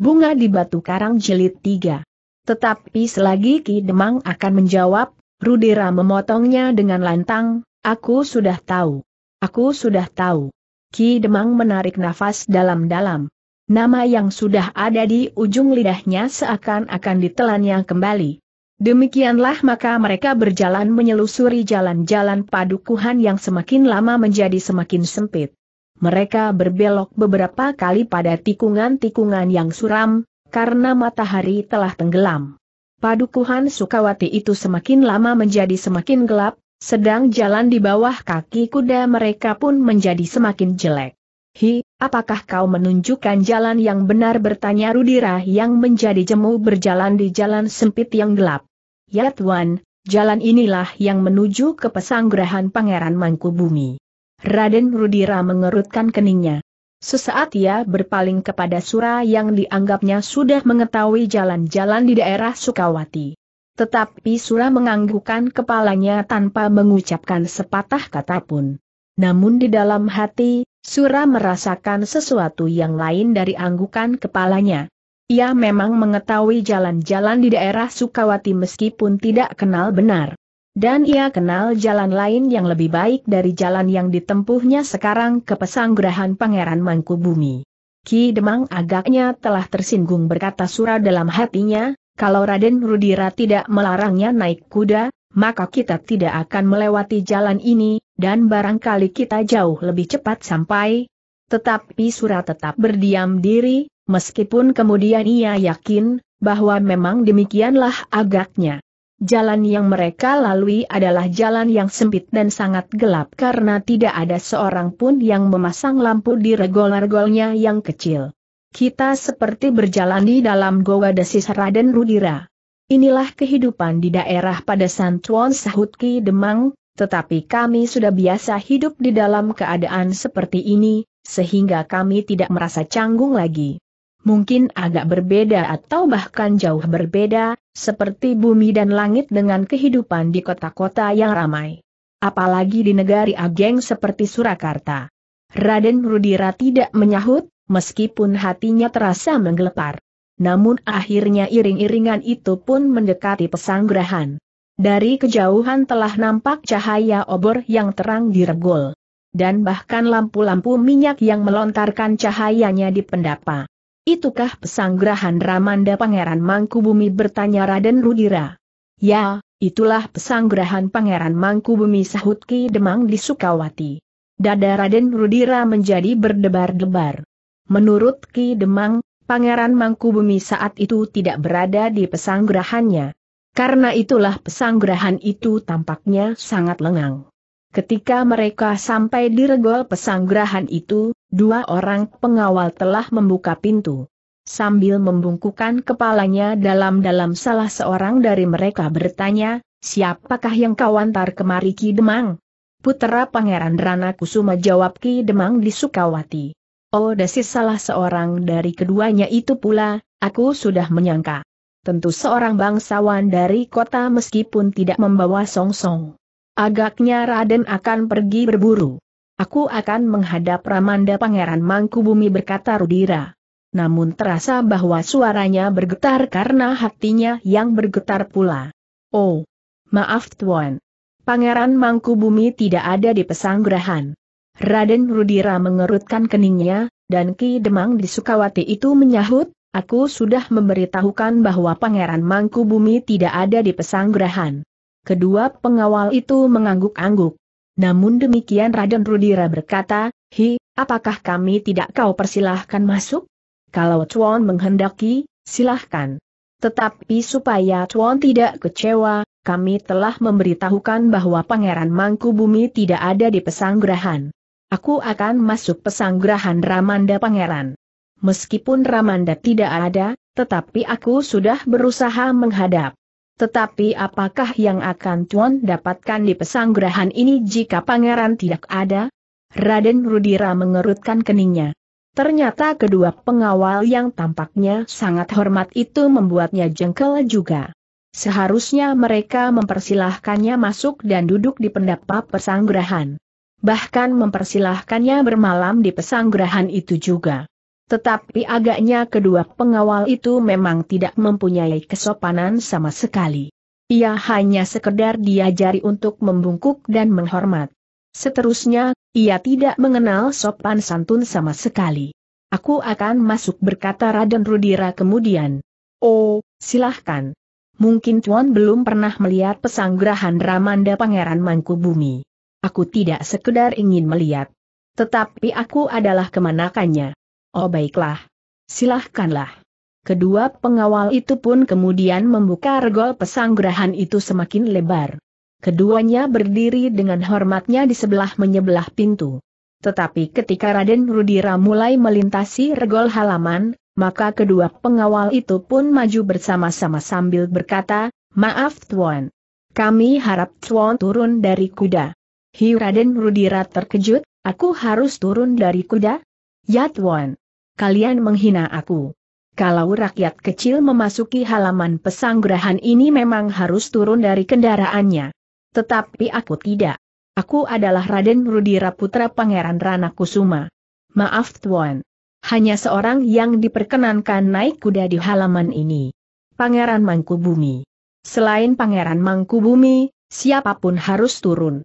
Bunga di Batu Karang jelit 3. Tetapi selagi Ki Demang akan menjawab, Rudera memotongnya dengan lantang, aku sudah tahu. Aku sudah tahu. Ki Demang menarik nafas dalam-dalam. Nama yang sudah ada di ujung lidahnya seakan-akan ditelannya kembali. Demikianlah maka mereka berjalan menyelusuri jalan-jalan padukuhan yang semakin lama menjadi semakin sempit. Mereka berbelok beberapa kali pada tikungan-tikungan yang suram, karena matahari telah tenggelam. Padukuhan Sukawati itu semakin lama menjadi semakin gelap, sedang jalan di bawah kaki kuda mereka pun menjadi semakin jelek. Hi, apakah kau menunjukkan jalan yang benar bertanya Rudira yang menjadi jemu berjalan di jalan sempit yang gelap. Ya Tuan, jalan inilah yang menuju ke pesanggrahan Pangeran Mangkubumi. Raden Rudira mengerutkan keningnya. Sesaat ia berpaling kepada Sura yang dianggapnya sudah mengetahui jalan-jalan di daerah Sukawati. Tetapi Sura menganggukkan kepalanya tanpa mengucapkan sepatah kata pun. Namun di dalam hati, Sura merasakan sesuatu yang lain dari anggukan kepalanya. Ia memang mengetahui jalan-jalan di daerah Sukawati meskipun tidak kenal benar. Dan ia kenal jalan lain yang lebih baik dari jalan yang ditempuhnya sekarang ke pesanggrahan Pangeran Mangkubumi. Ki Demang agaknya telah tersinggung berkata Sura dalam hatinya, kalau Raden Rudira tidak melarangnya naik kuda, maka kita tidak akan melewati jalan ini, dan barangkali kita jauh lebih cepat sampai. Tetapi Sura tetap berdiam diri, meskipun kemudian ia yakin, bahwa memang demikianlah agaknya. Jalan yang mereka lalui adalah jalan yang sempit dan sangat gelap karena tidak ada seorang pun yang memasang lampu di regol-regolnya yang kecil. Kita seperti berjalan di dalam goa desis Raden Rudira. Inilah kehidupan di daerah pada Santuan Sahutki Demang, tetapi kami sudah biasa hidup di dalam keadaan seperti ini, sehingga kami tidak merasa canggung lagi mungkin agak berbeda atau bahkan jauh berbeda, seperti bumi dan langit dengan kehidupan di kota-kota yang ramai. Apalagi di negari ageng seperti Surakarta. Raden Rudira tidak menyahut, meskipun hatinya terasa menggelepar. Namun akhirnya iring-iringan itu pun mendekati pesanggrahan. Dari kejauhan telah nampak cahaya obor yang terang di regol, Dan bahkan lampu-lampu minyak yang melontarkan cahayanya di pendapa. Itukah pesanggrahan Ramanda Pangeran Mangkubumi bertanya Raden Rudira. Ya, itulah pesanggrahan Pangeran Mangkubumi sahut Ki Demang di Sukawati. Dada Raden Rudira menjadi berdebar-debar. Menurut Ki Demang, Pangeran Mangkubumi saat itu tidak berada di pesanggrahannya, Karena itulah pesanggrahan itu tampaknya sangat lengang. Ketika mereka sampai di regol pesanggrahan itu, dua orang pengawal telah membuka pintu. Sambil membungkukan kepalanya dalam-dalam salah seorang dari mereka bertanya, siapakah yang kau antar kemari Ki Demang? Putera Pangeran Rana Kusuma jawab Ki Demang di Sukawati. Oh dasi salah seorang dari keduanya itu pula, aku sudah menyangka. Tentu seorang bangsawan dari kota meskipun tidak membawa song -song. Agaknya Raden akan pergi berburu. Aku akan menghadap Ramanda Pangeran Mangkubumi berkata Rudira. Namun terasa bahwa suaranya bergetar karena hatinya yang bergetar pula. Oh, maaf Tuan. Pangeran Mangkubumi tidak ada di pesanggrahan. Raden Rudira mengerutkan keningnya, dan Ki Demang di Sukawati itu menyahut, aku sudah memberitahukan bahwa Pangeran Mangkubumi tidak ada di pesanggrahan. Kedua pengawal itu mengangguk-angguk. Namun demikian Raden Rudira berkata, Hi, apakah kami tidak kau persilahkan masuk? Kalau Chuan menghendaki, silahkan. Tetapi supaya Chuan tidak kecewa, kami telah memberitahukan bahwa Pangeran Mangku Bumi tidak ada di pesanggrahan. Aku akan masuk pesanggrahan Ramanda Pangeran. Meskipun Ramanda tidak ada, tetapi aku sudah berusaha menghadap. Tetapi apakah yang akan Tuan dapatkan di pesanggerahan ini jika pangeran tidak ada? Raden Rudira mengerutkan keningnya. Ternyata kedua pengawal yang tampaknya sangat hormat itu membuatnya jengkel juga. Seharusnya mereka mempersilahkannya masuk dan duduk di pendapa pesanggerahan. Bahkan mempersilahkannya bermalam di pesanggerahan itu juga. Tetapi agaknya kedua pengawal itu memang tidak mempunyai kesopanan sama sekali. Ia hanya sekedar diajari untuk membungkuk dan menghormat. Seterusnya, ia tidak mengenal sopan santun sama sekali. Aku akan masuk berkata Raden Rudira kemudian. Oh, silahkan. Mungkin Tuan belum pernah melihat pesanggrahan Ramanda Pangeran Mangkubumi. Aku tidak sekedar ingin melihat. Tetapi aku adalah kemanakannya. Oh baiklah. Silahkanlah. Kedua pengawal itu pun kemudian membuka regol pesanggerahan itu semakin lebar. Keduanya berdiri dengan hormatnya di sebelah menyebelah pintu. Tetapi ketika Raden Rudira mulai melintasi regol halaman, maka kedua pengawal itu pun maju bersama-sama sambil berkata, Maaf Tuan. Kami harap Tuan turun dari kuda. Hiu Raden Rudira terkejut, aku harus turun dari kuda? Ya Tuan kalian menghina aku. Kalau rakyat kecil memasuki halaman pesanggrahan ini memang harus turun dari kendaraannya. Tetapi aku tidak. Aku adalah Raden Rudira Putra Pangeran Rana Kusuma. Maaf Tuan. Hanya seorang yang diperkenankan naik kuda di halaman ini. Pangeran Mangkubumi. Selain Pangeran Mangkubumi, siapapun harus turun.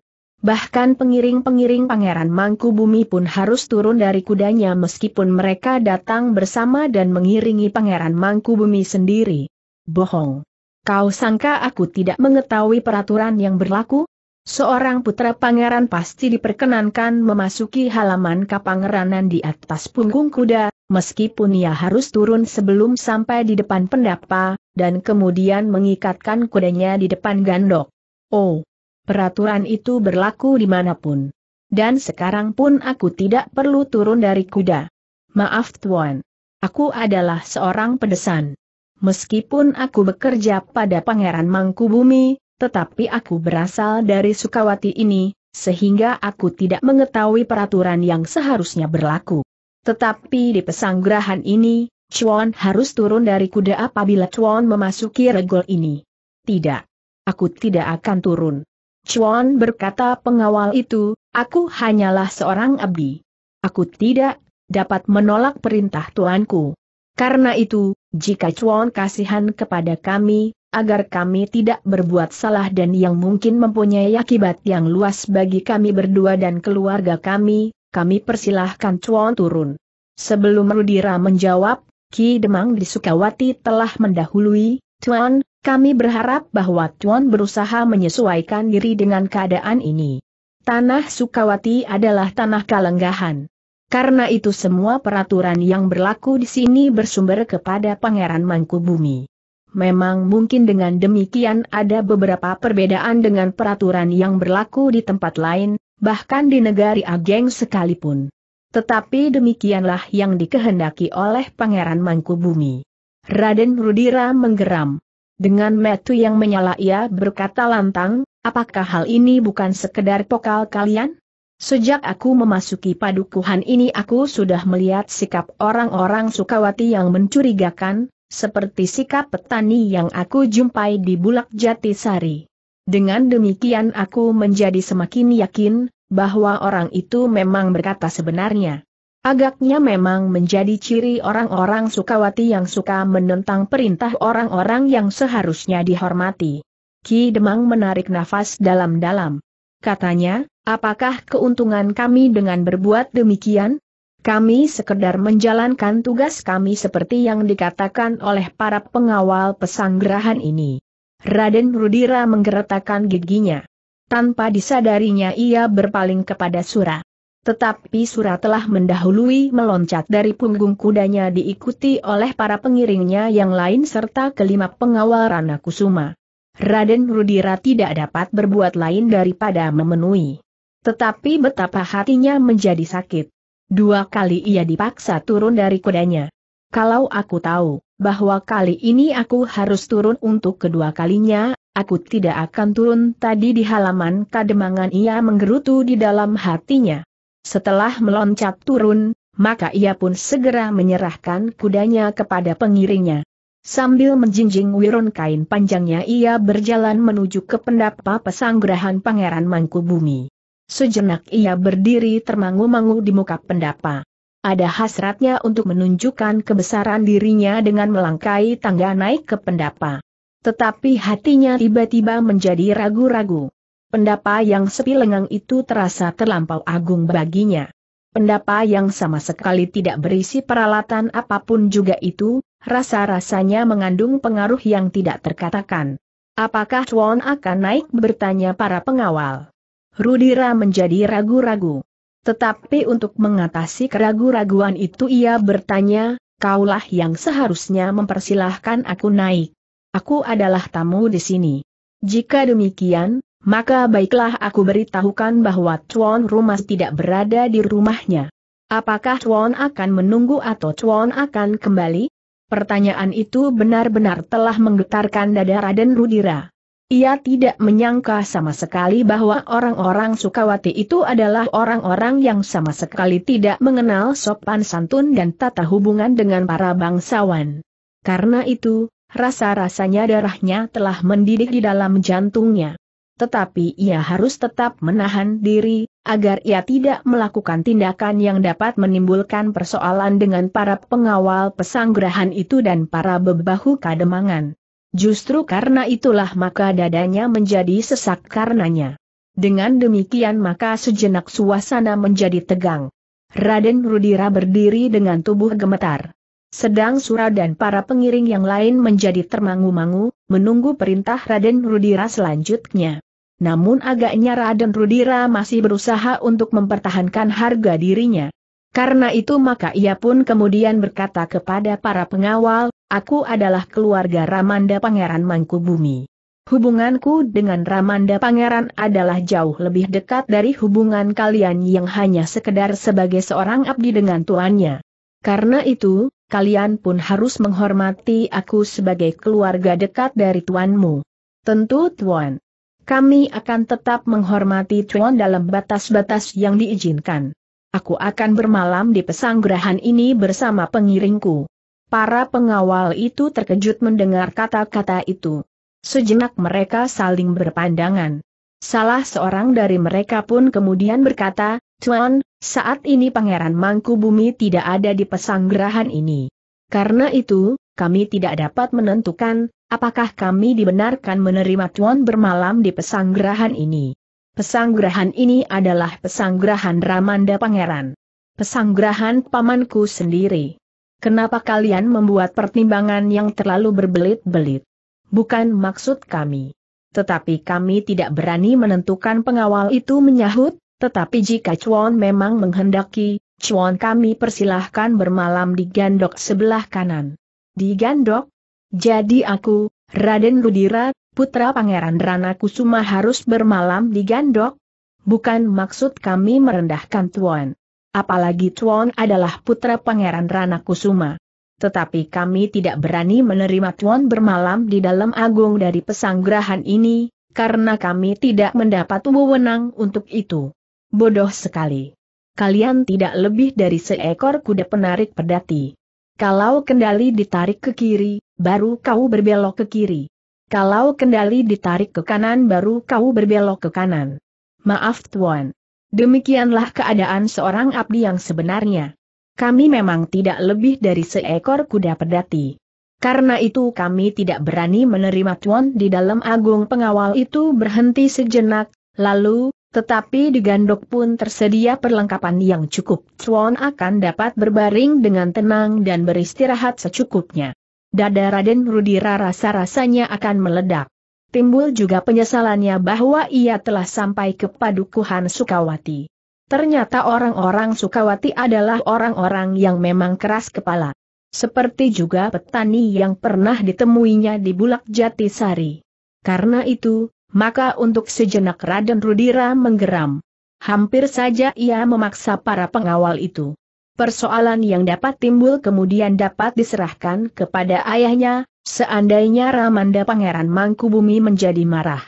Bahkan pengiring-pengiring Pangeran Mangku Bumi pun harus turun dari kudanya meskipun mereka datang bersama dan mengiringi Pangeran Mangku Bumi sendiri. Bohong. Kau sangka aku tidak mengetahui peraturan yang berlaku? Seorang putra pangeran pasti diperkenankan memasuki halaman kapangeranan di atas punggung kuda, meskipun ia harus turun sebelum sampai di depan pendapa, dan kemudian mengikatkan kudanya di depan gandok. Oh, Peraturan itu berlaku dimanapun. Dan sekarang pun aku tidak perlu turun dari kuda. Maaf Tuan. Aku adalah seorang pedesan. Meskipun aku bekerja pada Pangeran Mangkubumi, tetapi aku berasal dari Sukawati ini, sehingga aku tidak mengetahui peraturan yang seharusnya berlaku. Tetapi di pesanggrahan ini, Chuan harus turun dari kuda apabila Chuan memasuki regol ini. Tidak. Aku tidak akan turun. Chuan berkata pengawal itu, aku hanyalah seorang abdi. Aku tidak dapat menolak perintah tuanku. Karena itu, jika Chuan kasihan kepada kami, agar kami tidak berbuat salah dan yang mungkin mempunyai akibat yang luas bagi kami berdua dan keluarga kami, kami persilahkan Chuan turun. Sebelum Rudira menjawab, Ki Demang di Sukawati telah mendahului, Tuan, kami berharap bahwa Tuan berusaha menyesuaikan diri dengan keadaan ini. Tanah Sukawati adalah tanah kalenggahan. Karena itu semua peraturan yang berlaku di sini bersumber kepada Pangeran Mangkubumi. Memang mungkin dengan demikian ada beberapa perbedaan dengan peraturan yang berlaku di tempat lain, bahkan di negari Ageng sekalipun. Tetapi demikianlah yang dikehendaki oleh Pangeran Mangkubumi. Raden Rudira menggeram. Dengan metu yang menyala ia berkata lantang, apakah hal ini bukan sekedar pokal kalian? Sejak aku memasuki padukuhan ini aku sudah melihat sikap orang-orang Sukawati yang mencurigakan, seperti sikap petani yang aku jumpai di Bulak Jatisari. Dengan demikian aku menjadi semakin yakin, bahwa orang itu memang berkata sebenarnya. Agaknya memang menjadi ciri orang-orang Sukawati yang suka menentang perintah orang-orang yang seharusnya dihormati. Ki Demang menarik nafas dalam-dalam. Katanya, apakah keuntungan kami dengan berbuat demikian? Kami sekedar menjalankan tugas kami seperti yang dikatakan oleh para pengawal pesanggerahan ini. Raden Rudira menggeretakkan giginya. Tanpa disadarinya ia berpaling kepada Sura. Tetapi Sura telah mendahului meloncat dari punggung kudanya diikuti oleh para pengiringnya yang lain serta kelima pengawal Rana Kusuma. Raden Rudira tidak dapat berbuat lain daripada memenuhi. Tetapi betapa hatinya menjadi sakit. Dua kali ia dipaksa turun dari kudanya. Kalau aku tahu bahwa kali ini aku harus turun untuk kedua kalinya, aku tidak akan turun tadi di halaman kademangan ia menggerutu di dalam hatinya. Setelah meloncat turun, maka ia pun segera menyerahkan kudanya kepada pengiringnya. Sambil menjinjing wiron kain panjangnya ia berjalan menuju ke pendapa pesanggrahan Pangeran Mangkubumi. Sejenak ia berdiri termangu-mangu di muka pendapa. Ada hasratnya untuk menunjukkan kebesaran dirinya dengan melangkai tangga naik ke pendapa. Tetapi hatinya tiba-tiba menjadi ragu-ragu. Pendapa yang sepi lengang itu terasa terlampau agung baginya. Pendapa yang sama sekali tidak berisi peralatan apapun juga itu, rasa-rasanya mengandung pengaruh yang tidak terkatakan. Apakah Chuan akan naik bertanya para pengawal? Rudira menjadi ragu-ragu. Tetapi untuk mengatasi keraguan raguan itu ia bertanya, kaulah yang seharusnya mempersilahkan aku naik. Aku adalah tamu di sini. Jika demikian, maka baiklah aku beritahukan bahwa Tuan Rumas tidak berada di rumahnya. Apakah Tuan akan menunggu atau Tuan akan kembali? Pertanyaan itu benar-benar telah menggetarkan dada Raden Rudira. Ia tidak menyangka sama sekali bahwa orang-orang Sukawati itu adalah orang-orang yang sama sekali tidak mengenal sopan santun dan tata hubungan dengan para bangsawan. Karena itu, rasa-rasanya darahnya telah mendidih di dalam jantungnya tetapi ia harus tetap menahan diri, agar ia tidak melakukan tindakan yang dapat menimbulkan persoalan dengan para pengawal pesanggrahan itu dan para bebahu kademangan. Justru karena itulah maka dadanya menjadi sesak karenanya. Dengan demikian maka sejenak suasana menjadi tegang. Raden Rudira berdiri dengan tubuh gemetar. Sedang Sura dan para pengiring yang lain menjadi termangu-mangu, menunggu perintah Raden Rudira selanjutnya namun agaknya Raden Rudira masih berusaha untuk mempertahankan harga dirinya. Karena itu maka ia pun kemudian berkata kepada para pengawal, aku adalah keluarga Ramanda Pangeran Mangkubumi. Hubunganku dengan Ramanda Pangeran adalah jauh lebih dekat dari hubungan kalian yang hanya sekedar sebagai seorang abdi dengan tuannya. Karena itu, kalian pun harus menghormati aku sebagai keluarga dekat dari tuanmu. Tentu tuan kami akan tetap menghormati Chuan dalam batas-batas yang diizinkan. Aku akan bermalam di pesanggerahan ini bersama pengiringku. Para pengawal itu terkejut mendengar kata-kata itu. Sejenak mereka saling berpandangan. Salah seorang dari mereka pun kemudian berkata, Chuan, saat ini Pangeran Mangku Bumi tidak ada di pesanggerahan ini. Karena itu, kami tidak dapat menentukan Apakah kami dibenarkan menerima cuan bermalam di pesanggerahan ini? Pesanggerahan ini adalah pesanggerahan Ramanda Pangeran. Pesanggerahan pamanku sendiri. Kenapa kalian membuat pertimbangan yang terlalu berbelit-belit? Bukan maksud kami. Tetapi kami tidak berani menentukan pengawal itu menyahut, tetapi jika Chuan memang menghendaki, Chuan kami persilahkan bermalam di gandok sebelah kanan. Di gandok, jadi aku, Raden Ludira, putra Pangeran Rana Kusuma harus bermalam di Gandok? Bukan maksud kami merendahkan Tuan. Apalagi Tuan adalah putra Pangeran Rana Kusuma. Tetapi kami tidak berani menerima Tuan bermalam di dalam agung dari pesanggrahan ini, karena kami tidak mendapat wewenang untuk itu. Bodoh sekali. Kalian tidak lebih dari seekor kuda penarik pedati. Kalau kendali ditarik ke kiri, baru kau berbelok ke kiri. Kalau kendali ditarik ke kanan baru kau berbelok ke kanan. Maaf Tuan. Demikianlah keadaan seorang abdi yang sebenarnya. Kami memang tidak lebih dari seekor kuda pedati. Karena itu kami tidak berani menerima Tuan di dalam agung pengawal itu berhenti sejenak, lalu, tetapi di gandok pun tersedia perlengkapan yang cukup. Tuan akan dapat berbaring dengan tenang dan beristirahat secukupnya. Dada Raden Rudira rasa-rasanya akan meledak. Timbul juga penyesalannya bahwa ia telah sampai ke padukuhan Sukawati. Ternyata orang-orang Sukawati adalah orang-orang yang memang keras kepala. Seperti juga petani yang pernah ditemuinya di Bulak Jatisari. Karena itu, maka untuk sejenak Raden Rudira menggeram. Hampir saja ia memaksa para pengawal itu persoalan yang dapat timbul kemudian dapat diserahkan kepada ayahnya, seandainya Ramanda Pangeran Mangkubumi menjadi marah.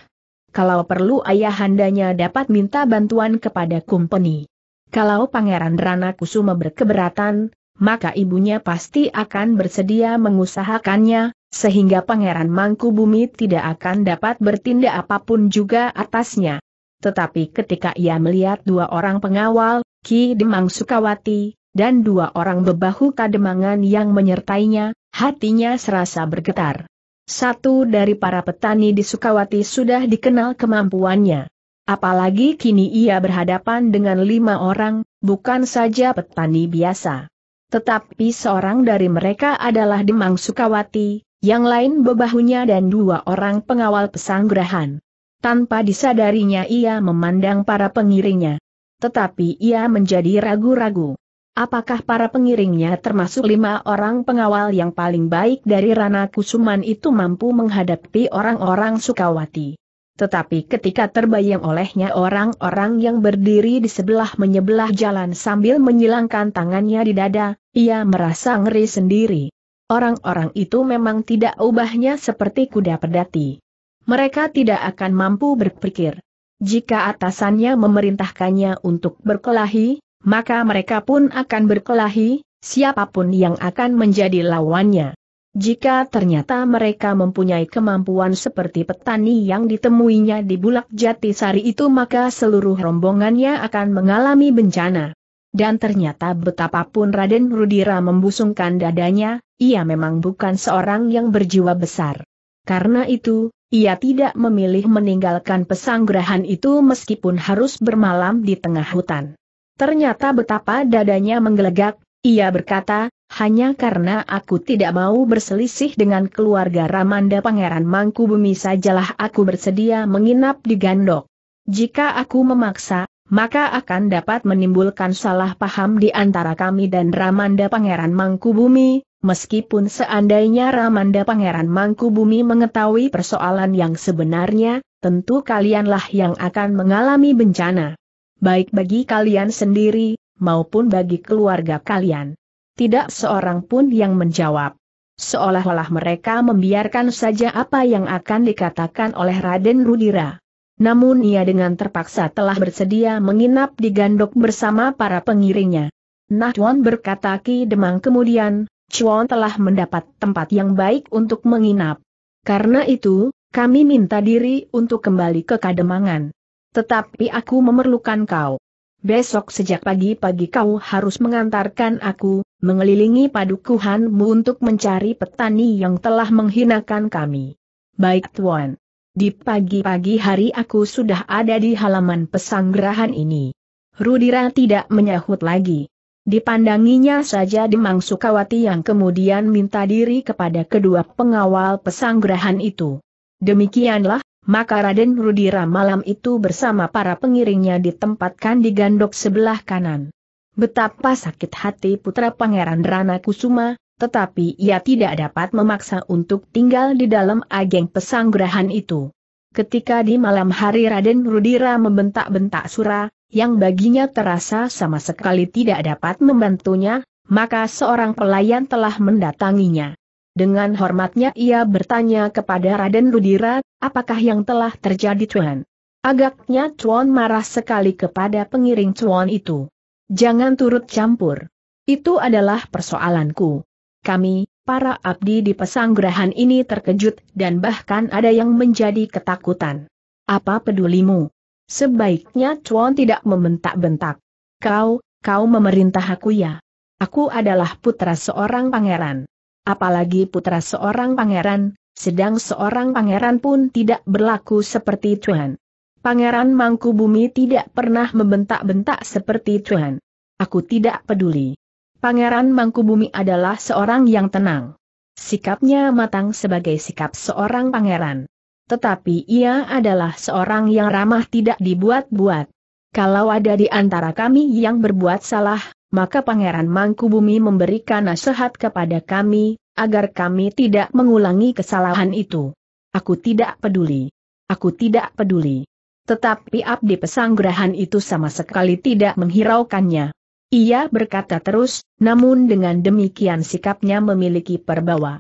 Kalau perlu ayahandanya dapat minta bantuan kepada kumpeni. Kalau Pangeran Rana Kusuma berkeberatan, maka ibunya pasti akan bersedia mengusahakannya, sehingga Pangeran Mangkubumi tidak akan dapat bertindak apapun juga atasnya. Tetapi ketika ia melihat dua orang pengawal, Ki Demang Sukawati, dan dua orang bebahu kademangan yang menyertainya, hatinya serasa bergetar. Satu dari para petani di Sukawati sudah dikenal kemampuannya. Apalagi kini ia berhadapan dengan lima orang, bukan saja petani biasa. Tetapi seorang dari mereka adalah Demang Sukawati, yang lain bebahunya dan dua orang pengawal pesanggrahan. Tanpa disadarinya ia memandang para pengiringnya. Tetapi ia menjadi ragu-ragu. Apakah para pengiringnya termasuk lima orang pengawal yang paling baik dari Rana Kusuman itu mampu menghadapi orang-orang Sukawati? Tetapi ketika terbayang olehnya orang-orang yang berdiri di sebelah menyebelah jalan sambil menyilangkan tangannya di dada, ia merasa ngeri sendiri. Orang-orang itu memang tidak ubahnya seperti kuda pedati. Mereka tidak akan mampu berpikir. Jika atasannya memerintahkannya untuk berkelahi, maka mereka pun akan berkelahi, siapapun yang akan menjadi lawannya. Jika ternyata mereka mempunyai kemampuan seperti petani yang ditemuinya di Bulak Jati Sari itu maka seluruh rombongannya akan mengalami bencana. Dan ternyata betapapun Raden Rudira membusungkan dadanya, ia memang bukan seorang yang berjiwa besar. Karena itu, ia tidak memilih meninggalkan pesanggrahan itu meskipun harus bermalam di tengah hutan. Ternyata betapa dadanya menggelegak, ia berkata, hanya karena aku tidak mau berselisih dengan keluarga Ramanda Pangeran Mangku Bumi sajalah aku bersedia menginap di Gandok. Jika aku memaksa, maka akan dapat menimbulkan salah paham di antara kami dan Ramanda Pangeran Mangku Bumi, meskipun seandainya Ramanda Pangeran Mangku Bumi mengetahui persoalan yang sebenarnya, tentu kalianlah yang akan mengalami bencana baik bagi kalian sendiri, maupun bagi keluarga kalian. Tidak seorang pun yang menjawab. Seolah-olah mereka membiarkan saja apa yang akan dikatakan oleh Raden Rudira. Namun ia dengan terpaksa telah bersedia menginap di gandok bersama para pengiringnya. Nah Chuan berkata Ki Demang kemudian, Chuan telah mendapat tempat yang baik untuk menginap. Karena itu, kami minta diri untuk kembali ke Kademangan. Tetapi aku memerlukan kau. Besok sejak pagi-pagi kau harus mengantarkan aku, mengelilingi padukuhanmu untuk mencari petani yang telah menghinakan kami. Baik Tuan. Di pagi-pagi hari aku sudah ada di halaman pesanggerahan ini. Rudira tidak menyahut lagi. Dipandanginya saja Demang Sukawati yang kemudian minta diri kepada kedua pengawal pesanggerahan itu. Demikianlah, maka Raden Rudira malam itu bersama para pengiringnya ditempatkan di gandok sebelah kanan. Betapa sakit hati putra pangeran Rana Kusuma, tetapi ia tidak dapat memaksa untuk tinggal di dalam ageng pesanggrahan itu. Ketika di malam hari Raden Rudira membentak-bentak Sura, yang baginya terasa sama sekali tidak dapat membantunya, maka seorang pelayan telah mendatanginya. Dengan hormatnya ia bertanya kepada Raden Rudira, apakah yang telah terjadi Tuan? Agaknya Tuan marah sekali kepada pengiring Tuan itu. Jangan turut campur. Itu adalah persoalanku. Kami, para abdi di pesanggrahan ini terkejut dan bahkan ada yang menjadi ketakutan. Apa pedulimu? Sebaiknya Chuan tidak membentak-bentak. Kau, kau memerintah aku ya. Aku adalah putra seorang pangeran apalagi putra seorang pangeran, sedang seorang pangeran pun tidak berlaku seperti Tuhan. Pangeran Mangkubumi tidak pernah membentak-bentak seperti Tuhan. Aku tidak peduli. Pangeran Mangkubumi adalah seorang yang tenang. Sikapnya matang sebagai sikap seorang pangeran. Tetapi ia adalah seorang yang ramah tidak dibuat-buat. Kalau ada di antara kami yang berbuat salah, maka Pangeran Mangkubumi memberikan nasihat kepada kami, agar kami tidak mengulangi kesalahan itu. Aku tidak peduli. Aku tidak peduli. Tetapi abdi pesanggrahan itu sama sekali tidak menghiraukannya. Ia berkata terus, namun dengan demikian sikapnya memiliki perbawa.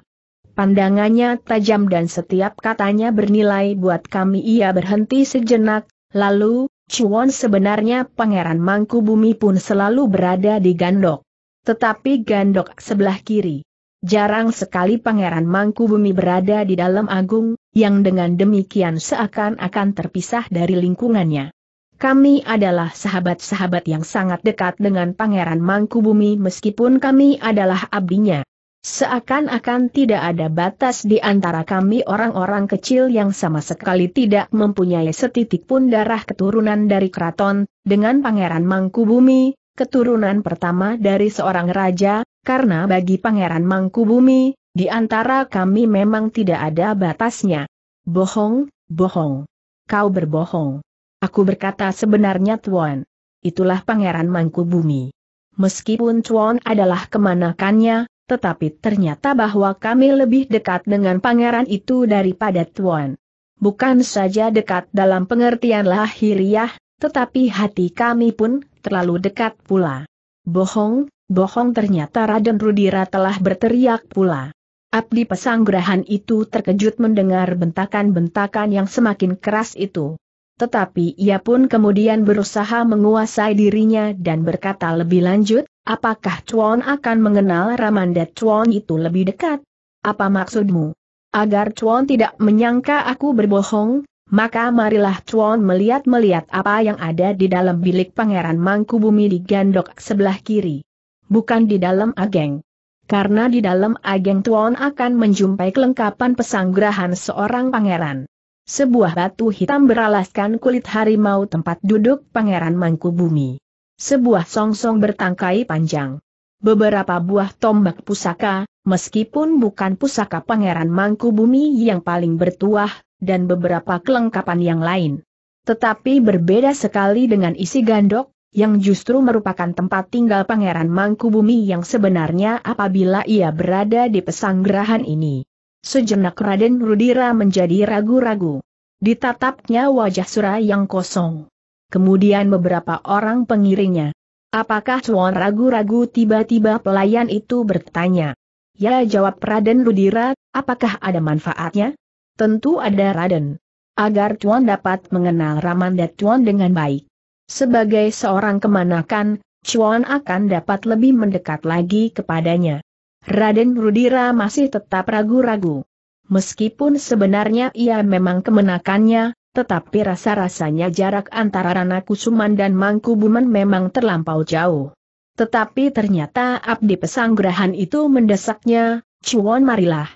Pandangannya tajam dan setiap katanya bernilai buat kami ia berhenti sejenak, lalu, Cuan sebenarnya Pangeran Mangku Bumi pun selalu berada di gandok. Tetapi gandok sebelah kiri. Jarang sekali Pangeran Mangku Bumi berada di dalam agung, yang dengan demikian seakan-akan terpisah dari lingkungannya. Kami adalah sahabat-sahabat yang sangat dekat dengan Pangeran Mangku Bumi, meskipun kami adalah abdinya. Seakan-akan tidak ada batas di antara kami orang-orang kecil yang sama sekali tidak mempunyai setitik pun darah keturunan dari keraton, dengan Pangeran Mangkubumi, keturunan pertama dari seorang raja, karena bagi Pangeran Mangkubumi, di antara kami memang tidak ada batasnya. Bohong, bohong. Kau berbohong. Aku berkata sebenarnya Tuan. Itulah Pangeran Mangkubumi. Meskipun Tuan adalah kemanakannya, tetapi ternyata bahwa kami lebih dekat dengan pangeran itu daripada Tuan. Bukan saja dekat dalam pengertian lahiriah, tetapi hati kami pun terlalu dekat pula. Bohong, bohong ternyata Raden Rudira telah berteriak pula. Abdi Pesanggrahan itu terkejut mendengar bentakan-bentakan yang semakin keras itu. Tetapi ia pun kemudian berusaha menguasai dirinya dan berkata lebih lanjut, apakah Chuan akan mengenal Ramanda Chuan itu lebih dekat? Apa maksudmu? Agar Chuan tidak menyangka aku berbohong, maka marilah Chuan melihat-melihat apa yang ada di dalam bilik Pangeran Mangkubumi di gandok sebelah kiri. Bukan di dalam ageng karena di dalam ageng Chuan akan menjumpai kelengkapan pesanggrahan seorang pangeran. Sebuah batu hitam beralaskan kulit harimau tempat duduk Pangeran Mangkubumi. Sebuah songsong bertangkai panjang. Beberapa buah tombak pusaka, meskipun bukan pusaka Pangeran Mangkubumi yang paling bertuah, dan beberapa kelengkapan yang lain. Tetapi berbeda sekali dengan isi gandok, yang justru merupakan tempat tinggal Pangeran Mangkubumi yang sebenarnya apabila ia berada di pesanggerahan ini. Sejenak Raden Rudira menjadi ragu-ragu. Ditatapnya wajah Sura yang kosong. Kemudian beberapa orang pengiringnya. Apakah Tuan ragu-ragu tiba-tiba pelayan itu bertanya. Ya jawab Raden Rudira, apakah ada manfaatnya? Tentu ada Raden. Agar Tuan dapat mengenal Ramanda Tuan dengan baik. Sebagai seorang kemanakan, Chuan akan dapat lebih mendekat lagi kepadanya. Raden Rudira masih tetap ragu-ragu. Meskipun sebenarnya ia memang kemenakannya, tetapi rasa-rasanya jarak antara Rana Kusuman dan Mangkubumen memang terlampau jauh. Tetapi ternyata abdi pesanggrahan itu mendesaknya, Cuan marilah.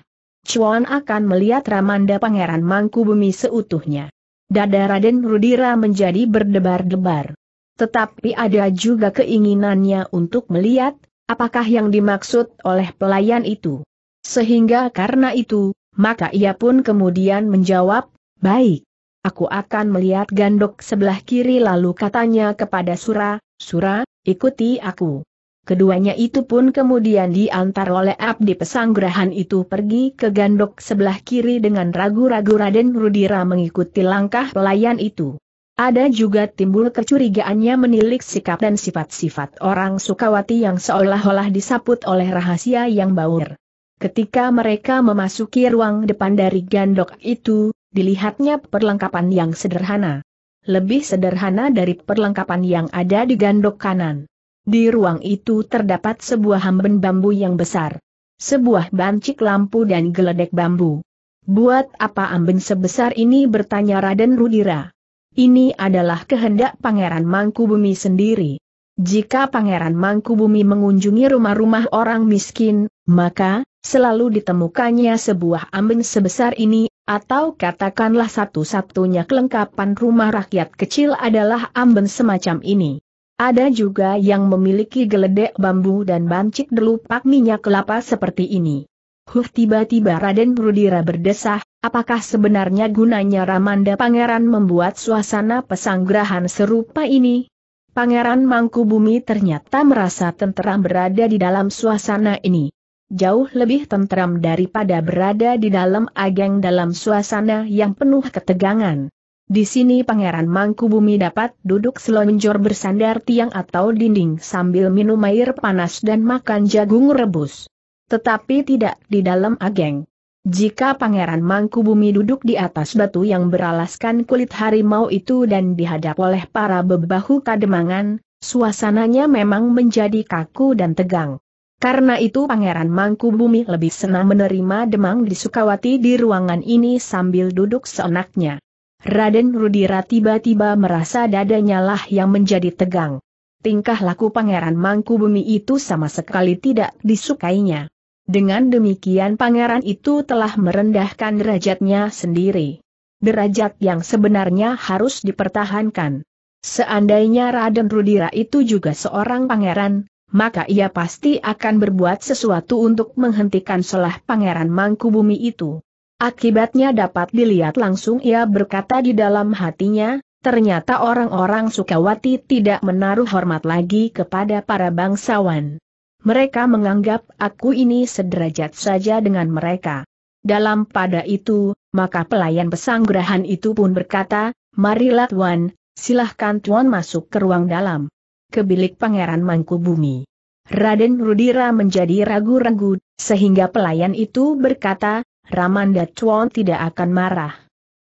Cuan akan melihat Ramanda Pangeran Mangkubumi seutuhnya. Dada Raden Rudira menjadi berdebar-debar. Tetapi ada juga keinginannya untuk melihat, Apakah yang dimaksud oleh pelayan itu? Sehingga karena itu, maka ia pun kemudian menjawab, baik. Aku akan melihat gandok sebelah kiri lalu katanya kepada Sura, Sura, ikuti aku. Keduanya itu pun kemudian diantar oleh abdi pesanggrahan itu pergi ke gandok sebelah kiri dengan ragu-ragu Raden Rudira mengikuti langkah pelayan itu. Ada juga timbul kecurigaannya menilik sikap dan sifat-sifat orang Sukawati yang seolah-olah disaput oleh rahasia yang baur. Ketika mereka memasuki ruang depan dari gandok itu, dilihatnya perlengkapan yang sederhana. Lebih sederhana dari perlengkapan yang ada di gandok kanan. Di ruang itu terdapat sebuah hamben bambu yang besar. Sebuah bancik lampu dan geledek bambu. Buat apa amben sebesar ini bertanya Raden Rudira. Ini adalah kehendak Pangeran Mangkubumi sendiri. Jika Pangeran Mangkubumi mengunjungi rumah-rumah orang miskin, maka, selalu ditemukannya sebuah amben sebesar ini, atau katakanlah satu-satunya kelengkapan rumah rakyat kecil adalah amben semacam ini. Ada juga yang memiliki geledek bambu dan bancik delupak minyak kelapa seperti ini. Huh tiba-tiba Raden Rudira berdesah, apakah sebenarnya gunanya Ramanda Pangeran membuat suasana pesanggrahan serupa ini? Pangeran Mangkubumi ternyata merasa tenteram berada di dalam suasana ini. Jauh lebih tenteram daripada berada di dalam ageng dalam suasana yang penuh ketegangan. Di sini Pangeran Mangkubumi dapat duduk selonjor bersandar tiang atau dinding sambil minum air panas dan makan jagung rebus. Tetapi tidak di dalam ageng. Jika Pangeran Mangku Bumi duduk di atas batu yang beralaskan kulit harimau itu dan dihadap oleh para bebahu kademangan, suasananya memang menjadi kaku dan tegang. Karena itu Pangeran Mangku Bumi lebih senang menerima Demang di Sukawati di ruangan ini sambil duduk seenaknya. Raden Rudira tiba-tiba merasa dadanya lah yang menjadi tegang. Tingkah laku Pangeran Mangku Bumi itu sama sekali tidak disukainya. Dengan demikian pangeran itu telah merendahkan derajatnya sendiri. Derajat yang sebenarnya harus dipertahankan. Seandainya Raden Rudira itu juga seorang pangeran, maka ia pasti akan berbuat sesuatu untuk menghentikan selah pangeran Mangkubumi itu. Akibatnya dapat dilihat langsung ia berkata di dalam hatinya, ternyata orang-orang Sukawati tidak menaruh hormat lagi kepada para bangsawan mereka menganggap aku ini sederajat saja dengan mereka. Dalam pada itu, maka pelayan pesanggerahan itu pun berkata, Marilah Tuan, silahkan Tuan masuk ke ruang dalam. Ke bilik Pangeran Mangkubumi. Raden Rudira menjadi ragu-ragu, sehingga pelayan itu berkata, Ramanda Tuan tidak akan marah.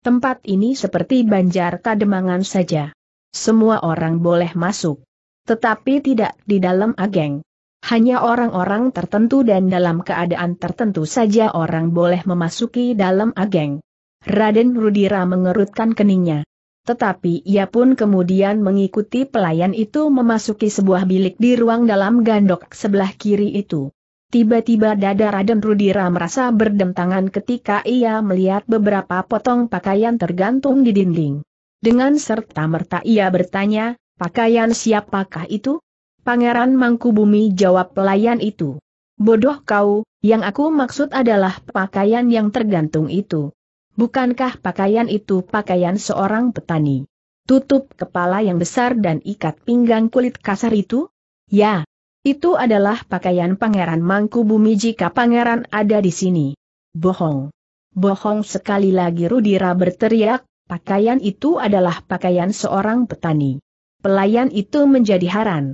Tempat ini seperti banjar kademangan saja. Semua orang boleh masuk. Tetapi tidak di dalam ageng. Hanya orang-orang tertentu dan dalam keadaan tertentu saja orang boleh memasuki dalam ageng. Raden Rudira mengerutkan keningnya. Tetapi ia pun kemudian mengikuti pelayan itu memasuki sebuah bilik di ruang dalam gandok sebelah kiri itu. Tiba-tiba dada Raden Rudira merasa berdentangan ketika ia melihat beberapa potong pakaian tergantung di dinding. Dengan serta merta ia bertanya, pakaian siapakah itu? Pangeran Mangkubumi jawab pelayan itu. Bodoh kau, yang aku maksud adalah pakaian yang tergantung itu. Bukankah pakaian itu pakaian seorang petani? Tutup kepala yang besar dan ikat pinggang kulit kasar itu? Ya, itu adalah pakaian Pangeran Mangkubumi jika pangeran ada di sini. Bohong. Bohong sekali lagi Rudira berteriak, pakaian itu adalah pakaian seorang petani. Pelayan itu menjadi haran.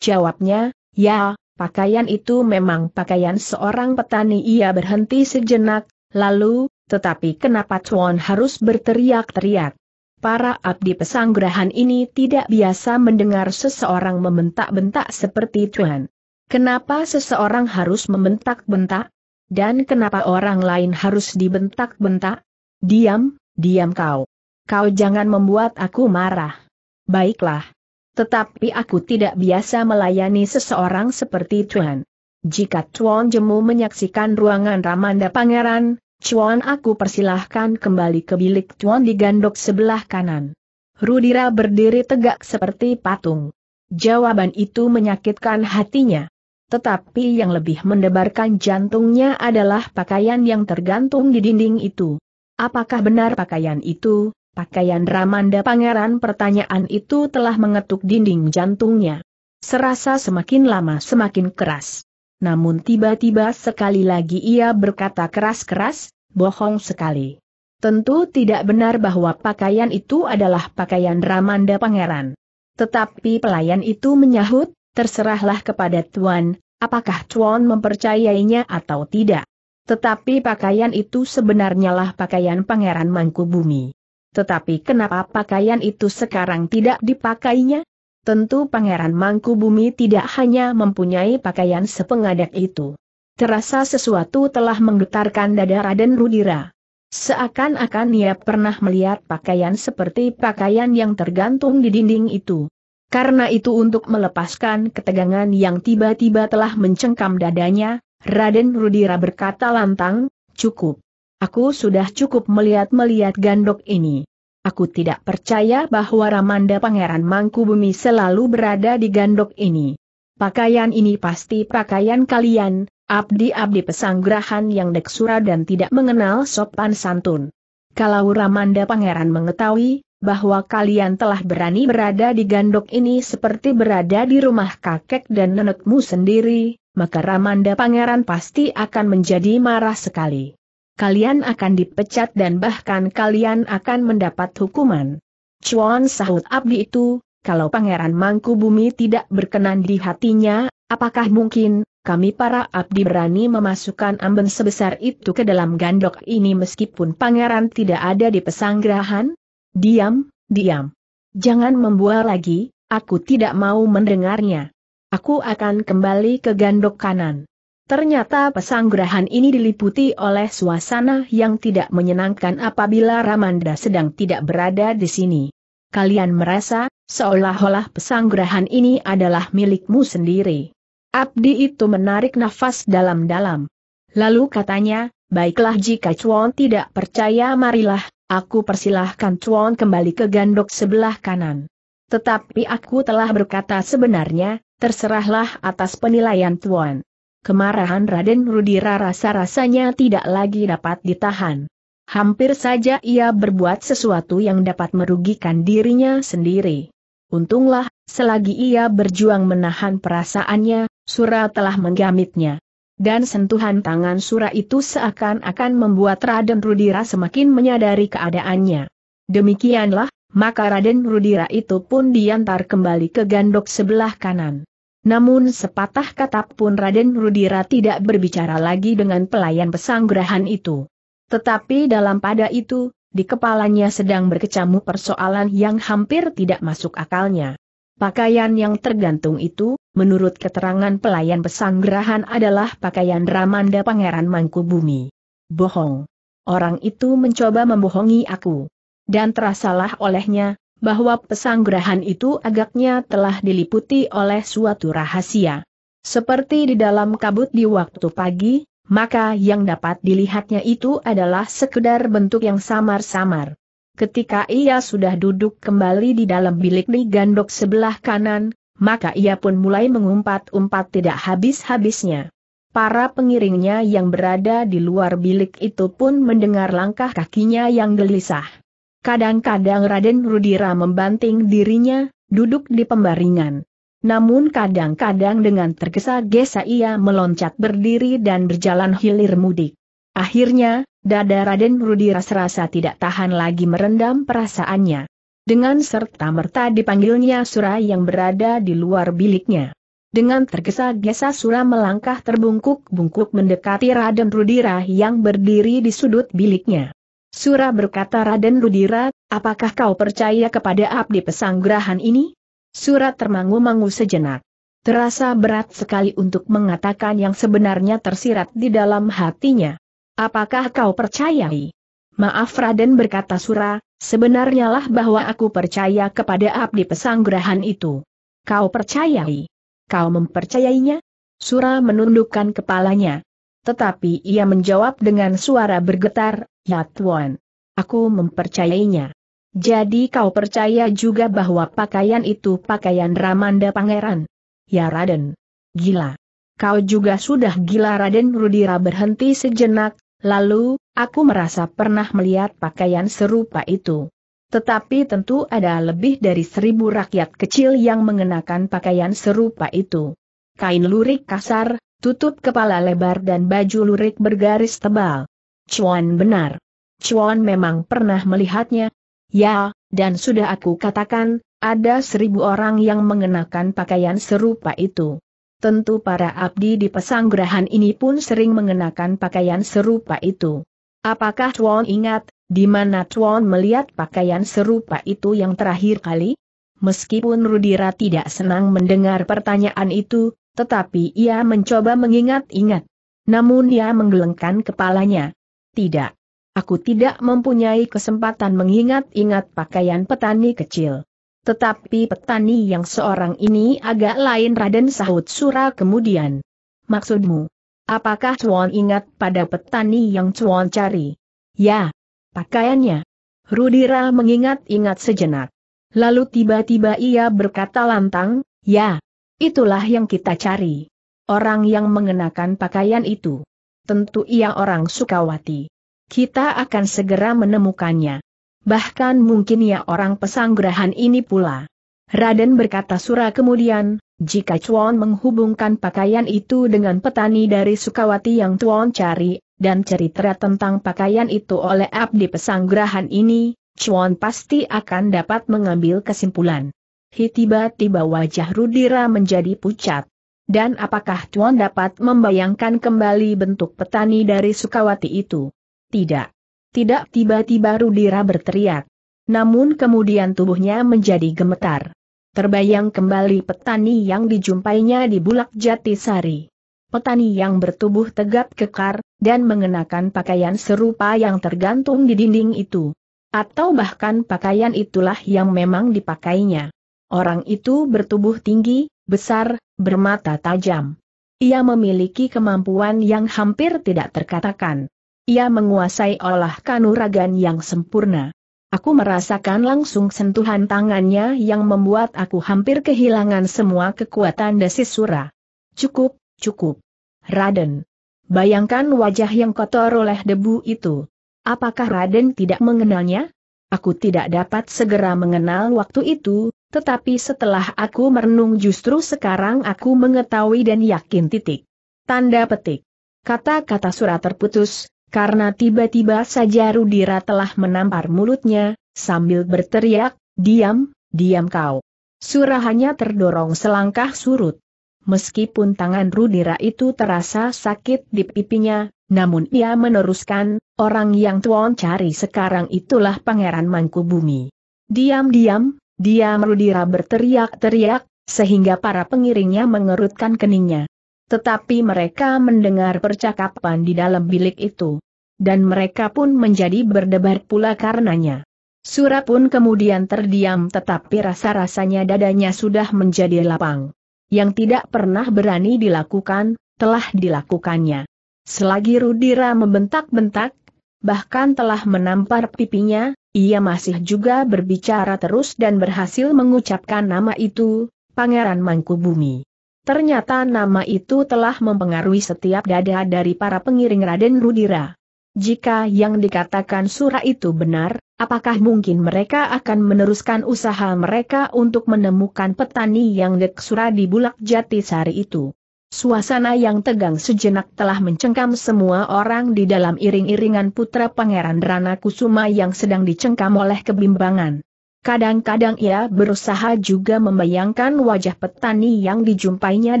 Jawabnya, ya, pakaian itu memang pakaian seorang petani. Ia berhenti sejenak, lalu, tetapi kenapa Chuan harus berteriak-teriak? Para abdi pesanggrahan ini tidak biasa mendengar seseorang membentak-bentak seperti Chuan. Kenapa seseorang harus membentak-bentak? Dan kenapa orang lain harus dibentak-bentak? Diam, diam kau. Kau jangan membuat aku marah. Baiklah, tetapi aku tidak biasa melayani seseorang seperti Tuan. Jika Tuan Jemu menyaksikan ruangan Ramanda Pangeran, Tuan aku persilahkan kembali ke bilik Tuan di gandok sebelah kanan. Rudira berdiri tegak seperti patung. Jawaban itu menyakitkan hatinya. Tetapi yang lebih mendebarkan jantungnya adalah pakaian yang tergantung di dinding itu. Apakah benar pakaian itu, Pakaian Ramanda Pangeran pertanyaan itu telah mengetuk dinding jantungnya. Serasa semakin lama semakin keras. Namun tiba-tiba sekali lagi ia berkata keras-keras, bohong sekali. Tentu tidak benar bahwa pakaian itu adalah pakaian Ramanda Pangeran. Tetapi pelayan itu menyahut, terserahlah kepada Tuan, apakah Tuan mempercayainya atau tidak. Tetapi pakaian itu sebenarnya lah pakaian Pangeran Mangkubumi. Tetapi kenapa pakaian itu sekarang tidak dipakainya? Tentu Pangeran Mangkubumi tidak hanya mempunyai pakaian sepengadak itu. Terasa sesuatu telah menggetarkan dada Raden Rudira. Seakan-akan ia pernah melihat pakaian seperti pakaian yang tergantung di dinding itu. Karena itu untuk melepaskan ketegangan yang tiba-tiba telah mencengkam dadanya, Raden Rudira berkata lantang, cukup. Aku sudah cukup melihat-melihat gandok ini. Aku tidak percaya bahwa Ramanda Pangeran Mangkubumi selalu berada di gandok ini. Pakaian ini pasti pakaian kalian, abdi-abdi pesanggrahan yang deksura dan tidak mengenal sopan santun. Kalau Ramanda Pangeran mengetahui bahwa kalian telah berani berada di gandok ini seperti berada di rumah kakek dan nenekmu sendiri, maka Ramanda Pangeran pasti akan menjadi marah sekali kalian akan dipecat dan bahkan kalian akan mendapat hukuman. Chuan sahut abdi itu, kalau Pangeran Mangku Bumi tidak berkenan di hatinya, apakah mungkin, kami para abdi berani memasukkan amben sebesar itu ke dalam gandok ini meskipun pangeran tidak ada di pesanggrahan? Diam, diam. Jangan membual lagi, aku tidak mau mendengarnya. Aku akan kembali ke gandok kanan. Ternyata pesanggrahan ini diliputi oleh suasana yang tidak menyenangkan apabila Ramanda sedang tidak berada di sini. Kalian merasa, seolah-olah pesanggrahan ini adalah milikmu sendiri. Abdi itu menarik nafas dalam-dalam. Lalu katanya, baiklah jika Chuan tidak percaya marilah, aku persilahkan Chuan kembali ke gandok sebelah kanan. Tetapi aku telah berkata sebenarnya, terserahlah atas penilaian Tuan kemarahan Raden Rudira rasa-rasanya tidak lagi dapat ditahan. Hampir saja ia berbuat sesuatu yang dapat merugikan dirinya sendiri. Untunglah, selagi ia berjuang menahan perasaannya, Sura telah menggamitnya. Dan sentuhan tangan Sura itu seakan-akan membuat Raden Rudira semakin menyadari keadaannya. Demikianlah, maka Raden Rudira itu pun diantar kembali ke gandok sebelah kanan. Namun sepatah kata pun Raden Rudira tidak berbicara lagi dengan pelayan pesanggerahan itu. Tetapi dalam pada itu, di kepalanya sedang berkecamuk persoalan yang hampir tidak masuk akalnya. Pakaian yang tergantung itu, menurut keterangan pelayan pesanggerahan adalah pakaian Ramanda Pangeran Mangkubumi. Bohong. Orang itu mencoba membohongi aku. Dan terasalah olehnya, bahwa pesanggrahan itu agaknya telah diliputi oleh suatu rahasia. Seperti di dalam kabut di waktu pagi, maka yang dapat dilihatnya itu adalah sekedar bentuk yang samar-samar. Ketika ia sudah duduk kembali di dalam bilik di gandok sebelah kanan, maka ia pun mulai mengumpat-umpat tidak habis-habisnya. Para pengiringnya yang berada di luar bilik itu pun mendengar langkah kakinya yang gelisah. Kadang-kadang Raden Rudira membanting dirinya, duduk di pembaringan. Namun kadang-kadang dengan tergesa-gesa ia meloncat berdiri dan berjalan hilir mudik. Akhirnya, dada Raden Rudira serasa tidak tahan lagi merendam perasaannya. Dengan serta-merta dipanggilnya Sura yang berada di luar biliknya. Dengan tergesa-gesa Sura melangkah terbungkuk-bungkuk mendekati Raden Rudira yang berdiri di sudut biliknya. Surah berkata Raden Rudira, apakah kau percaya kepada abdi pesanggrahan ini? Surat termangu-mangu sejenak. Terasa berat sekali untuk mengatakan yang sebenarnya tersirat di dalam hatinya. Apakah kau percayai? Maaf Raden berkata Sura, sebenarnya lah bahwa aku percaya kepada abdi pesanggrahan itu. Kau percayai? Kau mempercayainya? Sura menundukkan kepalanya tetapi ia menjawab dengan suara bergetar, Ya Tuan. Aku mempercayainya. Jadi kau percaya juga bahwa pakaian itu pakaian Ramanda Pangeran? Ya Raden. Gila. Kau juga sudah gila Raden Rudira berhenti sejenak, lalu, aku merasa pernah melihat pakaian serupa itu. Tetapi tentu ada lebih dari seribu rakyat kecil yang mengenakan pakaian serupa itu. Kain lurik kasar, tutup kepala lebar dan baju lurik bergaris tebal. Cuan benar. Cuan memang pernah melihatnya. Ya, dan sudah aku katakan, ada seribu orang yang mengenakan pakaian serupa itu. Tentu para abdi di pesanggrahan ini pun sering mengenakan pakaian serupa itu. Apakah Chuan ingat, di mana Chuan melihat pakaian serupa itu yang terakhir kali? Meskipun Rudira tidak senang mendengar pertanyaan itu, tetapi ia mencoba mengingat-ingat. Namun ia menggelengkan kepalanya. Tidak. Aku tidak mempunyai kesempatan mengingat-ingat pakaian petani kecil. Tetapi petani yang seorang ini agak lain Raden sahut Sura kemudian. Maksudmu? Apakah Chuan ingat pada petani yang Chuan cari? Ya. Pakaiannya. Rudira mengingat-ingat sejenak. Lalu tiba-tiba ia berkata lantang, ya, Itulah yang kita cari. Orang yang mengenakan pakaian itu. Tentu ia orang Sukawati. Kita akan segera menemukannya. Bahkan mungkin ia orang pesanggerahan ini pula. Raden berkata surah kemudian, jika Chuan menghubungkan pakaian itu dengan petani dari Sukawati yang Chuan cari, dan cerita tentang pakaian itu oleh abdi pesanggerahan ini, Chuan pasti akan dapat mengambil kesimpulan tiba-tiba wajah Rudira menjadi pucat. Dan apakah Tuan dapat membayangkan kembali bentuk petani dari Sukawati itu? Tidak. Tidak tiba-tiba Rudira berteriak. Namun kemudian tubuhnya menjadi gemetar. Terbayang kembali petani yang dijumpainya di Bulak Jatisari. Petani yang bertubuh tegap kekar, dan mengenakan pakaian serupa yang tergantung di dinding itu atau bahkan pakaian itulah yang memang dipakainya. Orang itu bertubuh tinggi, besar, bermata tajam. Ia memiliki kemampuan yang hampir tidak terkatakan. Ia menguasai olah kanuragan yang sempurna. Aku merasakan langsung sentuhan tangannya yang membuat aku hampir kehilangan semua kekuatan sura. Cukup, cukup. Raden. Bayangkan wajah yang kotor oleh debu itu. Apakah Raden tidak mengenalnya? Aku tidak dapat segera mengenal waktu itu, tetapi setelah aku merenung justru sekarang aku mengetahui dan yakin titik. Tanda petik. Kata-kata surat terputus, karena tiba-tiba saja Rudira telah menampar mulutnya, sambil berteriak, diam, diam kau. Surahannya terdorong selangkah surut. Meskipun tangan Rudira itu terasa sakit di pipinya, namun ia meneruskan, orang yang tuan cari sekarang itulah Pangeran Mangkubumi. Diam-diam, dia merudira berteriak-teriak, sehingga para pengiringnya mengerutkan keningnya. Tetapi mereka mendengar percakapan di dalam bilik itu. Dan mereka pun menjadi berdebar pula karenanya. Sura pun kemudian terdiam tetapi rasa-rasanya dadanya sudah menjadi lapang. Yang tidak pernah berani dilakukan, telah dilakukannya. Selagi Rudira membentak-bentak, bahkan telah menampar pipinya, ia masih juga berbicara terus dan berhasil mengucapkan nama itu, Pangeran Mangkubumi. Ternyata nama itu telah mempengaruhi setiap dada dari para pengiring Raden Rudira. Jika yang dikatakan sura itu benar, apakah mungkin mereka akan meneruskan usaha mereka untuk menemukan petani yang deksura di Bulak Jati Sari itu? Suasana yang tegang sejenak telah mencengkam semua orang di dalam iring-iringan putra pangeran Rana Kusuma yang sedang dicengkam oleh kebimbangan. Kadang-kadang ia berusaha juga membayangkan wajah petani yang dijumpainya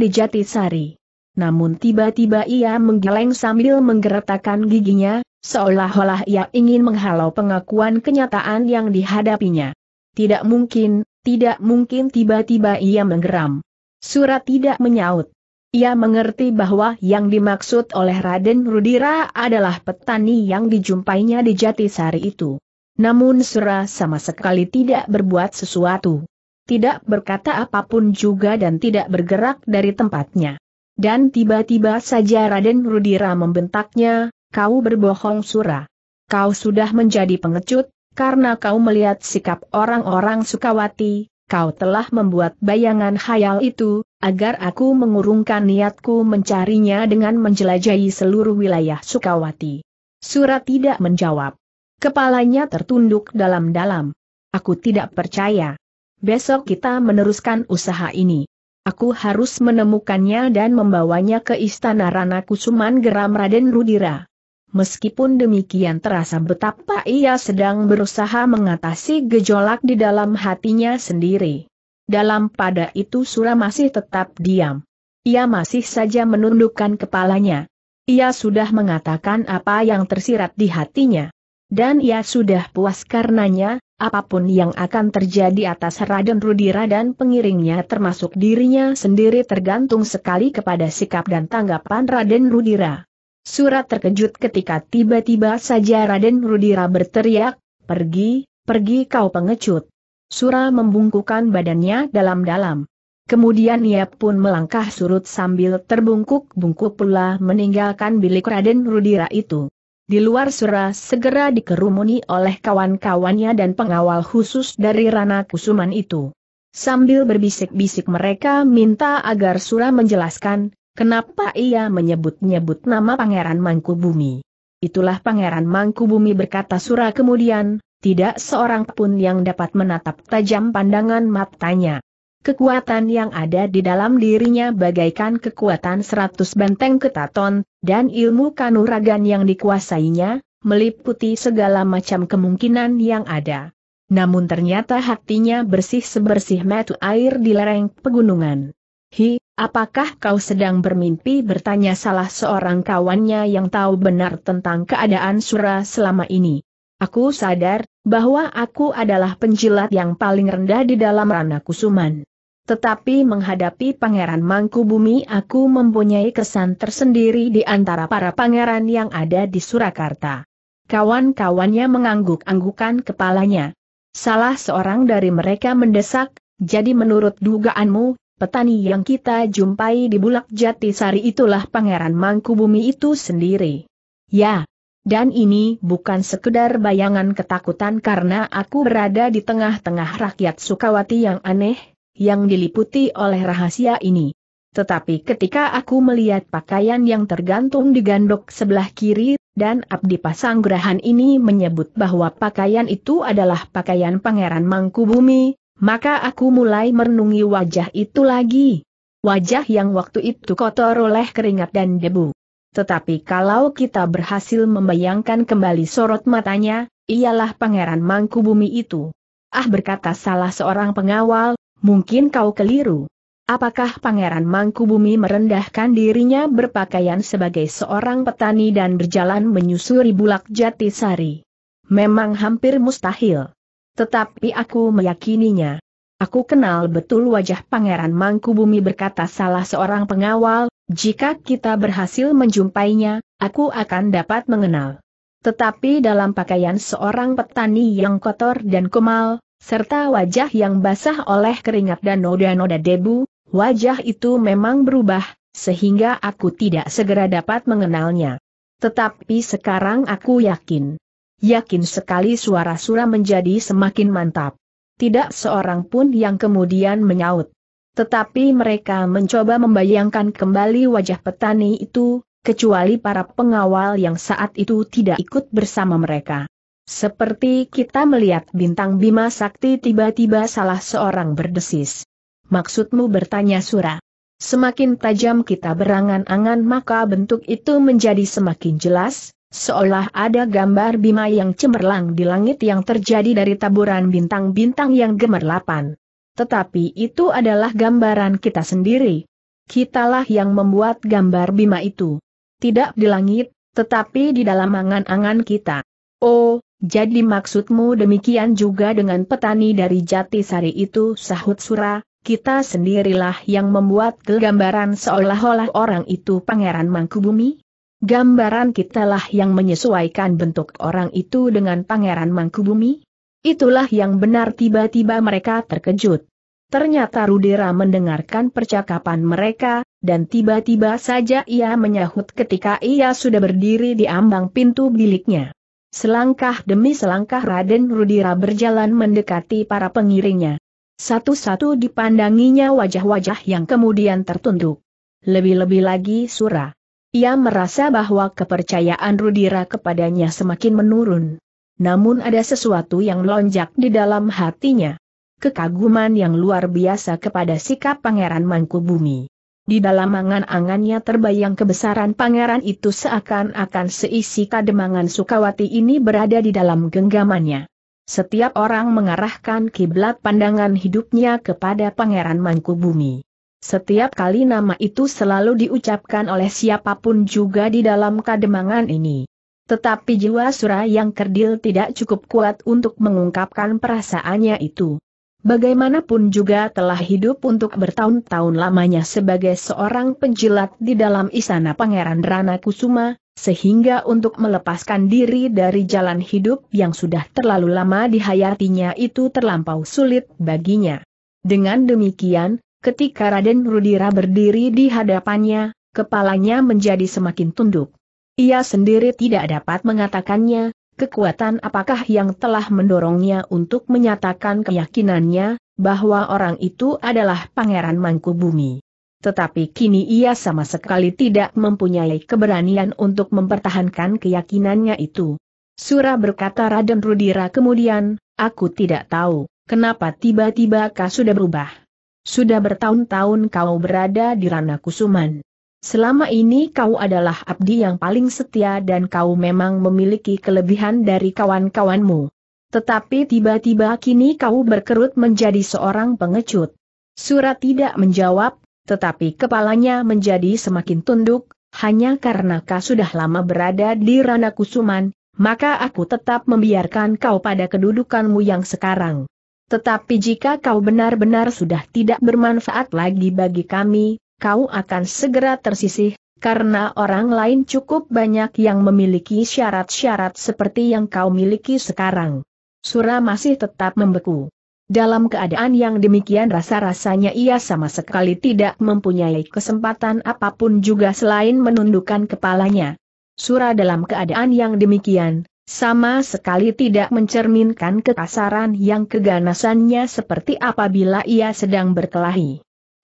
di Jatisari. Namun tiba-tiba ia menggeleng sambil menggeretakkan giginya, seolah-olah ia ingin menghalau pengakuan kenyataan yang dihadapinya. Tidak mungkin, tidak mungkin tiba-tiba ia menggeram. Surat tidak menyaut. Ia mengerti bahwa yang dimaksud oleh Raden Rudira adalah petani yang dijumpainya di Jatisari itu. Namun Sura sama sekali tidak berbuat sesuatu. Tidak berkata apapun juga dan tidak bergerak dari tempatnya. Dan tiba-tiba saja Raden Rudira membentaknya, kau berbohong Sura. Kau sudah menjadi pengecut, karena kau melihat sikap orang-orang Sukawati, kau telah membuat bayangan hayal itu, agar aku mengurungkan niatku mencarinya dengan menjelajahi seluruh wilayah Sukawati. Surat tidak menjawab. Kepalanya tertunduk dalam-dalam. Aku tidak percaya. Besok kita meneruskan usaha ini. Aku harus menemukannya dan membawanya ke istana Rana Kusuman geram Raden Rudira. Meskipun demikian terasa betapa ia sedang berusaha mengatasi gejolak di dalam hatinya sendiri. Dalam pada itu Sura masih tetap diam. Ia masih saja menundukkan kepalanya. Ia sudah mengatakan apa yang tersirat di hatinya. Dan ia sudah puas karenanya, apapun yang akan terjadi atas Raden Rudira dan pengiringnya termasuk dirinya sendiri tergantung sekali kepada sikap dan tanggapan Raden Rudira. Surat terkejut ketika tiba-tiba saja Raden Rudira berteriak, pergi, pergi kau pengecut. Sura membungkukan badannya dalam-dalam. Kemudian ia pun melangkah surut sambil terbungkuk-bungkuk pula meninggalkan bilik Raden Rudira itu. Di luar Sura segera dikerumuni oleh kawan-kawannya dan pengawal khusus dari Rana Kusuman itu. Sambil berbisik-bisik mereka minta agar Sura menjelaskan, kenapa ia menyebut-nyebut nama Pangeran Mangkubumi. Itulah Pangeran Mangkubumi berkata Sura kemudian, tidak seorang pun yang dapat menatap tajam pandangan matanya. Kekuatan yang ada di dalam dirinya bagaikan kekuatan seratus benteng ketaton, dan ilmu kanuragan yang dikuasainya, meliputi segala macam kemungkinan yang ada. Namun ternyata hatinya bersih sebersih metu air di lereng pegunungan. Hi, apakah kau sedang bermimpi bertanya salah seorang kawannya yang tahu benar tentang keadaan Sura selama ini? Aku sadar, bahwa aku adalah penjilat yang paling rendah di dalam ranah kusuman. Tetapi menghadapi pangeran mangku bumi aku mempunyai kesan tersendiri di antara para pangeran yang ada di Surakarta. Kawan-kawannya mengangguk-anggukan kepalanya. Salah seorang dari mereka mendesak, jadi menurut dugaanmu, petani yang kita jumpai di Bulak Jati Sari itulah pangeran mangku bumi itu sendiri. Ya, dan ini bukan sekedar bayangan ketakutan karena aku berada di tengah-tengah rakyat Sukawati yang aneh, yang diliputi oleh rahasia ini. Tetapi ketika aku melihat pakaian yang tergantung di gandok sebelah kiri, dan abdi pasanggerahan ini menyebut bahwa pakaian itu adalah pakaian Pangeran Mangkubumi, maka aku mulai merenungi wajah itu lagi. Wajah yang waktu itu kotor oleh keringat dan debu. Tetapi kalau kita berhasil membayangkan kembali sorot matanya, ialah Pangeran Mangkubumi itu. Ah berkata salah seorang pengawal, mungkin kau keliru. Apakah Pangeran Mangkubumi merendahkan dirinya berpakaian sebagai seorang petani dan berjalan menyusuri bulak jati sari? Memang hampir mustahil. Tetapi aku meyakininya. Aku kenal betul wajah Pangeran Mangkubumi berkata salah seorang pengawal, jika kita berhasil menjumpainya, aku akan dapat mengenal. Tetapi dalam pakaian seorang petani yang kotor dan kemal, serta wajah yang basah oleh keringat dan noda-noda debu, wajah itu memang berubah, sehingga aku tidak segera dapat mengenalnya. Tetapi sekarang aku yakin. Yakin sekali suara Sura menjadi semakin mantap. Tidak seorang pun yang kemudian menyaut. Tetapi mereka mencoba membayangkan kembali wajah petani itu, kecuali para pengawal yang saat itu tidak ikut bersama mereka. Seperti kita melihat bintang Bima Sakti tiba-tiba salah seorang berdesis. Maksudmu bertanya Sura. Semakin tajam kita berangan-angan maka bentuk itu menjadi semakin jelas, seolah ada gambar Bima yang cemerlang di langit yang terjadi dari taburan bintang-bintang yang gemerlapan. Tetapi itu adalah gambaran kita sendiri. Kitalah yang membuat gambar Bima itu. Tidak di langit, tetapi di dalam angan-angan kita. Oh, jadi maksudmu demikian juga dengan petani dari Jatisari itu sahut Sura, kita sendirilah yang membuat gambaran seolah-olah orang itu pangeran Mangkubumi? Gambaran kitalah yang menyesuaikan bentuk orang itu dengan pangeran Mangkubumi? Itulah yang benar tiba-tiba mereka terkejut. Ternyata Rudira mendengarkan percakapan mereka, dan tiba-tiba saja ia menyahut ketika ia sudah berdiri di ambang pintu biliknya. Selangkah demi selangkah Raden Rudira berjalan mendekati para pengiringnya. Satu-satu dipandanginya wajah-wajah yang kemudian tertunduk. Lebih-lebih lagi Sura. Ia merasa bahwa kepercayaan Rudira kepadanya semakin menurun namun ada sesuatu yang lonjak di dalam hatinya. Kekaguman yang luar biasa kepada sikap Pangeran Mangkubumi. Di dalam angan-angannya terbayang kebesaran pangeran itu seakan-akan seisi kademangan Sukawati ini berada di dalam genggamannya. Setiap orang mengarahkan kiblat pandangan hidupnya kepada Pangeran Mangkubumi. Setiap kali nama itu selalu diucapkan oleh siapapun juga di dalam kademangan ini. Tetapi jiwa Sura yang kerdil tidak cukup kuat untuk mengungkapkan perasaannya itu. Bagaimanapun juga telah hidup untuk bertahun-tahun lamanya sebagai seorang penjilat di dalam istana Pangeran Rana Kusuma, sehingga untuk melepaskan diri dari jalan hidup yang sudah terlalu lama dihayatinya itu terlampau sulit baginya. Dengan demikian, ketika Raden Rudira berdiri di hadapannya, kepalanya menjadi semakin tunduk. Ia sendiri tidak dapat mengatakannya, kekuatan apakah yang telah mendorongnya untuk menyatakan keyakinannya, bahwa orang itu adalah Pangeran Mangkubumi. Tetapi kini ia sama sekali tidak mempunyai keberanian untuk mempertahankan keyakinannya itu. Surah berkata Raden Rudira kemudian, aku tidak tahu, kenapa tiba-tiba kau sudah berubah. Sudah bertahun-tahun kau berada di ranah kusuman. Selama ini kau adalah abdi yang paling setia dan kau memang memiliki kelebihan dari kawan-kawanmu. Tetapi tiba-tiba kini kau berkerut menjadi seorang pengecut. Surat tidak menjawab, tetapi kepalanya menjadi semakin tunduk, hanya karena kau sudah lama berada di Rana Kusuman, maka aku tetap membiarkan kau pada kedudukanmu yang sekarang. Tetapi jika kau benar-benar sudah tidak bermanfaat lagi bagi kami, kau akan segera tersisih, karena orang lain cukup banyak yang memiliki syarat-syarat seperti yang kau miliki sekarang. Sura masih tetap membeku. Dalam keadaan yang demikian rasa-rasanya ia sama sekali tidak mempunyai kesempatan apapun juga selain menundukkan kepalanya. Sura dalam keadaan yang demikian, sama sekali tidak mencerminkan kekasaran yang keganasannya seperti apabila ia sedang berkelahi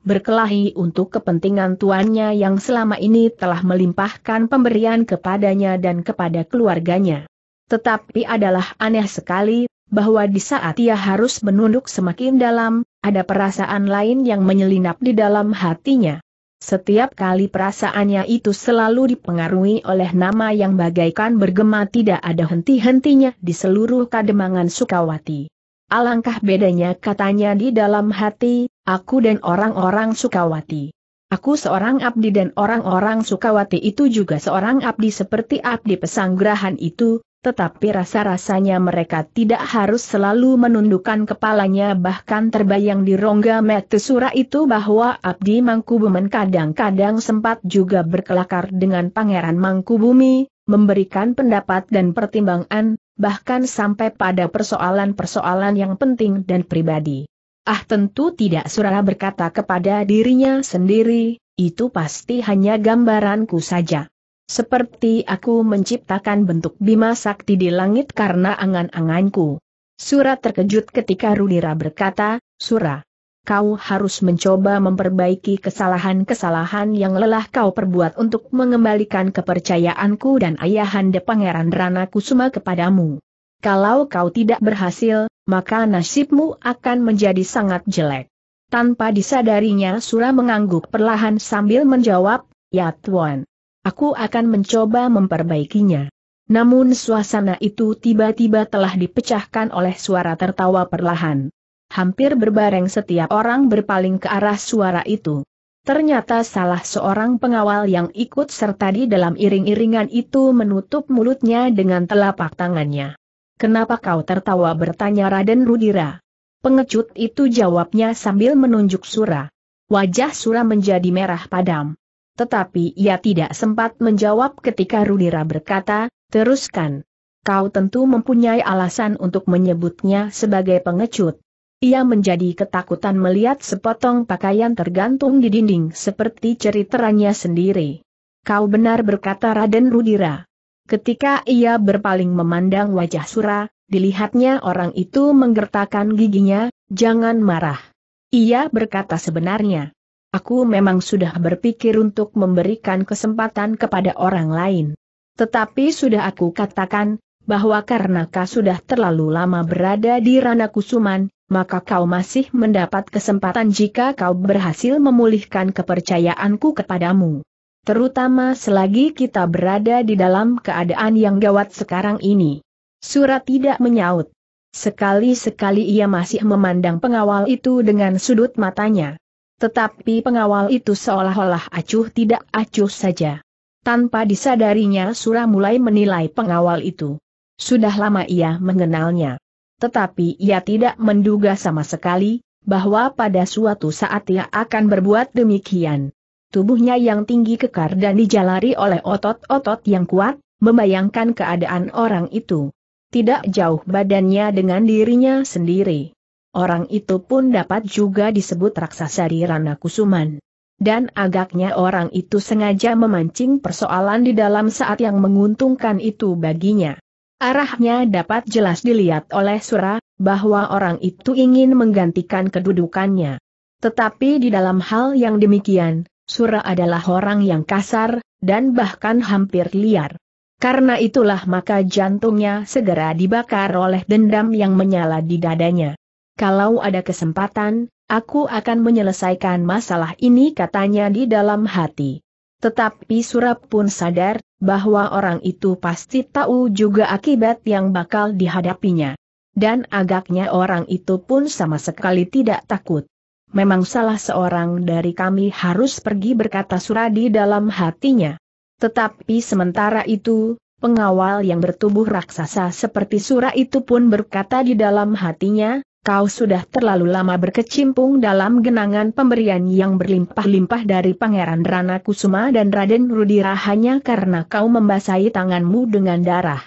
berkelahi untuk kepentingan tuannya yang selama ini telah melimpahkan pemberian kepadanya dan kepada keluarganya. Tetapi adalah aneh sekali, bahwa di saat ia harus menunduk semakin dalam, ada perasaan lain yang menyelinap di dalam hatinya. Setiap kali perasaannya itu selalu dipengaruhi oleh nama yang bagaikan bergema tidak ada henti-hentinya di seluruh kademangan Sukawati. Alangkah bedanya katanya di dalam hati, aku dan orang-orang Sukawati. Aku seorang abdi dan orang-orang Sukawati itu juga seorang abdi seperti abdi pesanggrahan itu, tetapi rasa-rasanya mereka tidak harus selalu menundukkan kepalanya bahkan terbayang di rongga metesura itu bahwa abdi Mangkubumen kadang-kadang sempat juga berkelakar dengan pangeran Mangkubumi, memberikan pendapat dan pertimbangan, bahkan sampai pada persoalan-persoalan yang penting dan pribadi. Ah tentu tidak Surah berkata kepada dirinya sendiri, itu pasti hanya gambaranku saja. Seperti aku menciptakan bentuk bima sakti di langit karena angan-anganku. Surah terkejut ketika Rudira berkata, Surah, kau harus mencoba memperbaiki kesalahan-kesalahan yang lelah kau perbuat untuk mengembalikan kepercayaanku dan ayahanda Pangeran Rana Kusuma kepadamu. Kalau kau tidak berhasil, maka nasibmu akan menjadi sangat jelek. Tanpa disadarinya Sura mengangguk perlahan sambil menjawab, Ya Tuan. Aku akan mencoba memperbaikinya. Namun suasana itu tiba-tiba telah dipecahkan oleh suara tertawa perlahan hampir berbareng setiap orang berpaling ke arah suara itu. Ternyata salah seorang pengawal yang ikut serta di dalam iring-iringan itu menutup mulutnya dengan telapak tangannya. Kenapa kau tertawa bertanya Raden Rudira? Pengecut itu jawabnya sambil menunjuk Sura. Wajah Sura menjadi merah padam. Tetapi ia tidak sempat menjawab ketika Rudira berkata, teruskan. Kau tentu mempunyai alasan untuk menyebutnya sebagai pengecut. Ia menjadi ketakutan melihat sepotong pakaian tergantung di dinding seperti ceriteranya sendiri. Kau benar berkata Raden Rudira. Ketika ia berpaling memandang wajah Sura, dilihatnya orang itu menggertakkan giginya, jangan marah. Ia berkata sebenarnya. Aku memang sudah berpikir untuk memberikan kesempatan kepada orang lain. Tetapi sudah aku katakan, bahwa karena kau sudah terlalu lama berada di Rana Kusuman, maka kau masih mendapat kesempatan jika kau berhasil memulihkan kepercayaanku kepadamu. Terutama selagi kita berada di dalam keadaan yang gawat sekarang ini. Surat tidak menyaut. Sekali-sekali ia masih memandang pengawal itu dengan sudut matanya. Tetapi pengawal itu seolah-olah acuh tidak acuh saja. Tanpa disadarinya Surah mulai menilai pengawal itu. Sudah lama ia mengenalnya tetapi ia tidak menduga sama sekali, bahwa pada suatu saat ia akan berbuat demikian. Tubuhnya yang tinggi kekar dan dijalari oleh otot-otot yang kuat, membayangkan keadaan orang itu. Tidak jauh badannya dengan dirinya sendiri. Orang itu pun dapat juga disebut raksasa di Rana Kusuman dan agaknya orang itu sengaja memancing persoalan di dalam saat yang menguntungkan itu baginya. Arahnya dapat jelas dilihat oleh Sura, bahwa orang itu ingin menggantikan kedudukannya. Tetapi di dalam hal yang demikian, Sura adalah orang yang kasar, dan bahkan hampir liar. Karena itulah maka jantungnya segera dibakar oleh dendam yang menyala di dadanya. Kalau ada kesempatan, aku akan menyelesaikan masalah ini katanya di dalam hati. Tetapi Surap pun sadar, bahwa orang itu pasti tahu juga akibat yang bakal dihadapinya. Dan agaknya orang itu pun sama sekali tidak takut. Memang salah seorang dari kami harus pergi berkata Suradi dalam hatinya. Tetapi sementara itu, pengawal yang bertubuh raksasa seperti Sura itu pun berkata di dalam hatinya, kau sudah terlalu lama berkecimpung dalam genangan pemberian yang berlimpah-limpah dari Pangeran Rana Kusuma dan Raden Rudira hanya karena kau membasahi tanganmu dengan darah.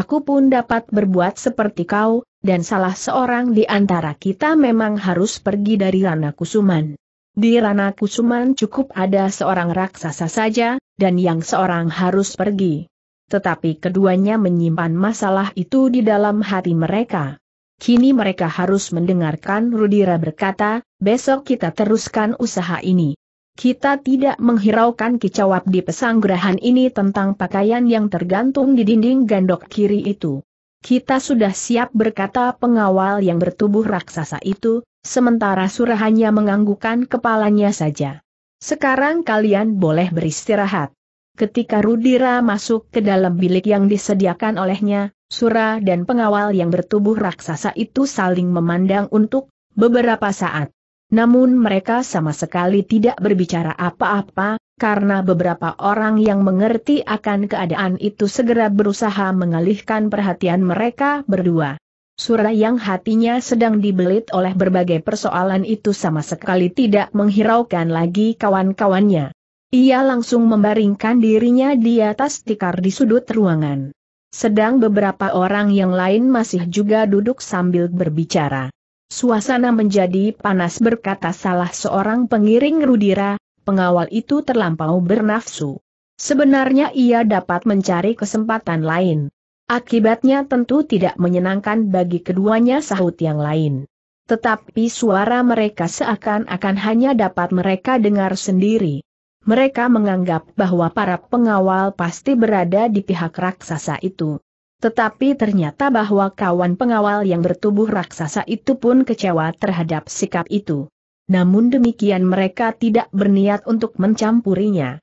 Aku pun dapat berbuat seperti kau, dan salah seorang di antara kita memang harus pergi dari Rana Kusuman. Di Rana Kusuman cukup ada seorang raksasa saja, dan yang seorang harus pergi. Tetapi keduanya menyimpan masalah itu di dalam hati mereka. Kini mereka harus mendengarkan Rudira berkata, besok kita teruskan usaha ini. Kita tidak menghiraukan kicauap di pesanggerahan ini tentang pakaian yang tergantung di dinding gandok kiri itu. Kita sudah siap berkata pengawal yang bertubuh raksasa itu, sementara surah hanya menganggukan kepalanya saja. Sekarang kalian boleh beristirahat. Ketika Rudira masuk ke dalam bilik yang disediakan olehnya, Sura dan pengawal yang bertubuh raksasa itu saling memandang untuk beberapa saat. Namun mereka sama sekali tidak berbicara apa-apa, karena beberapa orang yang mengerti akan keadaan itu segera berusaha mengalihkan perhatian mereka berdua. Surah yang hatinya sedang dibelit oleh berbagai persoalan itu sama sekali tidak menghiraukan lagi kawan-kawannya. Ia langsung membaringkan dirinya di atas tikar di sudut ruangan. Sedang beberapa orang yang lain masih juga duduk sambil berbicara. Suasana menjadi panas berkata salah seorang pengiring Rudira, pengawal itu terlampau bernafsu. Sebenarnya ia dapat mencari kesempatan lain. Akibatnya tentu tidak menyenangkan bagi keduanya sahut yang lain. Tetapi suara mereka seakan-akan hanya dapat mereka dengar sendiri mereka menganggap bahwa para pengawal pasti berada di pihak raksasa itu. Tetapi ternyata bahwa kawan pengawal yang bertubuh raksasa itu pun kecewa terhadap sikap itu. Namun demikian mereka tidak berniat untuk mencampurinya.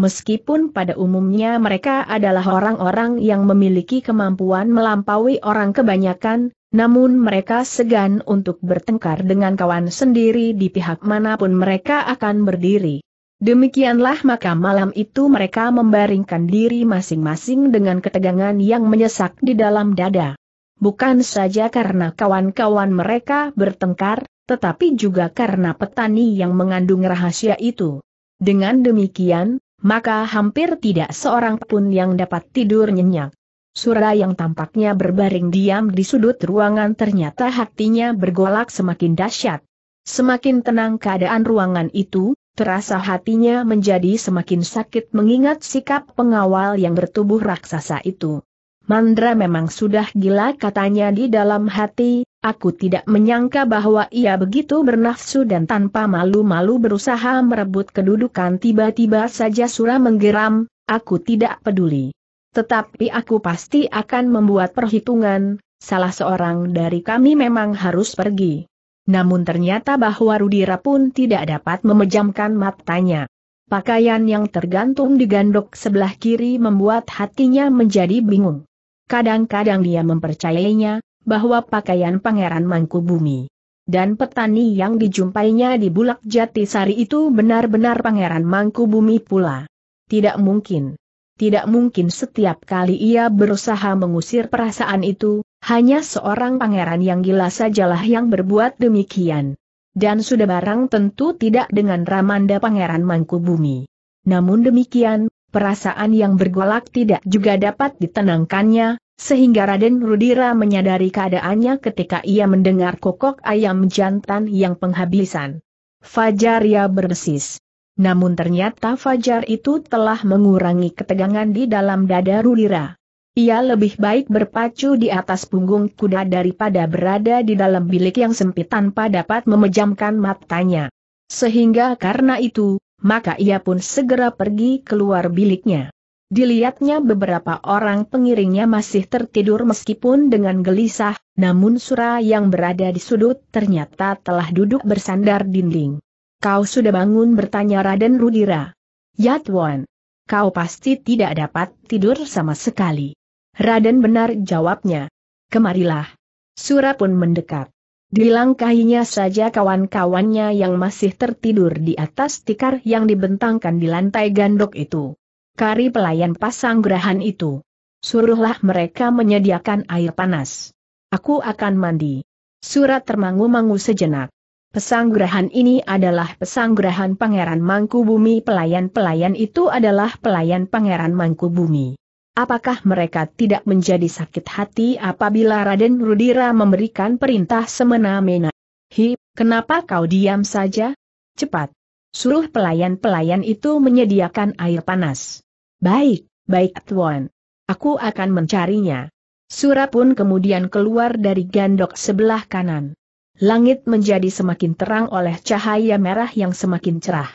Meskipun pada umumnya mereka adalah orang-orang yang memiliki kemampuan melampaui orang kebanyakan, namun mereka segan untuk bertengkar dengan kawan sendiri di pihak manapun mereka akan berdiri. Demikianlah maka malam itu mereka membaringkan diri masing-masing dengan ketegangan yang menyesak di dalam dada. Bukan saja karena kawan-kawan mereka bertengkar, tetapi juga karena petani yang mengandung rahasia itu. Dengan demikian, maka hampir tidak seorang pun yang dapat tidur nyenyak. Sura yang tampaknya berbaring diam di sudut ruangan ternyata hatinya bergolak semakin dahsyat. Semakin tenang keadaan ruangan itu, Terasa hatinya menjadi semakin sakit mengingat sikap pengawal yang bertubuh raksasa itu. Mandra memang sudah gila katanya di dalam hati, aku tidak menyangka bahwa ia begitu bernafsu dan tanpa malu-malu berusaha merebut kedudukan tiba-tiba saja Sura menggeram, aku tidak peduli. Tetapi aku pasti akan membuat perhitungan, salah seorang dari kami memang harus pergi. Namun ternyata bahwa Rudira pun tidak dapat memejamkan matanya. Pakaian yang tergantung di gandok sebelah kiri membuat hatinya menjadi bingung. Kadang-kadang dia mempercayainya, bahwa pakaian pangeran Mangkubumi dan petani yang dijumpainya di Bulak Jatisari itu benar-benar pangeran Mangkubumi pula. Tidak mungkin tidak mungkin setiap kali ia berusaha mengusir perasaan itu, hanya seorang pangeran yang gila sajalah yang berbuat demikian. Dan sudah barang tentu tidak dengan Ramanda Pangeran Mangkubumi. Namun demikian, perasaan yang bergolak tidak juga dapat ditenangkannya, sehingga Raden Rudira menyadari keadaannya ketika ia mendengar kokok ayam jantan yang penghabisan. Fajar ia berdesis. Namun ternyata Fajar itu telah mengurangi ketegangan di dalam dada Rulira. Ia lebih baik berpacu di atas punggung kuda daripada berada di dalam bilik yang sempit tanpa dapat memejamkan matanya. Sehingga karena itu, maka ia pun segera pergi keluar biliknya. Dilihatnya beberapa orang pengiringnya masih tertidur meskipun dengan gelisah, namun Sura yang berada di sudut ternyata telah duduk bersandar dinding. Kau sudah bangun bertanya Raden Rudira. Yatwan. Kau pasti tidak dapat tidur sama sekali. Raden benar jawabnya. Kemarilah. Sura pun mendekat. Dilangkahinya saja kawan-kawannya yang masih tertidur di atas tikar yang dibentangkan di lantai gandok itu. Kari pelayan pasang gerahan itu. Suruhlah mereka menyediakan air panas. Aku akan mandi. Surat termangu-mangu sejenak. Pesanggrahan ini adalah pesanggrahan Pangeran Mangkubumi pelayan-pelayan itu adalah pelayan Pangeran Mangkubumi. Apakah mereka tidak menjadi sakit hati apabila Raden Rudira memberikan perintah semena-mena? Hi, kenapa kau diam saja? Cepat. Suruh pelayan-pelayan itu menyediakan air panas. Baik, baik Tuan. Aku akan mencarinya. Sura pun kemudian keluar dari gandok sebelah kanan langit menjadi semakin terang oleh cahaya merah yang semakin cerah.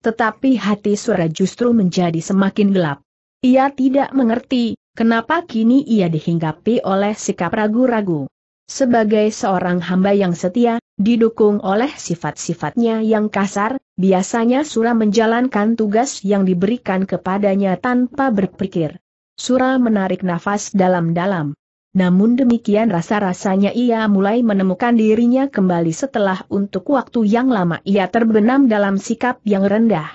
Tetapi hati Sura justru menjadi semakin gelap. Ia tidak mengerti, kenapa kini ia dihinggapi oleh sikap ragu-ragu. Sebagai seorang hamba yang setia, didukung oleh sifat-sifatnya yang kasar, biasanya Sura menjalankan tugas yang diberikan kepadanya tanpa berpikir. Sura menarik nafas dalam-dalam. Namun demikian rasa-rasanya ia mulai menemukan dirinya kembali setelah untuk waktu yang lama ia terbenam dalam sikap yang rendah.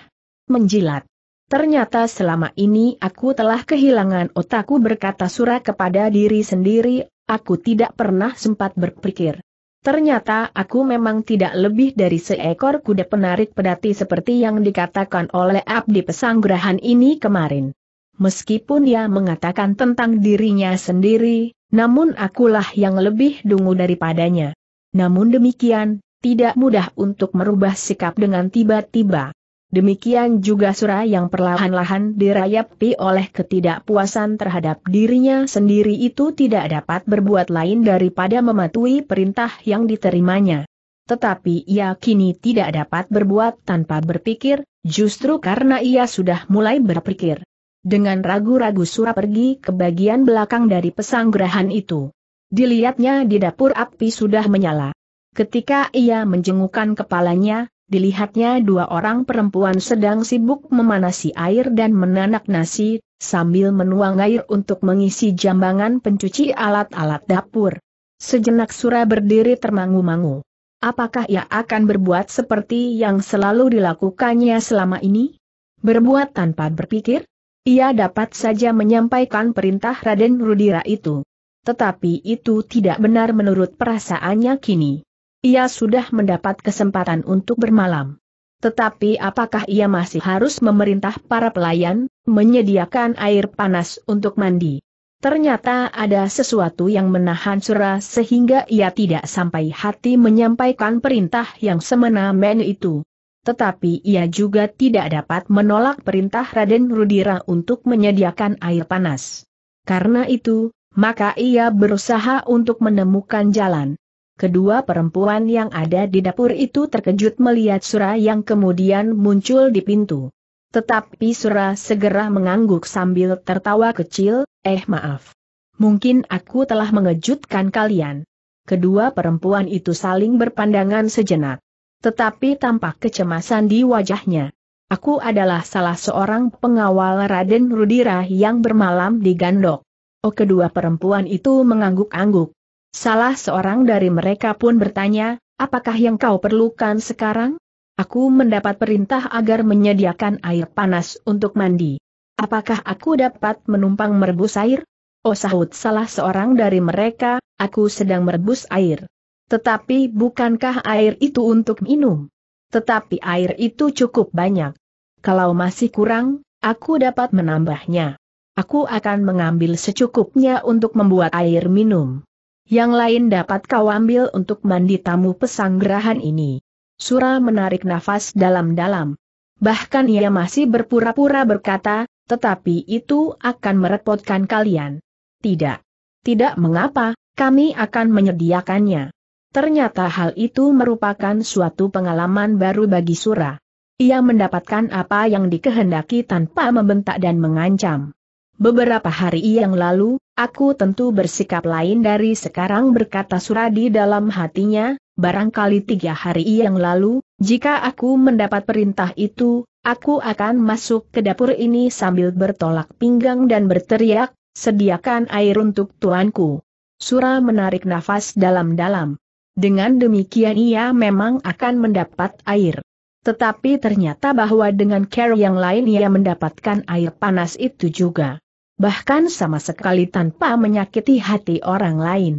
Menjilat. Ternyata selama ini aku telah kehilangan otakku berkata surah kepada diri sendiri, aku tidak pernah sempat berpikir. Ternyata aku memang tidak lebih dari seekor kuda penarik pedati seperti yang dikatakan oleh abdi Pesanggrahan ini kemarin. Meskipun ia mengatakan tentang dirinya sendiri, namun akulah yang lebih dungu daripadanya. Namun demikian, tidak mudah untuk merubah sikap dengan tiba-tiba. Demikian juga surah yang perlahan-lahan dirayapi oleh ketidakpuasan terhadap dirinya sendiri itu tidak dapat berbuat lain daripada mematuhi perintah yang diterimanya. Tetapi ia kini tidak dapat berbuat tanpa berpikir, justru karena ia sudah mulai berpikir. Dengan ragu-ragu Sura pergi ke bagian belakang dari pesanggerahan itu. Dilihatnya di dapur api sudah menyala. Ketika ia menjengukkan kepalanya, dilihatnya dua orang perempuan sedang sibuk memanasi air dan menanak nasi, sambil menuang air untuk mengisi jambangan pencuci alat-alat dapur. Sejenak Sura berdiri termangu-mangu. Apakah ia akan berbuat seperti yang selalu dilakukannya selama ini? Berbuat tanpa berpikir? Ia dapat saja menyampaikan perintah Raden Rudira itu. Tetapi itu tidak benar menurut perasaannya kini. Ia sudah mendapat kesempatan untuk bermalam. Tetapi apakah ia masih harus memerintah para pelayan, menyediakan air panas untuk mandi? Ternyata ada sesuatu yang menahan Sura sehingga ia tidak sampai hati menyampaikan perintah yang semena-mena itu. Tetapi ia juga tidak dapat menolak perintah Raden Rudira untuk menyediakan air panas. Karena itu, maka ia berusaha untuk menemukan jalan. Kedua perempuan yang ada di dapur itu terkejut melihat Sura yang kemudian muncul di pintu. Tetapi Sura segera mengangguk sambil tertawa kecil, eh maaf. Mungkin aku telah mengejutkan kalian. Kedua perempuan itu saling berpandangan sejenak tetapi tampak kecemasan di wajahnya. Aku adalah salah seorang pengawal Raden Rudira yang bermalam di Gandok. Oh kedua perempuan itu mengangguk-angguk. Salah seorang dari mereka pun bertanya, apakah yang kau perlukan sekarang? Aku mendapat perintah agar menyediakan air panas untuk mandi. Apakah aku dapat menumpang merebus air? Oh sahut salah seorang dari mereka, aku sedang merebus air. Tetapi bukankah air itu untuk minum? Tetapi air itu cukup banyak. Kalau masih kurang, aku dapat menambahnya. Aku akan mengambil secukupnya untuk membuat air minum. Yang lain dapat kau ambil untuk mandi tamu pesanggerahan ini. Sura menarik nafas dalam-dalam. Bahkan ia masih berpura-pura berkata, tetapi itu akan merepotkan kalian. Tidak. Tidak mengapa, kami akan menyediakannya. Ternyata hal itu merupakan suatu pengalaman baru bagi Sura. Ia mendapatkan apa yang dikehendaki tanpa membentak dan mengancam. Beberapa hari yang lalu, aku tentu bersikap lain dari sekarang berkata Sura di dalam hatinya, barangkali tiga hari yang lalu, jika aku mendapat perintah itu, aku akan masuk ke dapur ini sambil bertolak pinggang dan berteriak, sediakan air untuk tuanku. Sura menarik nafas dalam-dalam. Dengan demikian ia memang akan mendapat air. Tetapi ternyata bahwa dengan care yang lain ia mendapatkan air panas itu juga. Bahkan sama sekali tanpa menyakiti hati orang lain.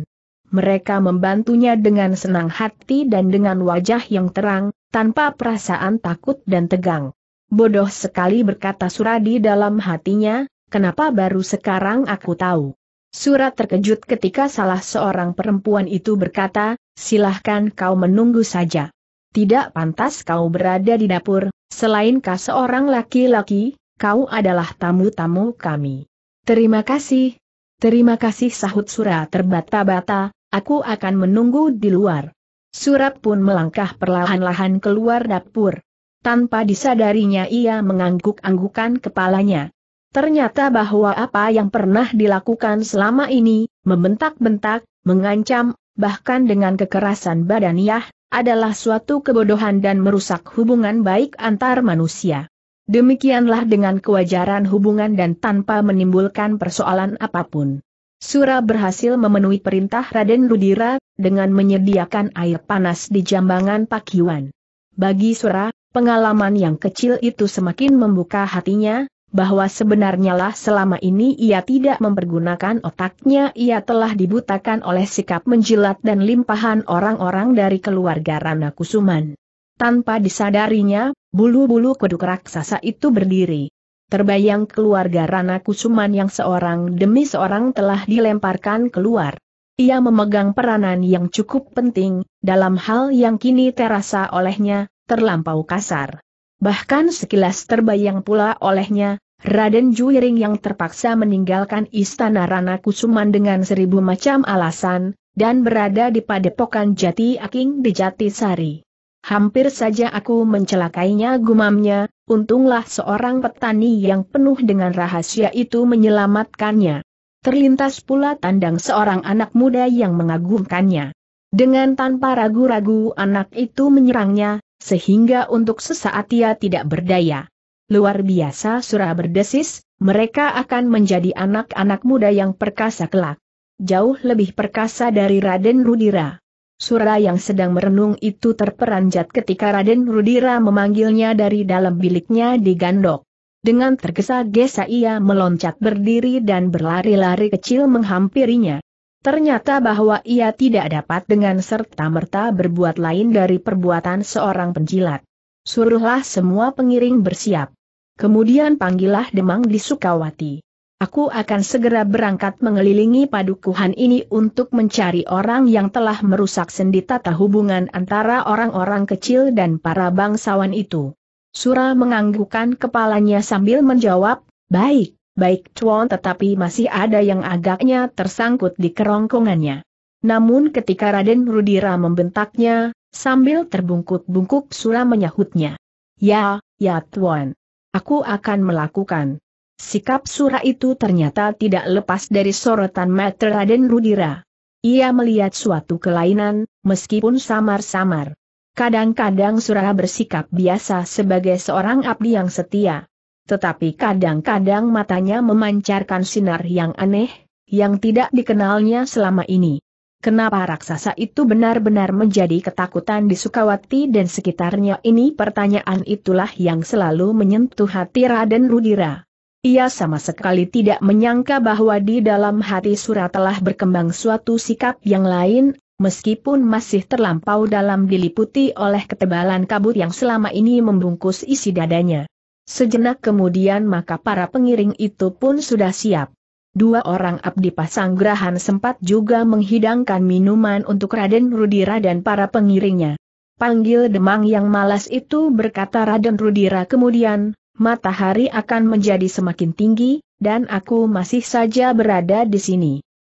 Mereka membantunya dengan senang hati dan dengan wajah yang terang, tanpa perasaan takut dan tegang. Bodoh sekali berkata Suradi dalam hatinya, kenapa baru sekarang aku tahu. Surat terkejut ketika salah seorang perempuan itu berkata, silahkan kau menunggu saja. Tidak pantas kau berada di dapur, selain kau seorang laki-laki, kau adalah tamu-tamu kami. Terima kasih. Terima kasih sahut Sura terbata-bata, aku akan menunggu di luar. Surap pun melangkah perlahan-lahan keluar dapur. Tanpa disadarinya ia mengangguk-anggukan kepalanya. Ternyata bahwa apa yang pernah dilakukan selama ini, membentak-bentak, mengancam, bahkan dengan kekerasan badaniah, adalah suatu kebodohan dan merusak hubungan baik antar manusia. Demikianlah dengan kewajaran hubungan dan tanpa menimbulkan persoalan apapun. Sura berhasil memenuhi perintah Raden Rudira, dengan menyediakan air panas di jambangan Pakiwan. Bagi Sura, pengalaman yang kecil itu semakin membuka hatinya, bahwa sebenarnya lah selama ini ia tidak mempergunakan otaknya ia telah dibutakan oleh sikap menjilat dan limpahan orang-orang dari keluarga Rana Kusuman. Tanpa disadarinya, bulu-bulu kuduk raksasa itu berdiri. Terbayang keluarga Rana Kusuman yang seorang demi seorang telah dilemparkan keluar. Ia memegang peranan yang cukup penting, dalam hal yang kini terasa olehnya, terlampau kasar. Bahkan sekilas terbayang pula olehnya, Raden Juiring yang terpaksa meninggalkan istana Rana Kusuman dengan seribu macam alasan, dan berada di padepokan Jati Aking di Sari. Hampir saja aku mencelakainya gumamnya, untunglah seorang petani yang penuh dengan rahasia itu menyelamatkannya. Terlintas pula tandang seorang anak muda yang mengagumkannya. Dengan tanpa ragu-ragu anak itu menyerangnya, sehingga untuk sesaat ia tidak berdaya. Luar biasa surah berdesis, mereka akan menjadi anak-anak muda yang perkasa kelak. Jauh lebih perkasa dari Raden Rudira. Surah yang sedang merenung itu terperanjat ketika Raden Rudira memanggilnya dari dalam biliknya di Gandok. Dengan tergesa-gesa ia meloncat berdiri dan berlari-lari kecil menghampirinya. Ternyata bahwa ia tidak dapat dengan serta-merta berbuat lain dari perbuatan seorang penjilat. Suruhlah semua pengiring bersiap. Kemudian panggillah Demang di Sukawati. Aku akan segera berangkat mengelilingi padukuhan ini untuk mencari orang yang telah merusak sendi tata hubungan antara orang-orang kecil dan para bangsawan itu. Sura menganggukkan kepalanya sambil menjawab, baik baik cuan tetapi masih ada yang agaknya tersangkut di kerongkongannya. Namun ketika Raden Rudira membentaknya, sambil terbungkuk-bungkuk Sura menyahutnya. Ya, ya tuan. Aku akan melakukan. Sikap Sura itu ternyata tidak lepas dari sorotan mata Raden Rudira. Ia melihat suatu kelainan, meskipun samar-samar. Kadang-kadang Sura bersikap biasa sebagai seorang abdi yang setia tetapi kadang-kadang matanya memancarkan sinar yang aneh, yang tidak dikenalnya selama ini. Kenapa raksasa itu benar-benar menjadi ketakutan di Sukawati dan sekitarnya ini pertanyaan itulah yang selalu menyentuh hati Raden Rudira. Ia sama sekali tidak menyangka bahwa di dalam hati Sura telah berkembang suatu sikap yang lain, meskipun masih terlampau dalam diliputi oleh ketebalan kabut yang selama ini membungkus isi dadanya. Sejenak kemudian maka para pengiring itu pun sudah siap. Dua orang abdi pasanggrahan sempat juga menghidangkan minuman untuk Raden Rudira dan para pengiringnya. Panggil demang yang malas itu berkata Raden Rudira kemudian, matahari akan menjadi semakin tinggi, dan aku masih saja berada di sini.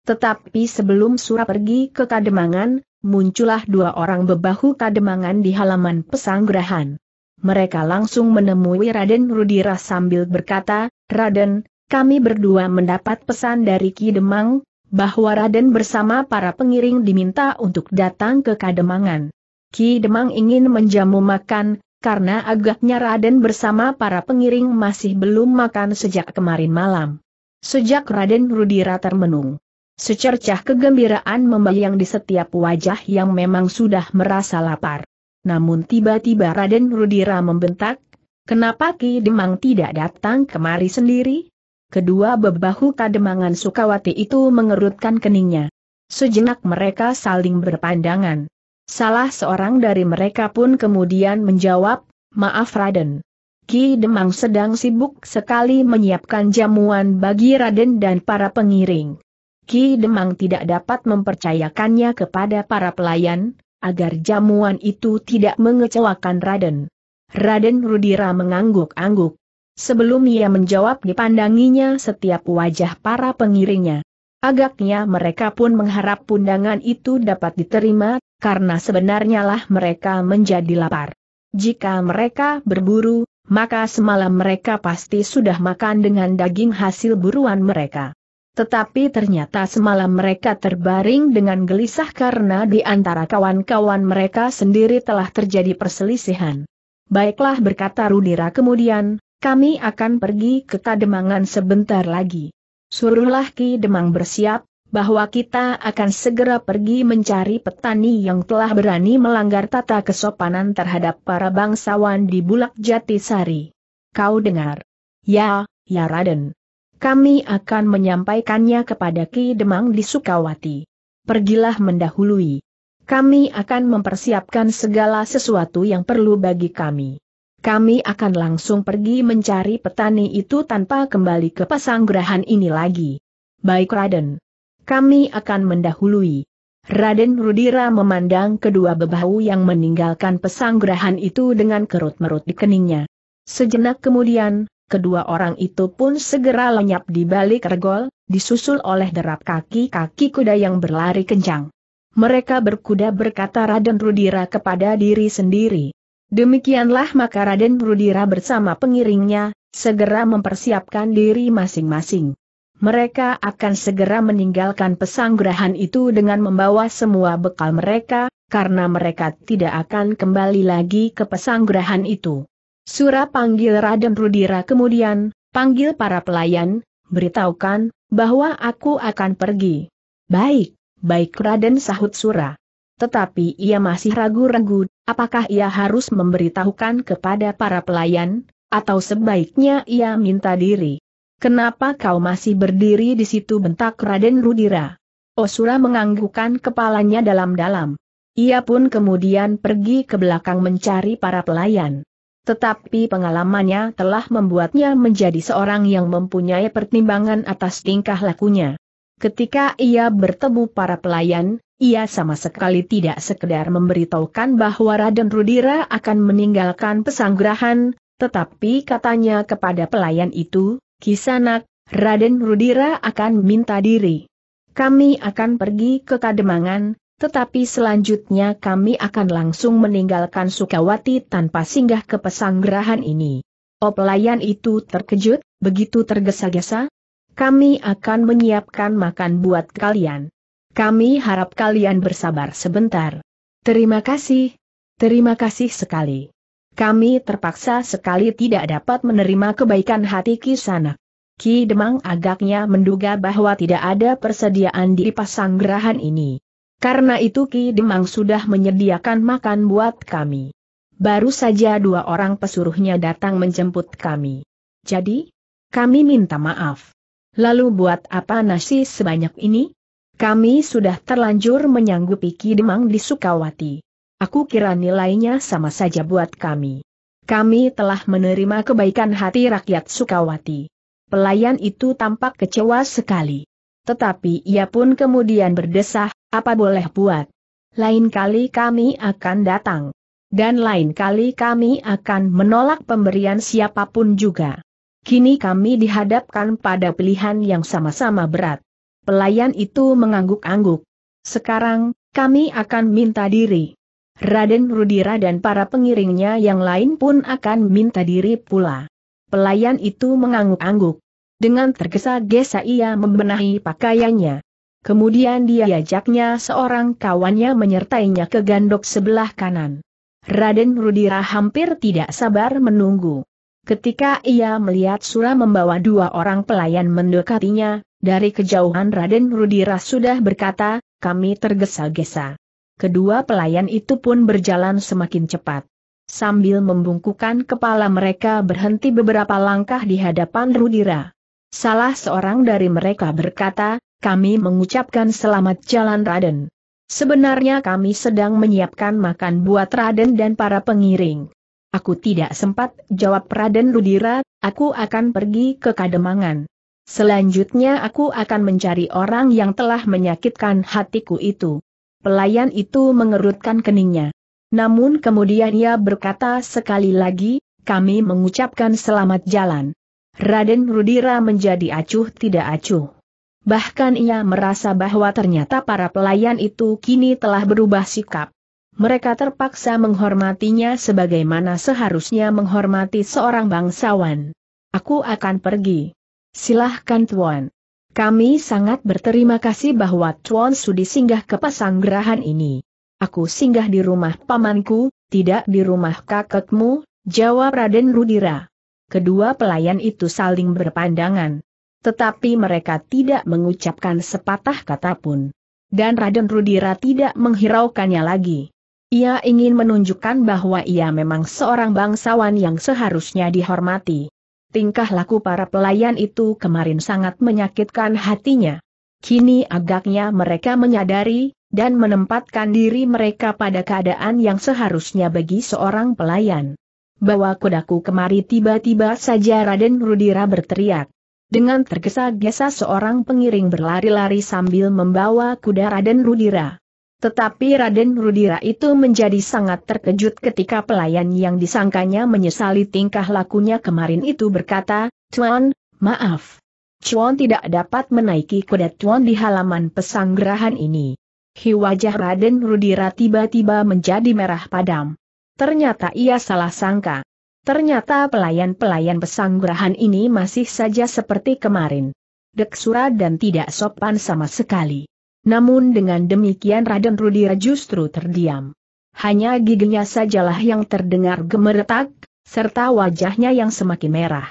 Tetapi sebelum Surah pergi ke Kademangan, muncullah dua orang bebahu Kademangan di halaman pesanggrahan mereka langsung menemui Raden Rudira sambil berkata, Raden, kami berdua mendapat pesan dari Ki Demang, bahwa Raden bersama para pengiring diminta untuk datang ke Kademangan. Ki Demang ingin menjamu makan, karena agaknya Raden bersama para pengiring masih belum makan sejak kemarin malam. Sejak Raden Rudira termenung. Secercah kegembiraan membayang di setiap wajah yang memang sudah merasa lapar. Namun tiba-tiba Raden Rudira membentak, kenapa Ki Demang tidak datang kemari sendiri? Kedua bebahu kademangan Sukawati itu mengerutkan keningnya. Sejenak mereka saling berpandangan. Salah seorang dari mereka pun kemudian menjawab, maaf Raden. Ki Demang sedang sibuk sekali menyiapkan jamuan bagi Raden dan para pengiring. Ki Demang tidak dapat mempercayakannya kepada para pelayan, agar jamuan itu tidak mengecewakan Raden. Raden Rudira mengangguk-angguk. Sebelum ia menjawab dipandanginya setiap wajah para pengiringnya. Agaknya mereka pun mengharap undangan itu dapat diterima, karena sebenarnya lah mereka menjadi lapar. Jika mereka berburu, maka semalam mereka pasti sudah makan dengan daging hasil buruan mereka. Tetapi ternyata semalam mereka terbaring dengan gelisah karena di antara kawan-kawan mereka sendiri telah terjadi perselisihan. Baiklah berkata Rudira kemudian, kami akan pergi ke Kademangan sebentar lagi. Suruhlah Ki Demang bersiap, bahwa kita akan segera pergi mencari petani yang telah berani melanggar tata kesopanan terhadap para bangsawan di Bulak Jatisari. Kau dengar? Ya, ya Raden kami akan menyampaikannya kepada Ki Demang di Sukawati. Pergilah mendahului. Kami akan mempersiapkan segala sesuatu yang perlu bagi kami. Kami akan langsung pergi mencari petani itu tanpa kembali ke Pasanggrahan ini lagi. Baik Raden. Kami akan mendahului. Raden Rudira memandang kedua bebahu yang meninggalkan pesanggerahan itu dengan kerut-merut di keningnya. Sejenak kemudian, kedua orang itu pun segera lenyap di balik regol, disusul oleh derap kaki-kaki kuda yang berlari kencang. Mereka berkuda berkata Raden Rudira kepada diri sendiri. Demikianlah maka Raden Rudira bersama pengiringnya, segera mempersiapkan diri masing-masing. Mereka akan segera meninggalkan pesanggrahan itu dengan membawa semua bekal mereka, karena mereka tidak akan kembali lagi ke pesanggrahan itu. Surah panggil Raden Rudira kemudian, panggil para pelayan, beritahukan, bahwa aku akan pergi. Baik, baik Raden sahut Surah. Tetapi ia masih ragu-ragu, apakah ia harus memberitahukan kepada para pelayan, atau sebaiknya ia minta diri. Kenapa kau masih berdiri di situ bentak Raden Rudira? Osura oh menganggukkan kepalanya dalam-dalam. Ia pun kemudian pergi ke belakang mencari para pelayan. Tetapi pengalamannya telah membuatnya menjadi seorang yang mempunyai pertimbangan atas tingkah lakunya. Ketika ia bertemu para pelayan, ia sama sekali tidak sekedar memberitahukan bahwa Raden Rudira akan meninggalkan pesanggrahan, tetapi katanya kepada pelayan itu, Kisanak, Raden Rudira akan minta diri. Kami akan pergi ke Kademangan, tetapi selanjutnya kami akan langsung meninggalkan Sukawati tanpa singgah ke pesanggerahan ini. Oplayan oh, itu terkejut, begitu tergesa-gesa. Kami akan menyiapkan makan buat kalian. Kami harap kalian bersabar sebentar. Terima kasih. Terima kasih sekali. Kami terpaksa sekali tidak dapat menerima kebaikan hati Ki Sanak. Ki Demang agaknya menduga bahwa tidak ada persediaan di pasanggerahan ini. Karena itu Ki Demang sudah menyediakan makan buat kami. Baru saja dua orang pesuruhnya datang menjemput kami. Jadi, kami minta maaf. Lalu buat apa nasi sebanyak ini? Kami sudah terlanjur menyanggupi Ki Demang di Sukawati. Aku kira nilainya sama saja buat kami. Kami telah menerima kebaikan hati rakyat Sukawati. Pelayan itu tampak kecewa sekali. Tetapi ia pun kemudian berdesah, apa boleh buat. Lain kali kami akan datang. Dan lain kali kami akan menolak pemberian siapapun juga. Kini kami dihadapkan pada pilihan yang sama-sama berat. Pelayan itu mengangguk-angguk. Sekarang, kami akan minta diri. Raden Rudira dan para pengiringnya yang lain pun akan minta diri pula. Pelayan itu mengangguk-angguk. Dengan tergesa-gesa ia membenahi pakaiannya. Kemudian dia ajaknya seorang kawannya menyertainya ke gandok sebelah kanan. Raden Rudira hampir tidak sabar menunggu. Ketika ia melihat Sura membawa dua orang pelayan mendekatinya, dari kejauhan Raden Rudira sudah berkata, kami tergesa-gesa. Kedua pelayan itu pun berjalan semakin cepat. Sambil membungkukan kepala mereka berhenti beberapa langkah di hadapan Rudira. Salah seorang dari mereka berkata, kami mengucapkan selamat jalan Raden. Sebenarnya kami sedang menyiapkan makan buat Raden dan para pengiring. Aku tidak sempat, jawab Raden Ludira. aku akan pergi ke Kademangan. Selanjutnya aku akan mencari orang yang telah menyakitkan hatiku itu. Pelayan itu mengerutkan keningnya. Namun kemudian ia berkata sekali lagi, kami mengucapkan selamat jalan. Raden Rudira menjadi acuh tidak acuh. Bahkan ia merasa bahwa ternyata para pelayan itu kini telah berubah sikap. Mereka terpaksa menghormatinya sebagaimana seharusnya menghormati seorang bangsawan. Aku akan pergi. Silahkan Tuan. Kami sangat berterima kasih bahwa Tuan sudi singgah ke Pasanggerahan ini. Aku singgah di rumah pamanku, tidak di rumah kakekmu, jawab Raden Rudira. Kedua pelayan itu saling berpandangan. Tetapi mereka tidak mengucapkan sepatah kata pun. Dan Raden Rudira tidak menghiraukannya lagi. Ia ingin menunjukkan bahwa ia memang seorang bangsawan yang seharusnya dihormati. Tingkah laku para pelayan itu kemarin sangat menyakitkan hatinya. Kini agaknya mereka menyadari dan menempatkan diri mereka pada keadaan yang seharusnya bagi seorang pelayan bawa kudaku kemari tiba-tiba saja Raden Rudira berteriak. Dengan tergesa-gesa seorang pengiring berlari-lari sambil membawa kuda Raden Rudira. Tetapi Raden Rudira itu menjadi sangat terkejut ketika pelayan yang disangkanya menyesali tingkah lakunya kemarin itu berkata, Tuan, maaf. Cuan tidak dapat menaiki kuda Cuan di halaman pesanggerahan ini. Hi wajah Raden Rudira tiba-tiba menjadi merah padam. Ternyata ia salah sangka. Ternyata pelayan-pelayan pesanggrahan ini masih saja seperti kemarin. Deksura dan tidak sopan sama sekali. Namun dengan demikian Raden Rudira justru terdiam. Hanya giginya sajalah yang terdengar gemeretak, serta wajahnya yang semakin merah.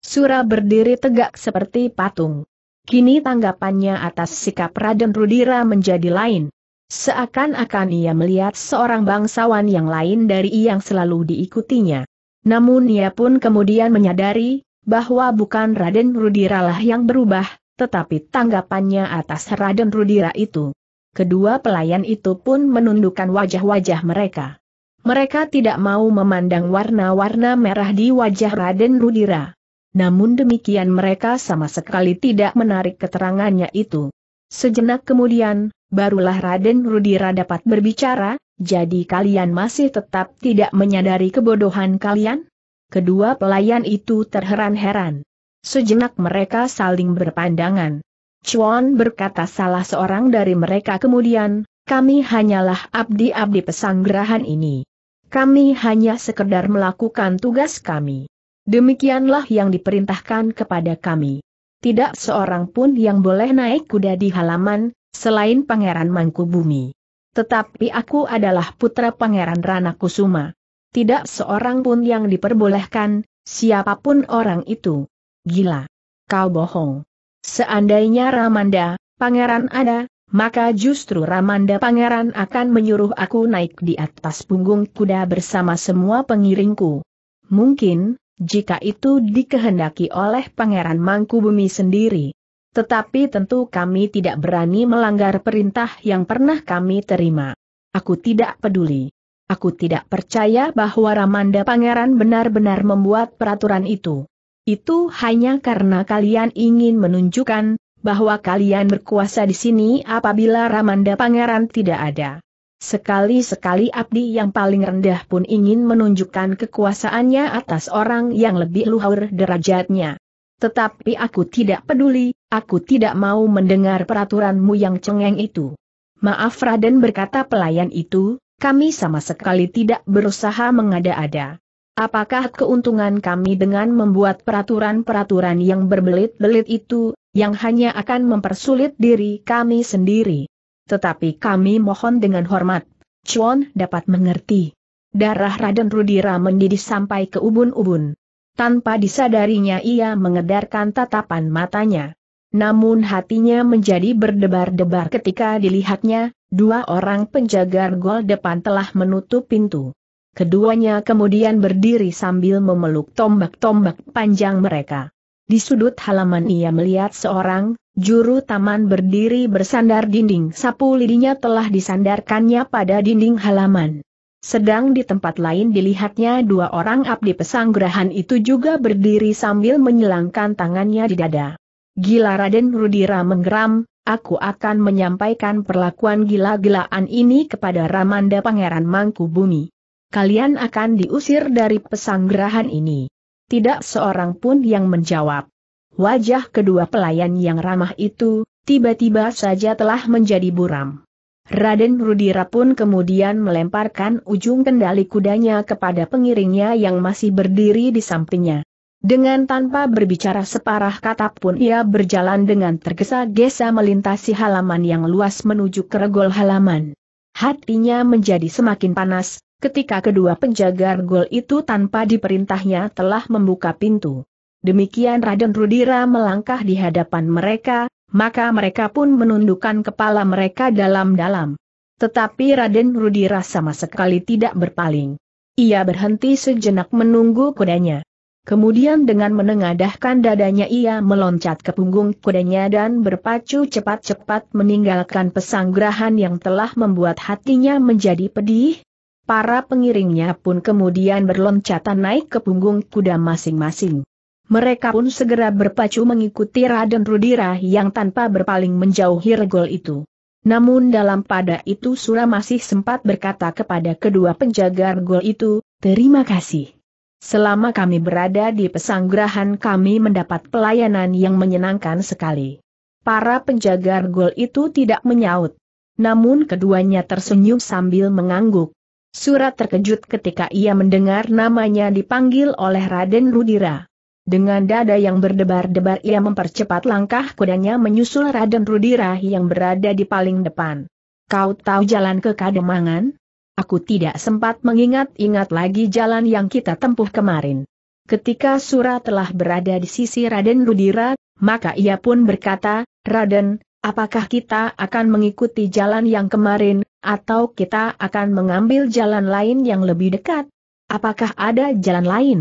Sura berdiri tegak seperti patung. Kini tanggapannya atas sikap Raden Rudira menjadi lain. Seakan-akan ia melihat seorang bangsawan yang lain dari yang selalu diikutinya. Namun ia pun kemudian menyadari, bahwa bukan Raden Rudira lah yang berubah, tetapi tanggapannya atas Raden Rudira itu. Kedua pelayan itu pun menundukkan wajah-wajah mereka. Mereka tidak mau memandang warna-warna merah di wajah Raden Rudira. Namun demikian mereka sama sekali tidak menarik keterangannya itu. Sejenak kemudian, barulah Raden Rudira dapat berbicara, jadi kalian masih tetap tidak menyadari kebodohan kalian? Kedua pelayan itu terheran-heran. Sejenak mereka saling berpandangan. Chuan berkata salah seorang dari mereka kemudian, kami hanyalah abdi-abdi pesanggerahan ini. Kami hanya sekedar melakukan tugas kami. Demikianlah yang diperintahkan kepada kami tidak seorang pun yang boleh naik kuda di halaman, selain Pangeran Mangkubumi. Tetapi aku adalah putra Pangeran Rana Kusuma. Tidak seorang pun yang diperbolehkan, siapapun orang itu. Gila. Kau bohong. Seandainya Ramanda, Pangeran ada, maka justru Ramanda Pangeran akan menyuruh aku naik di atas punggung kuda bersama semua pengiringku. Mungkin, jika itu dikehendaki oleh Pangeran Mangku Bumi sendiri. Tetapi tentu kami tidak berani melanggar perintah yang pernah kami terima. Aku tidak peduli. Aku tidak percaya bahwa Ramanda Pangeran benar-benar membuat peraturan itu. Itu hanya karena kalian ingin menunjukkan bahwa kalian berkuasa di sini apabila Ramanda Pangeran tidak ada. Sekali-sekali abdi yang paling rendah pun ingin menunjukkan kekuasaannya atas orang yang lebih luhur derajatnya. Tetapi aku tidak peduli, aku tidak mau mendengar peraturanmu yang cengeng itu. Maaf Raden berkata pelayan itu, kami sama sekali tidak berusaha mengada-ada. Apakah keuntungan kami dengan membuat peraturan-peraturan yang berbelit-belit itu, yang hanya akan mempersulit diri kami sendiri? Tetapi kami mohon dengan hormat, Chuan dapat mengerti. Darah Raden Rudira mendidih sampai ke ubun-ubun. Tanpa disadarinya ia mengedarkan tatapan matanya. Namun hatinya menjadi berdebar-debar ketika dilihatnya, dua orang penjaga gol depan telah menutup pintu. Keduanya kemudian berdiri sambil memeluk tombak-tombak panjang mereka. Di sudut halaman ia melihat seorang, Juru taman berdiri bersandar dinding sapu lidinya telah disandarkannya pada dinding halaman. Sedang di tempat lain dilihatnya dua orang abdi pesanggrahan itu juga berdiri sambil menyelangkan tangannya di dada. Gila Raden Rudira menggeram, aku akan menyampaikan perlakuan gila-gilaan ini kepada Ramanda Pangeran Mangku Bumi. Kalian akan diusir dari pesanggrahan ini. Tidak seorang pun yang menjawab. Wajah kedua pelayan yang ramah itu, tiba-tiba saja telah menjadi buram. Raden Rudira pun kemudian melemparkan ujung kendali kudanya kepada pengiringnya yang masih berdiri di sampingnya. Dengan tanpa berbicara separah kata pun ia berjalan dengan tergesa-gesa melintasi halaman yang luas menuju ke halaman. Hatinya menjadi semakin panas, ketika kedua penjaga regol itu tanpa diperintahnya telah membuka pintu. Demikian Raden Rudira melangkah di hadapan mereka, maka mereka pun menundukkan kepala mereka dalam-dalam. Tetapi Raden Rudira sama sekali tidak berpaling. Ia berhenti sejenak menunggu kudanya. Kemudian dengan menengadahkan dadanya ia meloncat ke punggung kudanya dan berpacu cepat-cepat meninggalkan pesanggrahan yang telah membuat hatinya menjadi pedih. Para pengiringnya pun kemudian berloncatan naik ke punggung kuda masing-masing. Mereka pun segera berpacu mengikuti Raden Rudira yang tanpa berpaling menjauhi regol itu. Namun dalam pada itu Sura masih sempat berkata kepada kedua penjaga regol itu, terima kasih. Selama kami berada di pesanggrahan kami mendapat pelayanan yang menyenangkan sekali. Para penjaga regol itu tidak menyaut. Namun keduanya tersenyum sambil mengangguk. Sura terkejut ketika ia mendengar namanya dipanggil oleh Raden Rudira. Dengan dada yang berdebar-debar ia mempercepat langkah kudanya menyusul Raden Rudira yang berada di paling depan. Kau tahu jalan ke Kademangan? Aku tidak sempat mengingat-ingat lagi jalan yang kita tempuh kemarin. Ketika Sura telah berada di sisi Raden Rudira, maka ia pun berkata, Raden, apakah kita akan mengikuti jalan yang kemarin, atau kita akan mengambil jalan lain yang lebih dekat? Apakah ada jalan lain?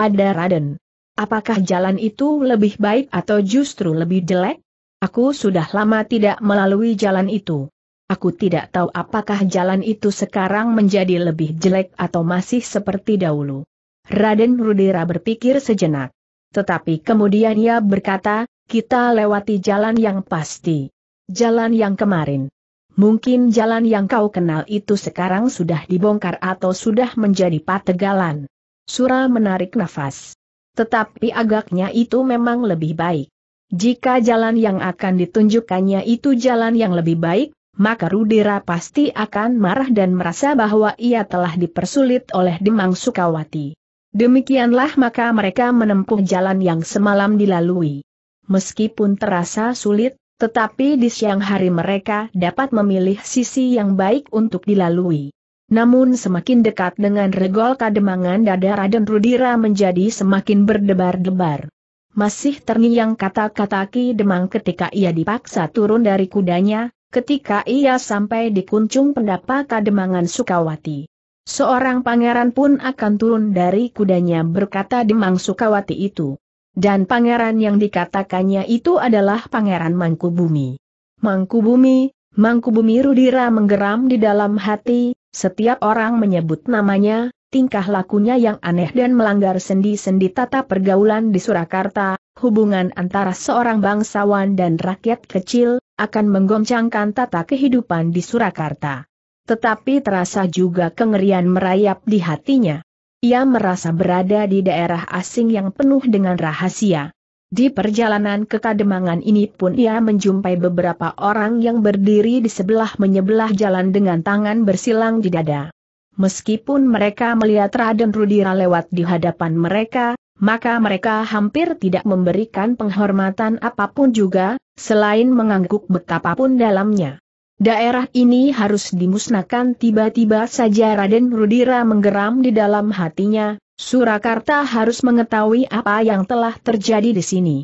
Ada Raden. Apakah jalan itu lebih baik atau justru lebih jelek? Aku sudah lama tidak melalui jalan itu. Aku tidak tahu apakah jalan itu sekarang menjadi lebih jelek atau masih seperti dahulu. Raden Rudira berpikir sejenak. Tetapi kemudian ia berkata, kita lewati jalan yang pasti. Jalan yang kemarin. Mungkin jalan yang kau kenal itu sekarang sudah dibongkar atau sudah menjadi pategalan. Sura menarik nafas. Tetapi agaknya itu memang lebih baik. Jika jalan yang akan ditunjukkannya itu jalan yang lebih baik, maka Rudira pasti akan marah dan merasa bahwa ia telah dipersulit oleh Demang Sukawati. Demikianlah maka mereka menempuh jalan yang semalam dilalui. Meskipun terasa sulit, tetapi di siang hari mereka dapat memilih sisi yang baik untuk dilalui. Namun semakin dekat dengan regol kademangan dada Raden Rudira menjadi semakin berdebar-debar. Masih terngiang kata-kata Ki Demang ketika ia dipaksa turun dari kudanya, ketika ia sampai di kuncung pendapa kademangan Sukawati. Seorang pangeran pun akan turun dari kudanya berkata Demang Sukawati itu. Dan pangeran yang dikatakannya itu adalah pangeran Mangkubumi. Mangkubumi, Mangkubumi Rudira menggeram di dalam hati, setiap orang menyebut namanya, tingkah lakunya yang aneh dan melanggar sendi-sendi tata pergaulan di Surakarta, hubungan antara seorang bangsawan dan rakyat kecil, akan menggoncangkan tata kehidupan di Surakarta. Tetapi terasa juga kengerian merayap di hatinya. Ia merasa berada di daerah asing yang penuh dengan rahasia. Di perjalanan ke Kademangan ini pun ia menjumpai beberapa orang yang berdiri di sebelah menyebelah jalan dengan tangan bersilang di dada. Meskipun mereka melihat Raden Rudira lewat di hadapan mereka, maka mereka hampir tidak memberikan penghormatan apapun juga, selain mengangguk betapapun dalamnya. Daerah ini harus dimusnahkan tiba-tiba saja Raden Rudira menggeram di dalam hatinya, Surakarta harus mengetahui apa yang telah terjadi di sini.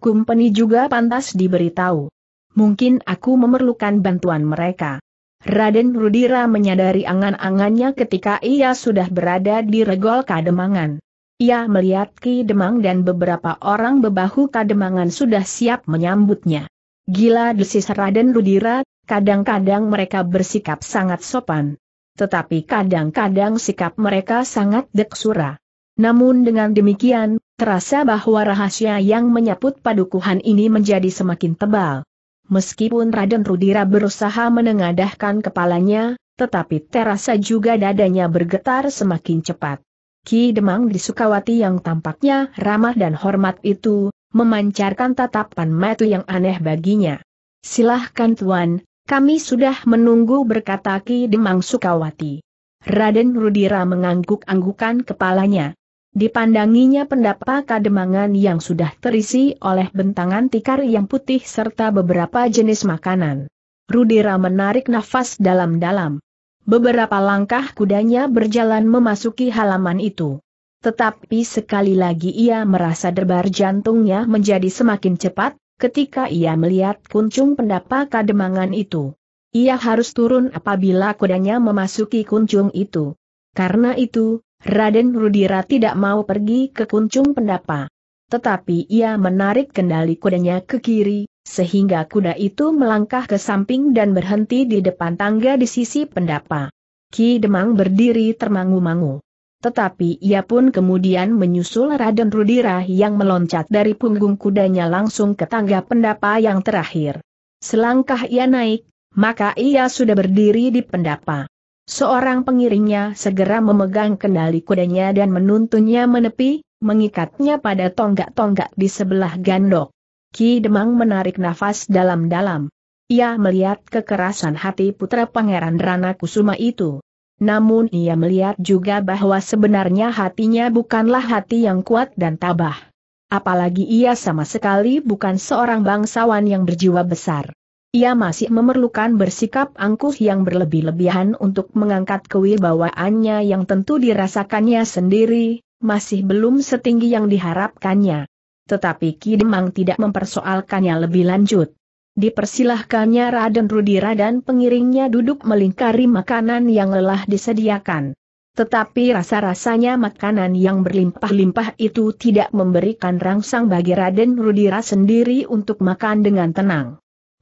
Kumpeni juga pantas diberitahu. Mungkin aku memerlukan bantuan mereka. Raden Rudira menyadari angan-angannya ketika ia sudah berada di regol Kademangan. Ia melihat Ki Demang dan beberapa orang bebahu Kademangan sudah siap menyambutnya. Gila desis Raden Rudira, kadang-kadang mereka bersikap sangat sopan tetapi kadang-kadang sikap mereka sangat deksura. Namun dengan demikian, terasa bahwa rahasia yang menyaput padukuhan ini menjadi semakin tebal. Meskipun Raden Rudira berusaha menengadahkan kepalanya, tetapi terasa juga dadanya bergetar semakin cepat. Ki Demang di Sukawati yang tampaknya ramah dan hormat itu, memancarkan tatapan metu yang aneh baginya. Silahkan Tuan, kami sudah menunggu berkata Ki Demang Sukawati. Raden Rudira mengangguk-anggukan kepalanya. Dipandanginya pendapa kademangan yang sudah terisi oleh bentangan tikar yang putih serta beberapa jenis makanan. Rudira menarik nafas dalam-dalam. Beberapa langkah kudanya berjalan memasuki halaman itu. Tetapi sekali lagi ia merasa debar jantungnya menjadi semakin cepat, ketika ia melihat kuncung pendapa kademangan itu. Ia harus turun apabila kudanya memasuki kuncung itu. Karena itu, Raden Rudira tidak mau pergi ke kuncung pendapa. Tetapi ia menarik kendali kudanya ke kiri, sehingga kuda itu melangkah ke samping dan berhenti di depan tangga di sisi pendapa. Ki Demang berdiri termangu-mangu. Tetapi ia pun kemudian menyusul Raden Rudira yang meloncat dari punggung kudanya langsung ke tangga pendapa yang terakhir. Selangkah ia naik, maka ia sudah berdiri di pendapa. Seorang pengiringnya segera memegang kendali kudanya dan menuntunnya menepi, mengikatnya pada tonggak-tonggak di sebelah gandok. Ki Demang menarik nafas dalam-dalam. Ia melihat kekerasan hati putra Pangeran Rana Kusuma itu. Namun ia melihat juga bahwa sebenarnya hatinya bukanlah hati yang kuat dan tabah. Apalagi ia sama sekali bukan seorang bangsawan yang berjiwa besar. Ia masih memerlukan bersikap angkuh yang berlebih-lebihan untuk mengangkat kewibawaannya yang tentu dirasakannya sendiri, masih belum setinggi yang diharapkannya. Tetapi Kidemang tidak mempersoalkannya lebih lanjut. Dipersilahkannya Raden Rudira dan pengiringnya duduk melingkari makanan yang lelah disediakan. Tetapi rasa-rasanya makanan yang berlimpah-limpah itu tidak memberikan rangsang bagi Raden Rudira sendiri untuk makan dengan tenang.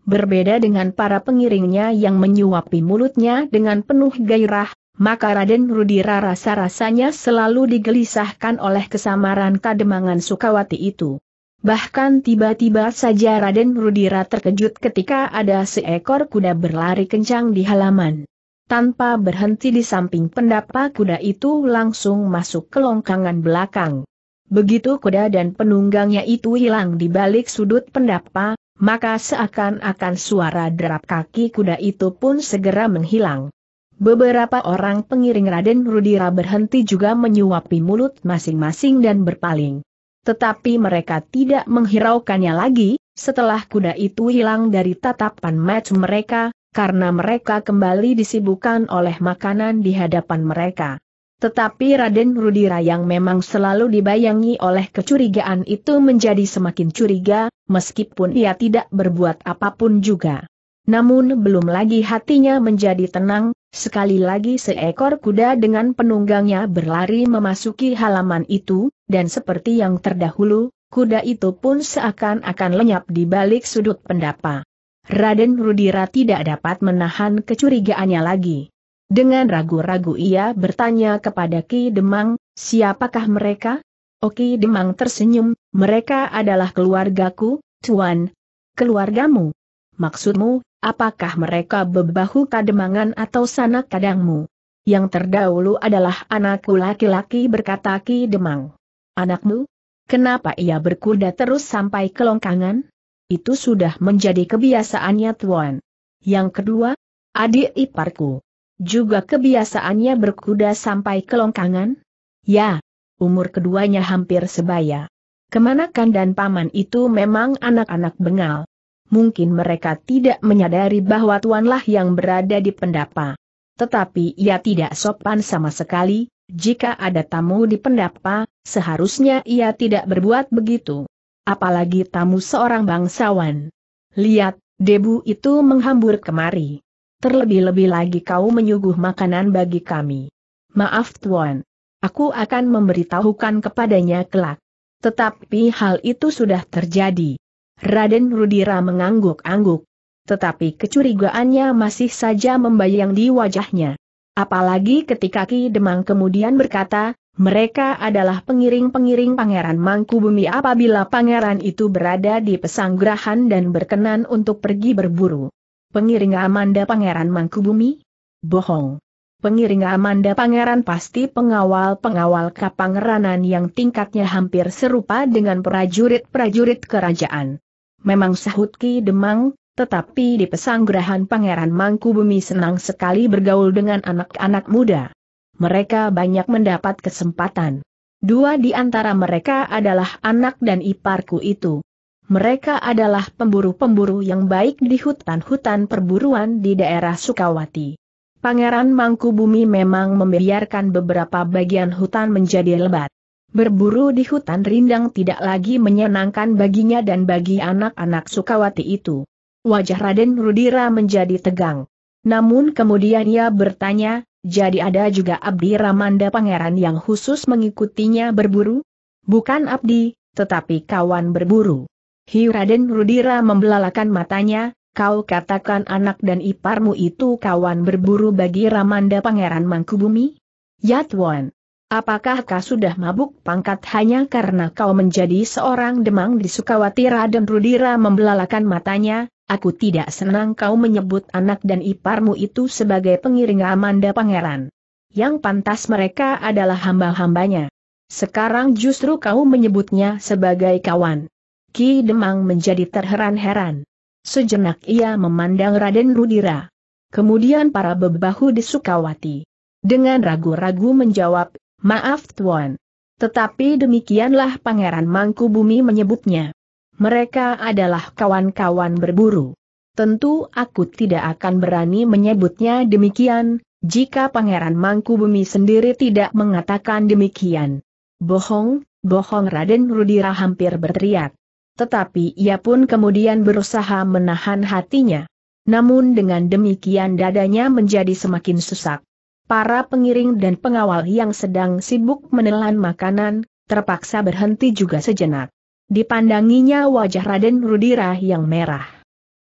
Berbeda dengan para pengiringnya yang menyuapi mulutnya dengan penuh gairah, maka Raden Rudira rasa-rasanya selalu digelisahkan oleh kesamaran kademangan Sukawati itu. Bahkan tiba-tiba saja Raden Rudira terkejut ketika ada seekor kuda berlari kencang di halaman. Tanpa berhenti di samping pendapa kuda itu langsung masuk ke longkangan belakang. Begitu kuda dan penunggangnya itu hilang di balik sudut pendapa, maka seakan-akan suara derap kaki kuda itu pun segera menghilang. Beberapa orang pengiring Raden Rudira berhenti juga menyuapi mulut masing-masing dan berpaling tetapi mereka tidak menghiraukannya lagi, setelah kuda itu hilang dari tatapan match mereka, karena mereka kembali disibukkan oleh makanan di hadapan mereka. Tetapi Raden Rudira yang memang selalu dibayangi oleh kecurigaan itu menjadi semakin curiga, meskipun ia tidak berbuat apapun juga. Namun belum lagi hatinya menjadi tenang, sekali lagi seekor kuda dengan penunggangnya berlari memasuki halaman itu, dan seperti yang terdahulu, kuda itu pun seakan-akan lenyap di balik sudut pendapa. Raden Rudira tidak dapat menahan kecurigaannya lagi. Dengan ragu-ragu ia bertanya kepada Ki Demang, siapakah mereka? Oki oh, Demang tersenyum, mereka adalah keluargaku, Tuan. Keluargamu? Maksudmu, Apakah mereka bebahu kademangan atau sanak kadangmu? Yang terdahulu adalah anakku laki-laki berkata Ki Demang. Anakmu? Kenapa ia berkuda terus sampai ke longkangan? Itu sudah menjadi kebiasaannya tuan. Yang kedua, adik iparku. Juga kebiasaannya berkuda sampai ke longkangan? Ya, umur keduanya hampir sebaya. Kemanakan dan paman itu memang anak-anak bengal mungkin mereka tidak menyadari bahwa tuanlah yang berada di pendapa. Tetapi ia tidak sopan sama sekali, jika ada tamu di pendapa, seharusnya ia tidak berbuat begitu. Apalagi tamu seorang bangsawan. Lihat, debu itu menghambur kemari. Terlebih-lebih lagi kau menyuguh makanan bagi kami. Maaf tuan. Aku akan memberitahukan kepadanya kelak. Tetapi hal itu sudah terjadi. Raden Rudira mengangguk-angguk. Tetapi kecurigaannya masih saja membayang di wajahnya. Apalagi ketika Ki Demang kemudian berkata, mereka adalah pengiring-pengiring Pangeran Mangkubumi apabila pangeran itu berada di pesanggrahan dan berkenan untuk pergi berburu. Pengiring Amanda Pangeran Mangkubumi? Bohong. Pengiring Amanda Pangeran pasti pengawal-pengawal kapangeranan yang tingkatnya hampir serupa dengan prajurit-prajurit kerajaan. Memang sahut Ki Demang, tetapi di pesanggrahan Pangeran Mangku Bumi senang sekali bergaul dengan anak-anak muda. Mereka banyak mendapat kesempatan. Dua di antara mereka adalah anak dan iparku itu. Mereka adalah pemburu-pemburu yang baik di hutan-hutan perburuan di daerah Sukawati. Pangeran Mangku Bumi memang membiarkan beberapa bagian hutan menjadi lebat. Berburu di hutan rindang tidak lagi menyenangkan baginya dan bagi anak-anak Sukawati itu. Wajah Raden Rudira menjadi tegang. Namun kemudian ia bertanya, jadi ada juga Abdi Ramanda Pangeran yang khusus mengikutinya berburu? Bukan Abdi, tetapi kawan berburu. Hi Raden Rudira membelalakan matanya, kau katakan anak dan iparmu itu kawan berburu bagi Ramanda Pangeran Mangkubumi? Yatwan. Apakah kau sudah mabuk pangkat hanya karena kau menjadi seorang demang di Sukawati Raden Rudira membelalakan matanya, aku tidak senang kau menyebut anak dan iparmu itu sebagai pengiring Amanda Pangeran. Yang pantas mereka adalah hamba-hambanya. Sekarang justru kau menyebutnya sebagai kawan. Ki Demang menjadi terheran-heran. Sejenak ia memandang Raden Rudira. Kemudian para bebahu di Sukawati. Dengan ragu-ragu menjawab, Maaf Tuan. Tetapi demikianlah Pangeran Mangku Bumi menyebutnya. Mereka adalah kawan-kawan berburu. Tentu aku tidak akan berani menyebutnya demikian, jika Pangeran Mangku Bumi sendiri tidak mengatakan demikian. Bohong, bohong Raden Rudira hampir berteriak. Tetapi ia pun kemudian berusaha menahan hatinya. Namun dengan demikian dadanya menjadi semakin sesak para pengiring dan pengawal yang sedang sibuk menelan makanan, terpaksa berhenti juga sejenak. Dipandanginya wajah Raden Rudira yang merah.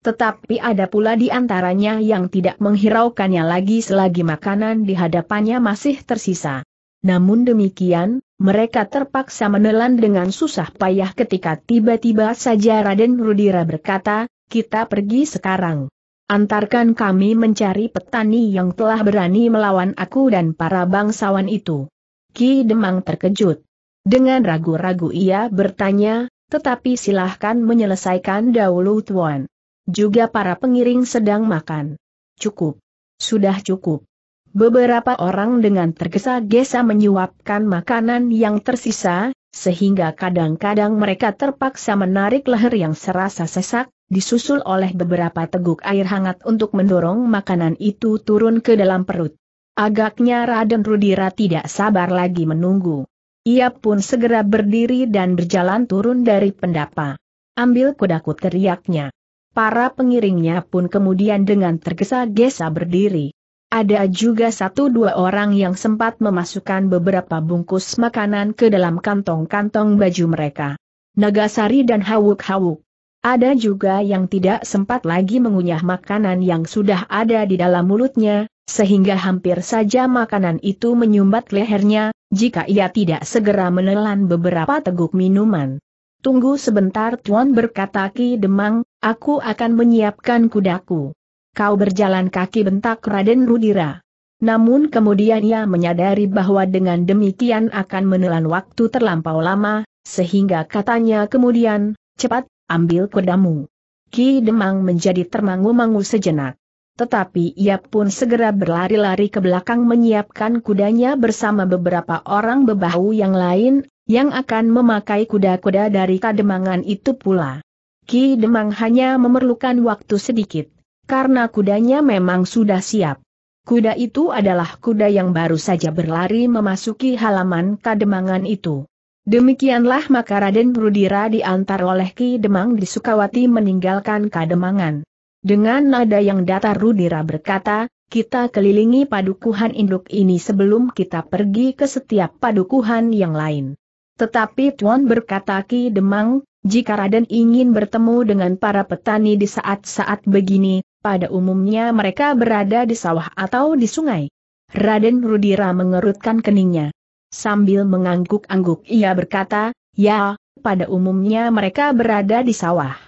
Tetapi ada pula di antaranya yang tidak menghiraukannya lagi selagi makanan di hadapannya masih tersisa. Namun demikian, mereka terpaksa menelan dengan susah payah ketika tiba-tiba saja Raden Rudira berkata, kita pergi sekarang. Antarkan kami mencari petani yang telah berani melawan aku dan para bangsawan itu. Ki Demang terkejut. Dengan ragu-ragu ia bertanya, tetapi silahkan menyelesaikan dahulu tuan. Juga para pengiring sedang makan. Cukup. Sudah cukup. Beberapa orang dengan tergesa-gesa menyuapkan makanan yang tersisa, sehingga kadang-kadang mereka terpaksa menarik leher yang serasa sesak, disusul oleh beberapa teguk air hangat untuk mendorong makanan itu turun ke dalam perut. Agaknya Raden Rudira tidak sabar lagi menunggu. Ia pun segera berdiri dan berjalan turun dari pendapa. Ambil kudaku teriaknya. Para pengiringnya pun kemudian dengan tergesa-gesa berdiri. Ada juga satu dua orang yang sempat memasukkan beberapa bungkus makanan ke dalam kantong-kantong baju mereka. Nagasari dan Hawuk-Hawuk. Ada juga yang tidak sempat lagi mengunyah makanan yang sudah ada di dalam mulutnya, sehingga hampir saja makanan itu menyumbat lehernya, jika ia tidak segera menelan beberapa teguk minuman. Tunggu sebentar Tuan berkata Ki Demang, aku akan menyiapkan kudaku. Kau berjalan kaki bentak Raden Rudira. Namun kemudian ia menyadari bahwa dengan demikian akan menelan waktu terlampau lama, sehingga katanya kemudian, cepat, ambil kudamu. Ki Demang menjadi termangu-mangu sejenak. Tetapi ia pun segera berlari-lari ke belakang menyiapkan kudanya bersama beberapa orang bebahu yang lain, yang akan memakai kuda-kuda dari kademangan itu pula. Ki Demang hanya memerlukan waktu sedikit karena kudanya memang sudah siap. Kuda itu adalah kuda yang baru saja berlari memasuki halaman kademangan itu. Demikianlah maka Raden Rudira diantar oleh Ki Demang di Sukawati meninggalkan kademangan. Dengan nada yang datar Rudira berkata, kita kelilingi padukuhan induk ini sebelum kita pergi ke setiap padukuhan yang lain. Tetapi Tuan berkata Ki Demang, jika Raden ingin bertemu dengan para petani di saat-saat begini, pada umumnya mereka berada di sawah atau di sungai. Raden Rudira mengerutkan keningnya. Sambil mengangguk-angguk ia berkata, ya, pada umumnya mereka berada di sawah.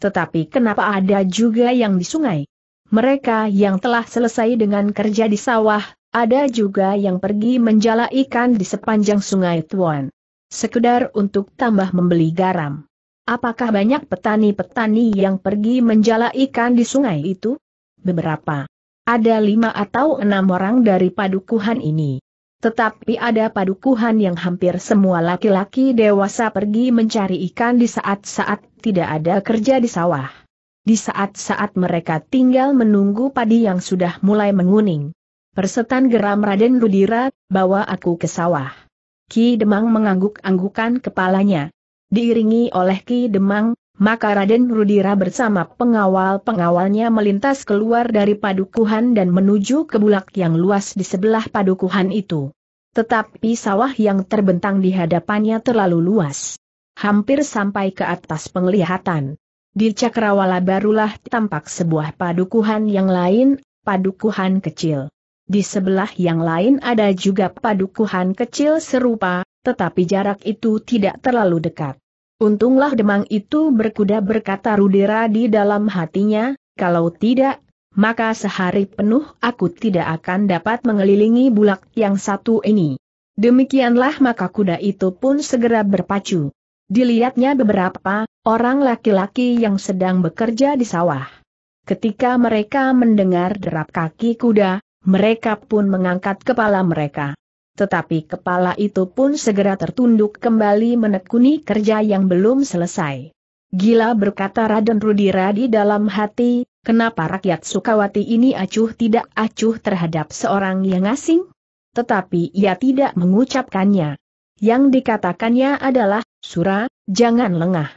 Tetapi kenapa ada juga yang di sungai? Mereka yang telah selesai dengan kerja di sawah, ada juga yang pergi menjala ikan di sepanjang sungai Tuan. Sekedar untuk tambah membeli garam. Apakah banyak petani-petani yang pergi menjala ikan di sungai itu? Beberapa. Ada lima atau enam orang dari padukuhan ini. Tetapi ada padukuhan yang hampir semua laki-laki dewasa pergi mencari ikan di saat-saat tidak ada kerja di sawah. Di saat-saat mereka tinggal menunggu padi yang sudah mulai menguning. Persetan geram Raden Rudira, bawa aku ke sawah. Ki Demang mengangguk-anggukan kepalanya diiringi oleh Ki Demang, maka Raden Rudira bersama pengawal-pengawalnya melintas keluar dari padukuhan dan menuju ke bulak yang luas di sebelah padukuhan itu. Tetapi sawah yang terbentang di hadapannya terlalu luas. Hampir sampai ke atas penglihatan. Di Cakrawala barulah tampak sebuah padukuhan yang lain, padukuhan kecil. Di sebelah yang lain ada juga padukuhan kecil serupa, tetapi jarak itu tidak terlalu dekat. Untunglah demang itu berkuda berkata Rudira di dalam hatinya, kalau tidak, maka sehari penuh aku tidak akan dapat mengelilingi bulak yang satu ini. Demikianlah maka kuda itu pun segera berpacu. Dilihatnya beberapa orang laki-laki yang sedang bekerja di sawah. Ketika mereka mendengar derap kaki kuda, mereka pun mengangkat kepala mereka. Tetapi kepala itu pun segera tertunduk kembali menekuni kerja yang belum selesai. Gila berkata Raden Rudira di dalam hati, kenapa rakyat Sukawati ini acuh tidak acuh terhadap seorang yang asing? Tetapi ia tidak mengucapkannya. Yang dikatakannya adalah, Sura, jangan lengah.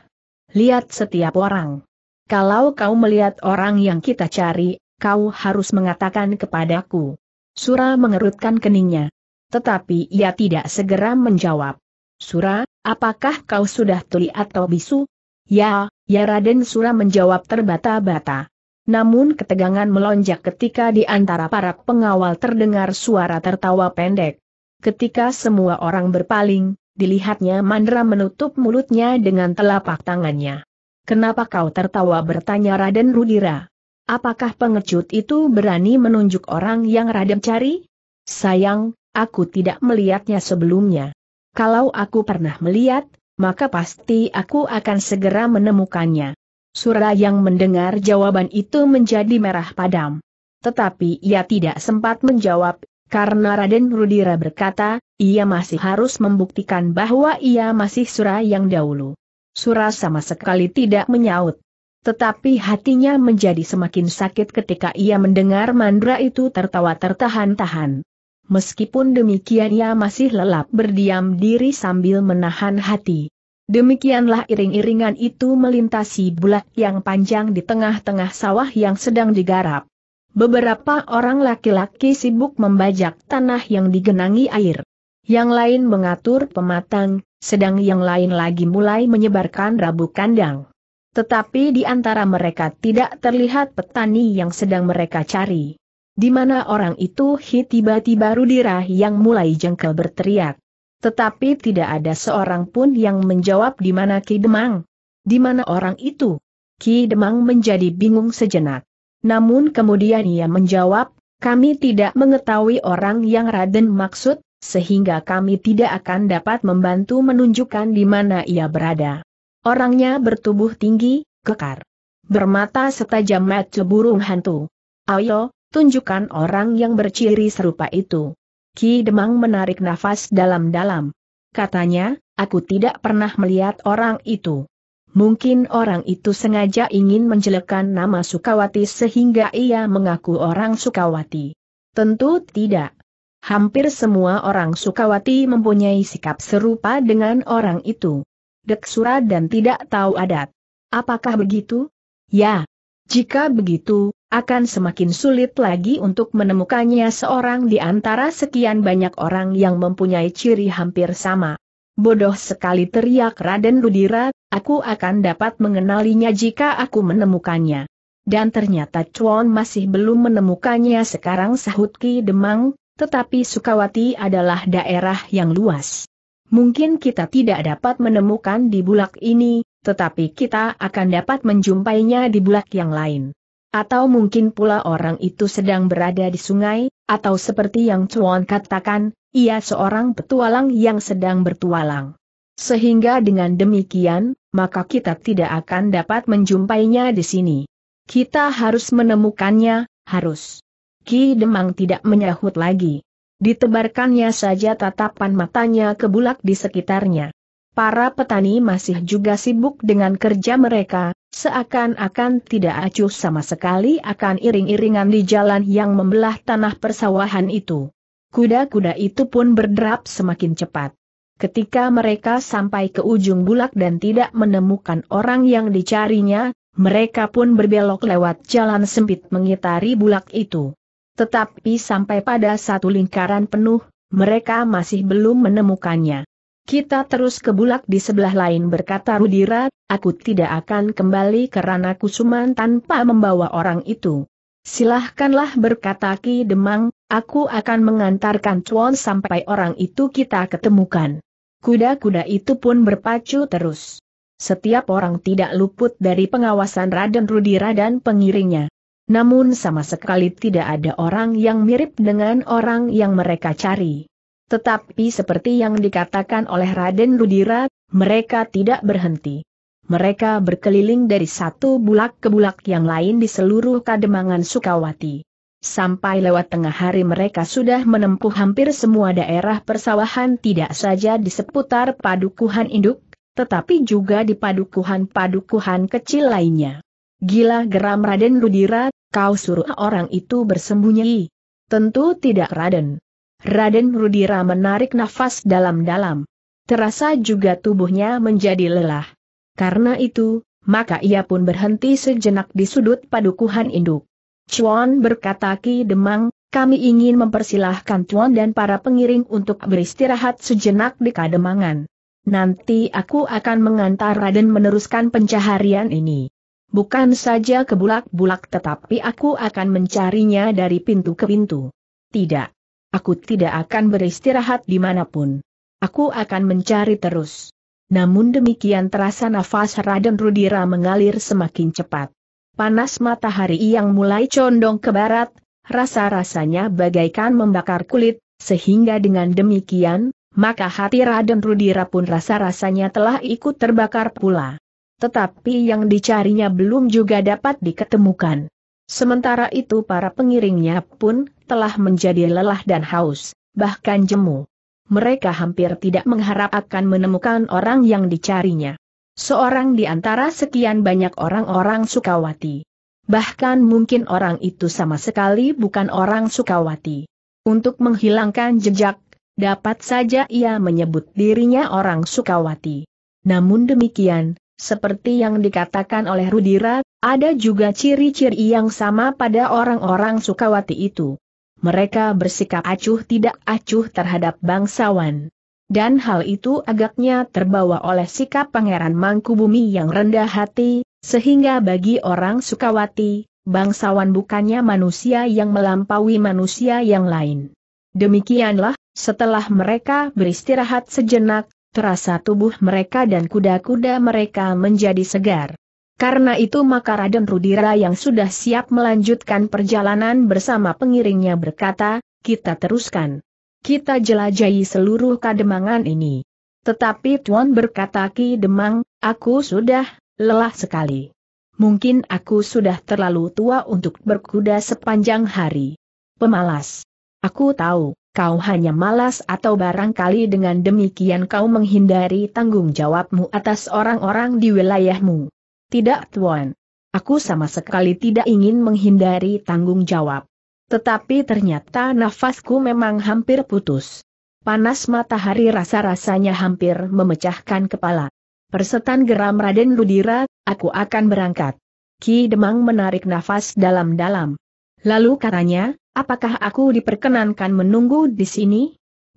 Lihat setiap orang. Kalau kau melihat orang yang kita cari, kau harus mengatakan kepadaku. Sura mengerutkan keningnya tetapi ia tidak segera menjawab. Sura, apakah kau sudah tuli atau bisu? Ya, ya Raden Sura menjawab terbata-bata. Namun ketegangan melonjak ketika di antara para pengawal terdengar suara tertawa pendek. Ketika semua orang berpaling, dilihatnya Mandra menutup mulutnya dengan telapak tangannya. Kenapa kau tertawa bertanya Raden Rudira? Apakah pengecut itu berani menunjuk orang yang Raden cari? Sayang, Aku tidak melihatnya sebelumnya. Kalau aku pernah melihat, maka pasti aku akan segera menemukannya. Surah yang mendengar jawaban itu menjadi merah padam. Tetapi ia tidak sempat menjawab, karena Raden Rudira berkata, ia masih harus membuktikan bahwa ia masih Surah yang dahulu. Surah sama sekali tidak menyaut. Tetapi hatinya menjadi semakin sakit ketika ia mendengar Mandra itu tertawa tertahan-tahan meskipun demikian ia masih lelap berdiam diri sambil menahan hati. Demikianlah iring-iringan itu melintasi bulat yang panjang di tengah-tengah sawah yang sedang digarap. Beberapa orang laki-laki sibuk membajak tanah yang digenangi air. Yang lain mengatur pematang, sedang yang lain lagi mulai menyebarkan rabu kandang. Tetapi di antara mereka tidak terlihat petani yang sedang mereka cari. Di mana orang itu hi tiba-tiba Rudira yang mulai jengkel berteriak. Tetapi tidak ada seorang pun yang menjawab di mana Ki Demang. Di mana orang itu? Ki Demang menjadi bingung sejenak. Namun kemudian ia menjawab, kami tidak mengetahui orang yang Raden maksud, sehingga kami tidak akan dapat membantu menunjukkan di mana ia berada. Orangnya bertubuh tinggi, kekar. Bermata setajam mata burung hantu. Ayo, tunjukkan orang yang berciri serupa itu. Ki Demang menarik nafas dalam-dalam. Katanya, aku tidak pernah melihat orang itu. Mungkin orang itu sengaja ingin menjelekkan nama Sukawati sehingga ia mengaku orang Sukawati. Tentu tidak. Hampir semua orang Sukawati mempunyai sikap serupa dengan orang itu. Deksura dan tidak tahu adat. Apakah begitu? Ya. Jika begitu, akan semakin sulit lagi untuk menemukannya seorang di antara sekian banyak orang yang mempunyai ciri hampir sama. Bodoh sekali teriak Raden Ludira. aku akan dapat mengenalinya jika aku menemukannya. Dan ternyata Chuan masih belum menemukannya sekarang sahut Ki Demang, tetapi Sukawati adalah daerah yang luas. Mungkin kita tidak dapat menemukan di bulak ini, tetapi kita akan dapat menjumpainya di bulak yang lain. Atau mungkin pula orang itu sedang berada di sungai, atau seperti yang Chuan katakan, ia seorang petualang yang sedang bertualang. Sehingga dengan demikian, maka kita tidak akan dapat menjumpainya di sini. Kita harus menemukannya, harus. Ki Demang tidak menyahut lagi. Ditebarkannya saja tatapan matanya ke bulak di sekitarnya. Para petani masih juga sibuk dengan kerja mereka, Seakan-akan tidak acuh sama sekali akan iring-iringan di jalan yang membelah tanah persawahan itu. Kuda-kuda itu pun berderap semakin cepat. Ketika mereka sampai ke ujung bulak dan tidak menemukan orang yang dicarinya, mereka pun berbelok lewat jalan sempit mengitari bulak itu. Tetapi sampai pada satu lingkaran penuh, mereka masih belum menemukannya. Kita terus ke bulak di sebelah lain berkata Rudira, aku tidak akan kembali ke Rana Kusuman tanpa membawa orang itu. Silahkanlah berkata Ki Demang, aku akan mengantarkan Chuan sampai orang itu kita ketemukan. Kuda-kuda itu pun berpacu terus. Setiap orang tidak luput dari pengawasan Raden Rudira dan pengiringnya. Namun sama sekali tidak ada orang yang mirip dengan orang yang mereka cari. Tetapi seperti yang dikatakan oleh Raden Rudira, mereka tidak berhenti. Mereka berkeliling dari satu bulak ke bulak yang lain di seluruh Kademangan Sukawati. Sampai lewat tengah hari mereka sudah menempuh hampir semua daerah persawahan tidak saja di seputar padukuhan induk, tetapi juga di padukuhan-padukuhan kecil lainnya. Gila geram Raden Rudira, kau suruh orang itu bersembunyi. Tentu tidak Raden. Raden Rudira menarik nafas dalam-dalam. Terasa juga tubuhnya menjadi lelah. Karena itu, maka ia pun berhenti sejenak di sudut padukuhan induk. Chuan berkata Ki Demang, kami ingin mempersilahkan Chuan dan para pengiring untuk beristirahat sejenak di Kademangan. Nanti aku akan mengantar Raden meneruskan pencaharian ini. Bukan saja ke bulak bulak tetapi aku akan mencarinya dari pintu ke pintu. Tidak. Aku tidak akan beristirahat dimanapun. Aku akan mencari terus. Namun demikian terasa nafas Raden Rudira mengalir semakin cepat. Panas matahari yang mulai condong ke barat, rasa-rasanya bagaikan membakar kulit, sehingga dengan demikian, maka hati Raden Rudira pun rasa-rasanya telah ikut terbakar pula. Tetapi yang dicarinya belum juga dapat diketemukan. Sementara itu para pengiringnya pun telah menjadi lelah dan haus, bahkan jemu. Mereka hampir tidak mengharap akan menemukan orang yang dicarinya. Seorang di antara sekian banyak orang-orang Sukawati. Bahkan mungkin orang itu sama sekali bukan orang Sukawati. Untuk menghilangkan jejak, dapat saja ia menyebut dirinya orang Sukawati. Namun demikian, seperti yang dikatakan oleh Rudira, ada juga ciri-ciri yang sama pada orang-orang Sukawati itu mereka bersikap acuh tidak acuh terhadap bangsawan. Dan hal itu agaknya terbawa oleh sikap Pangeran Mangkubumi yang rendah hati, sehingga bagi orang Sukawati, bangsawan bukannya manusia yang melampaui manusia yang lain. Demikianlah, setelah mereka beristirahat sejenak, terasa tubuh mereka dan kuda-kuda mereka menjadi segar. Karena itu maka Raden Rudira yang sudah siap melanjutkan perjalanan bersama pengiringnya berkata, kita teruskan. Kita jelajahi seluruh kademangan ini. Tetapi Tuan berkata Ki Demang, aku sudah lelah sekali. Mungkin aku sudah terlalu tua untuk berkuda sepanjang hari. Pemalas. Aku tahu, kau hanya malas atau barangkali dengan demikian kau menghindari tanggung jawabmu atas orang-orang di wilayahmu. Tidak Tuan. Aku sama sekali tidak ingin menghindari tanggung jawab. Tetapi ternyata nafasku memang hampir putus. Panas matahari rasa-rasanya hampir memecahkan kepala. Persetan geram Raden Rudira, aku akan berangkat. Ki Demang menarik nafas dalam-dalam. Lalu katanya, apakah aku diperkenankan menunggu di sini?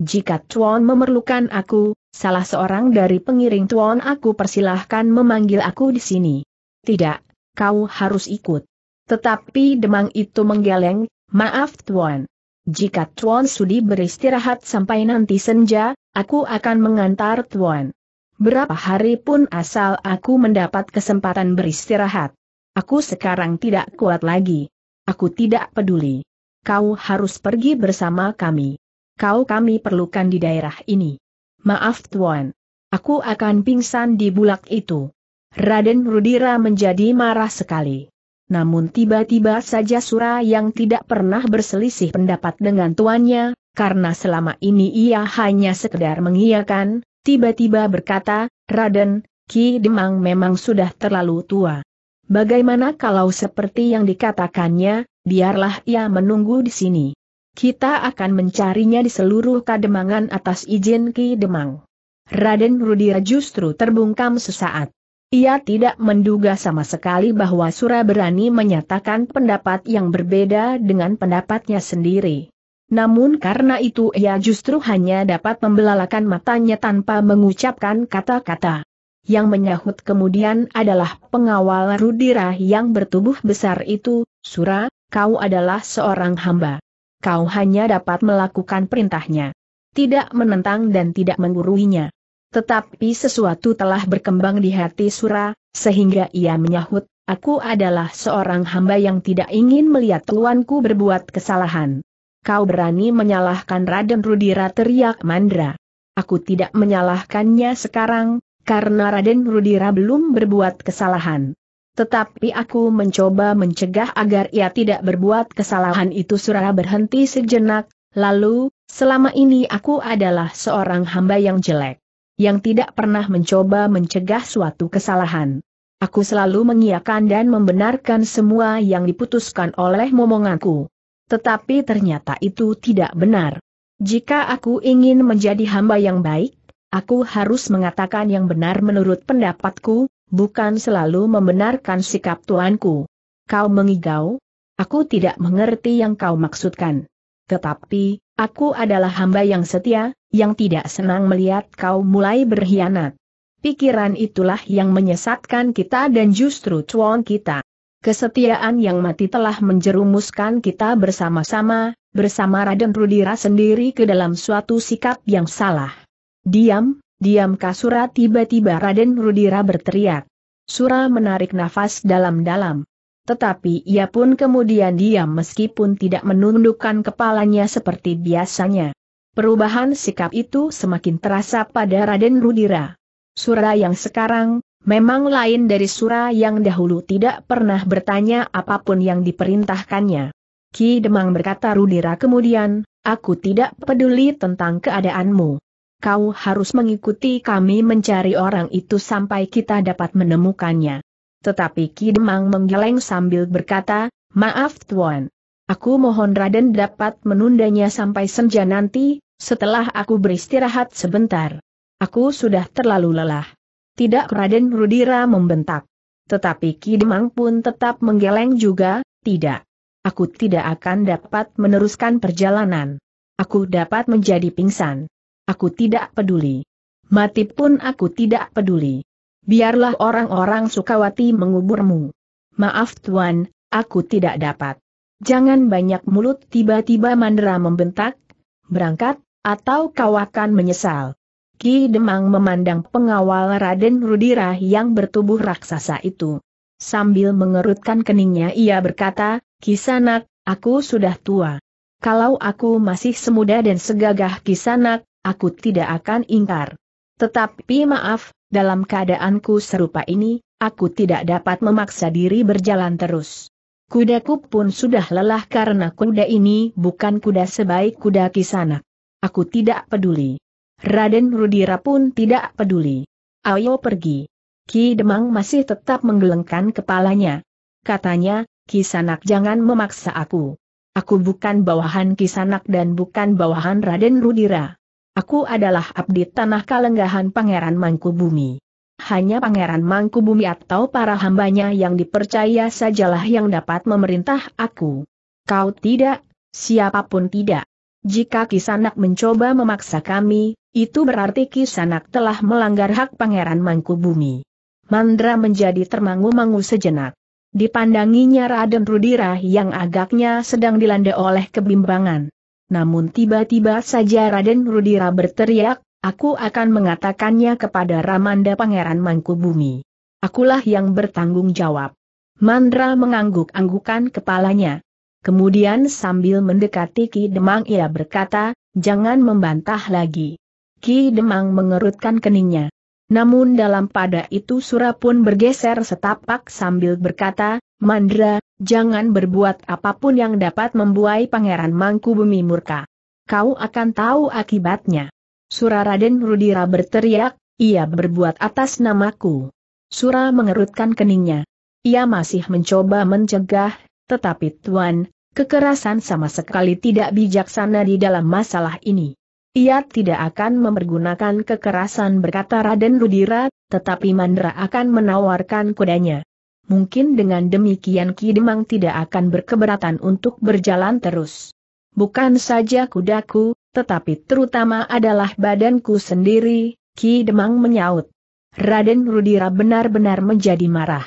Jika Tuan memerlukan aku, salah seorang dari pengiring Tuan aku persilahkan memanggil aku di sini. Tidak, kau harus ikut. Tetapi demang itu menggeleng, maaf Tuan. Jika Tuan sudi beristirahat sampai nanti senja, aku akan mengantar Tuan. Berapa hari pun asal aku mendapat kesempatan beristirahat. Aku sekarang tidak kuat lagi. Aku tidak peduli. Kau harus pergi bersama kami. Kau kami perlukan di daerah ini. Maaf Tuan. Aku akan pingsan di bulak itu. Raden Rudira menjadi marah sekali. Namun tiba-tiba saja Sura yang tidak pernah berselisih pendapat dengan tuannya, karena selama ini ia hanya sekedar mengiyakan, tiba-tiba berkata, Raden, Ki Demang memang sudah terlalu tua. Bagaimana kalau seperti yang dikatakannya, biarlah ia menunggu di sini. Kita akan mencarinya di seluruh kademangan atas izin Ki Demang. Raden Rudira justru terbungkam sesaat. Ia tidak menduga sama sekali bahwa Sura berani menyatakan pendapat yang berbeda dengan pendapatnya sendiri. Namun karena itu ia justru hanya dapat membelalakan matanya tanpa mengucapkan kata-kata. Yang menyahut kemudian adalah pengawal Rudira yang bertubuh besar itu, Sura, kau adalah seorang hamba. Kau hanya dapat melakukan perintahnya. Tidak menentang dan tidak menguruinya. Tetapi sesuatu telah berkembang di hati Sura, sehingga ia menyahut, aku adalah seorang hamba yang tidak ingin melihat tuanku berbuat kesalahan. Kau berani menyalahkan Raden Rudira teriak Mandra. Aku tidak menyalahkannya sekarang, karena Raden Rudira belum berbuat kesalahan. Tetapi aku mencoba mencegah agar ia tidak berbuat kesalahan itu Sura berhenti sejenak, lalu, selama ini aku adalah seorang hamba yang jelek yang tidak pernah mencoba mencegah suatu kesalahan. Aku selalu mengiakan dan membenarkan semua yang diputuskan oleh momonganku. Tetapi ternyata itu tidak benar. Jika aku ingin menjadi hamba yang baik, aku harus mengatakan yang benar menurut pendapatku, bukan selalu membenarkan sikap tuanku. Kau mengigau? Aku tidak mengerti yang kau maksudkan. Tetapi, Aku adalah hamba yang setia, yang tidak senang melihat kau mulai berkhianat. Pikiran itulah yang menyesatkan kita dan justru cuan kita. Kesetiaan yang mati telah menjerumuskan kita bersama-sama, bersama Raden Rudira sendiri ke dalam suatu sikap yang salah. Diam, diam Kasura tiba-tiba Raden Rudira berteriak. Sura menarik nafas dalam-dalam, tetapi ia pun kemudian diam meskipun tidak menundukkan kepalanya seperti biasanya. Perubahan sikap itu semakin terasa pada Raden Rudira. Surah yang sekarang, memang lain dari surah yang dahulu tidak pernah bertanya apapun yang diperintahkannya. Ki Demang berkata Rudira kemudian, aku tidak peduli tentang keadaanmu. Kau harus mengikuti kami mencari orang itu sampai kita dapat menemukannya. Tetapi Ki Demang menggeleng sambil berkata, maaf Tuan. Aku mohon Raden dapat menundanya sampai senja nanti, setelah aku beristirahat sebentar. Aku sudah terlalu lelah. Tidak Raden Rudira membentak. Tetapi Ki Demang pun tetap menggeleng juga, tidak. Aku tidak akan dapat meneruskan perjalanan. Aku dapat menjadi pingsan. Aku tidak peduli. Mati pun aku tidak peduli biarlah orang-orang Sukawati menguburmu. Maaf Tuan, aku tidak dapat. Jangan banyak mulut tiba-tiba Mandra membentak, berangkat, atau kau akan menyesal. Ki Demang memandang pengawal Raden Rudira yang bertubuh raksasa itu. Sambil mengerutkan keningnya ia berkata, Kisanak, aku sudah tua. Kalau aku masih semuda dan segagah Kisanak, aku tidak akan ingkar. Tetapi maaf, dalam keadaanku serupa ini, aku tidak dapat memaksa diri berjalan terus. Kudaku pun sudah lelah karena kuda ini bukan kuda sebaik kuda kisanak. Aku tidak peduli. Raden Rudira pun tidak peduli. Ayo pergi. Ki Demang masih tetap menggelengkan kepalanya. Katanya, Kisanak jangan memaksa aku. Aku bukan bawahan Kisanak dan bukan bawahan Raden Rudira. Aku adalah abdi tanah kalenggahan Pangeran Mangkubumi. Hanya Pangeran Mangkubumi atau para hambanya yang dipercaya sajalah yang dapat memerintah aku. Kau tidak, siapapun tidak. Jika Kisanak mencoba memaksa kami, itu berarti Kisanak telah melanggar hak Pangeran Mangkubumi. Mandra menjadi termangu-mangu sejenak. Dipandanginya Raden Rudira yang agaknya sedang dilanda oleh kebimbangan. Namun tiba-tiba saja Raden Rudira berteriak, aku akan mengatakannya kepada Ramanda Pangeran Mangkubumi. Akulah yang bertanggung jawab. Mandra mengangguk-anggukan kepalanya. Kemudian sambil mendekati Ki Demang ia berkata, jangan membantah lagi. Ki Demang mengerutkan keningnya. Namun dalam pada itu Sura pun bergeser setapak sambil berkata, Mandra, Jangan berbuat apapun yang dapat membuai Pangeran Mangku Bumi murka. Kau akan tahu akibatnya. Suraraden Rudira berteriak, ia berbuat atas namaku. Sura mengerutkan keningnya. Ia masih mencoba mencegah, tetapi Tuan, kekerasan sama sekali tidak bijaksana di dalam masalah ini. Ia tidak akan mempergunakan kekerasan berkata Raden Rudira, tetapi Mandra akan menawarkan kudanya mungkin dengan demikian Ki Demang tidak akan berkeberatan untuk berjalan terus. Bukan saja kudaku, tetapi terutama adalah badanku sendiri, Ki Demang menyaut. Raden Rudira benar-benar menjadi marah.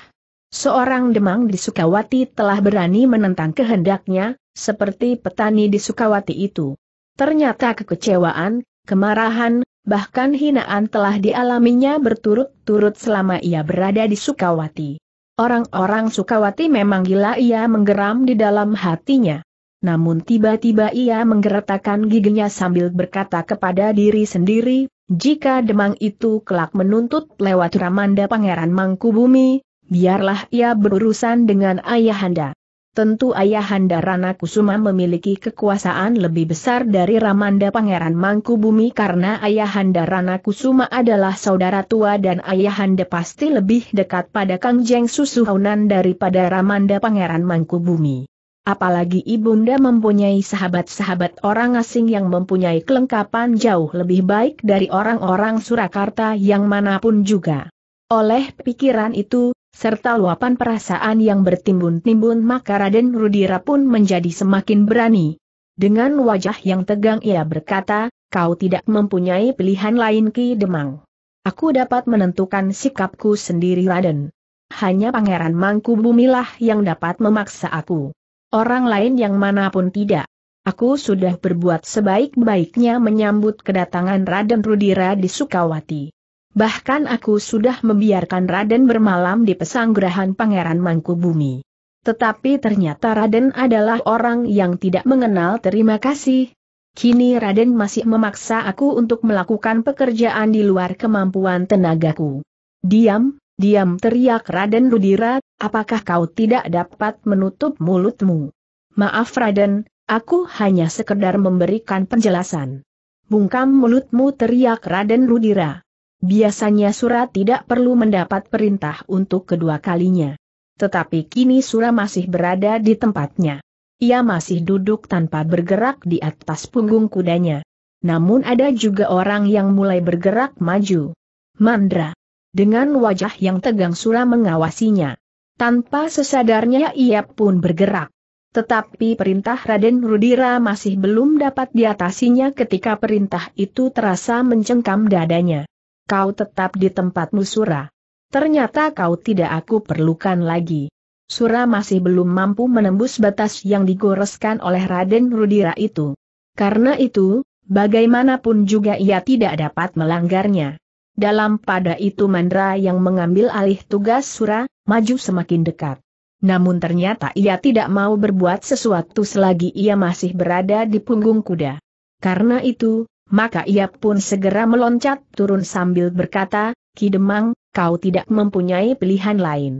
Seorang Demang di Sukawati telah berani menentang kehendaknya, seperti petani di Sukawati itu. Ternyata kekecewaan, kemarahan, bahkan hinaan telah dialaminya berturut-turut selama ia berada di Sukawati. Orang-orang Sukawati memang gila ia menggeram di dalam hatinya. Namun tiba-tiba ia menggeretakkan giginya sambil berkata kepada diri sendiri, jika demang itu kelak menuntut lewat Ramanda Pangeran Mangkubumi, biarlah ia berurusan dengan ayahanda. Tentu Ayahanda Rana Kusuma memiliki kekuasaan lebih besar dari Ramanda Pangeran Mangkubumi karena Ayahanda Rana Kusuma adalah saudara tua dan Ayahanda pasti lebih dekat pada Kang Jeng Susuhaunan daripada Ramanda Pangeran Mangkubumi. Apalagi Ibunda mempunyai sahabat-sahabat orang asing yang mempunyai kelengkapan jauh lebih baik dari orang-orang Surakarta yang manapun juga. Oleh pikiran itu, serta luapan perasaan yang bertimbun-timbun maka Raden Rudira pun menjadi semakin berani. Dengan wajah yang tegang ia berkata, kau tidak mempunyai pilihan lain Ki Demang. Aku dapat menentukan sikapku sendiri Raden. Hanya Pangeran Bumilah yang dapat memaksa aku. Orang lain yang manapun tidak. Aku sudah berbuat sebaik-baiknya menyambut kedatangan Raden Rudira di Sukawati. Bahkan aku sudah membiarkan Raden bermalam di pesanggerahan Pangeran Mangkubumi. Tetapi ternyata Raden adalah orang yang tidak mengenal terima kasih. Kini Raden masih memaksa aku untuk melakukan pekerjaan di luar kemampuan tenagaku. Diam, diam teriak Raden Rudira, apakah kau tidak dapat menutup mulutmu? Maaf Raden, aku hanya sekedar memberikan penjelasan. Bungkam mulutmu teriak Raden Rudira. Biasanya Sura tidak perlu mendapat perintah untuk kedua kalinya. Tetapi kini Sura masih berada di tempatnya. Ia masih duduk tanpa bergerak di atas punggung kudanya. Namun ada juga orang yang mulai bergerak maju. Mandra. Dengan wajah yang tegang Sura mengawasinya. Tanpa sesadarnya ia pun bergerak. Tetapi perintah Raden Rudira masih belum dapat diatasinya ketika perintah itu terasa mencengkam dadanya kau tetap di tempatmu Sura. Ternyata kau tidak aku perlukan lagi. Sura masih belum mampu menembus batas yang digoreskan oleh Raden Rudira itu. Karena itu, bagaimanapun juga ia tidak dapat melanggarnya. Dalam pada itu Mandra yang mengambil alih tugas Sura, maju semakin dekat. Namun ternyata ia tidak mau berbuat sesuatu selagi ia masih berada di punggung kuda. Karena itu, maka ia pun segera meloncat turun sambil berkata, Ki Demang, kau tidak mempunyai pilihan lain.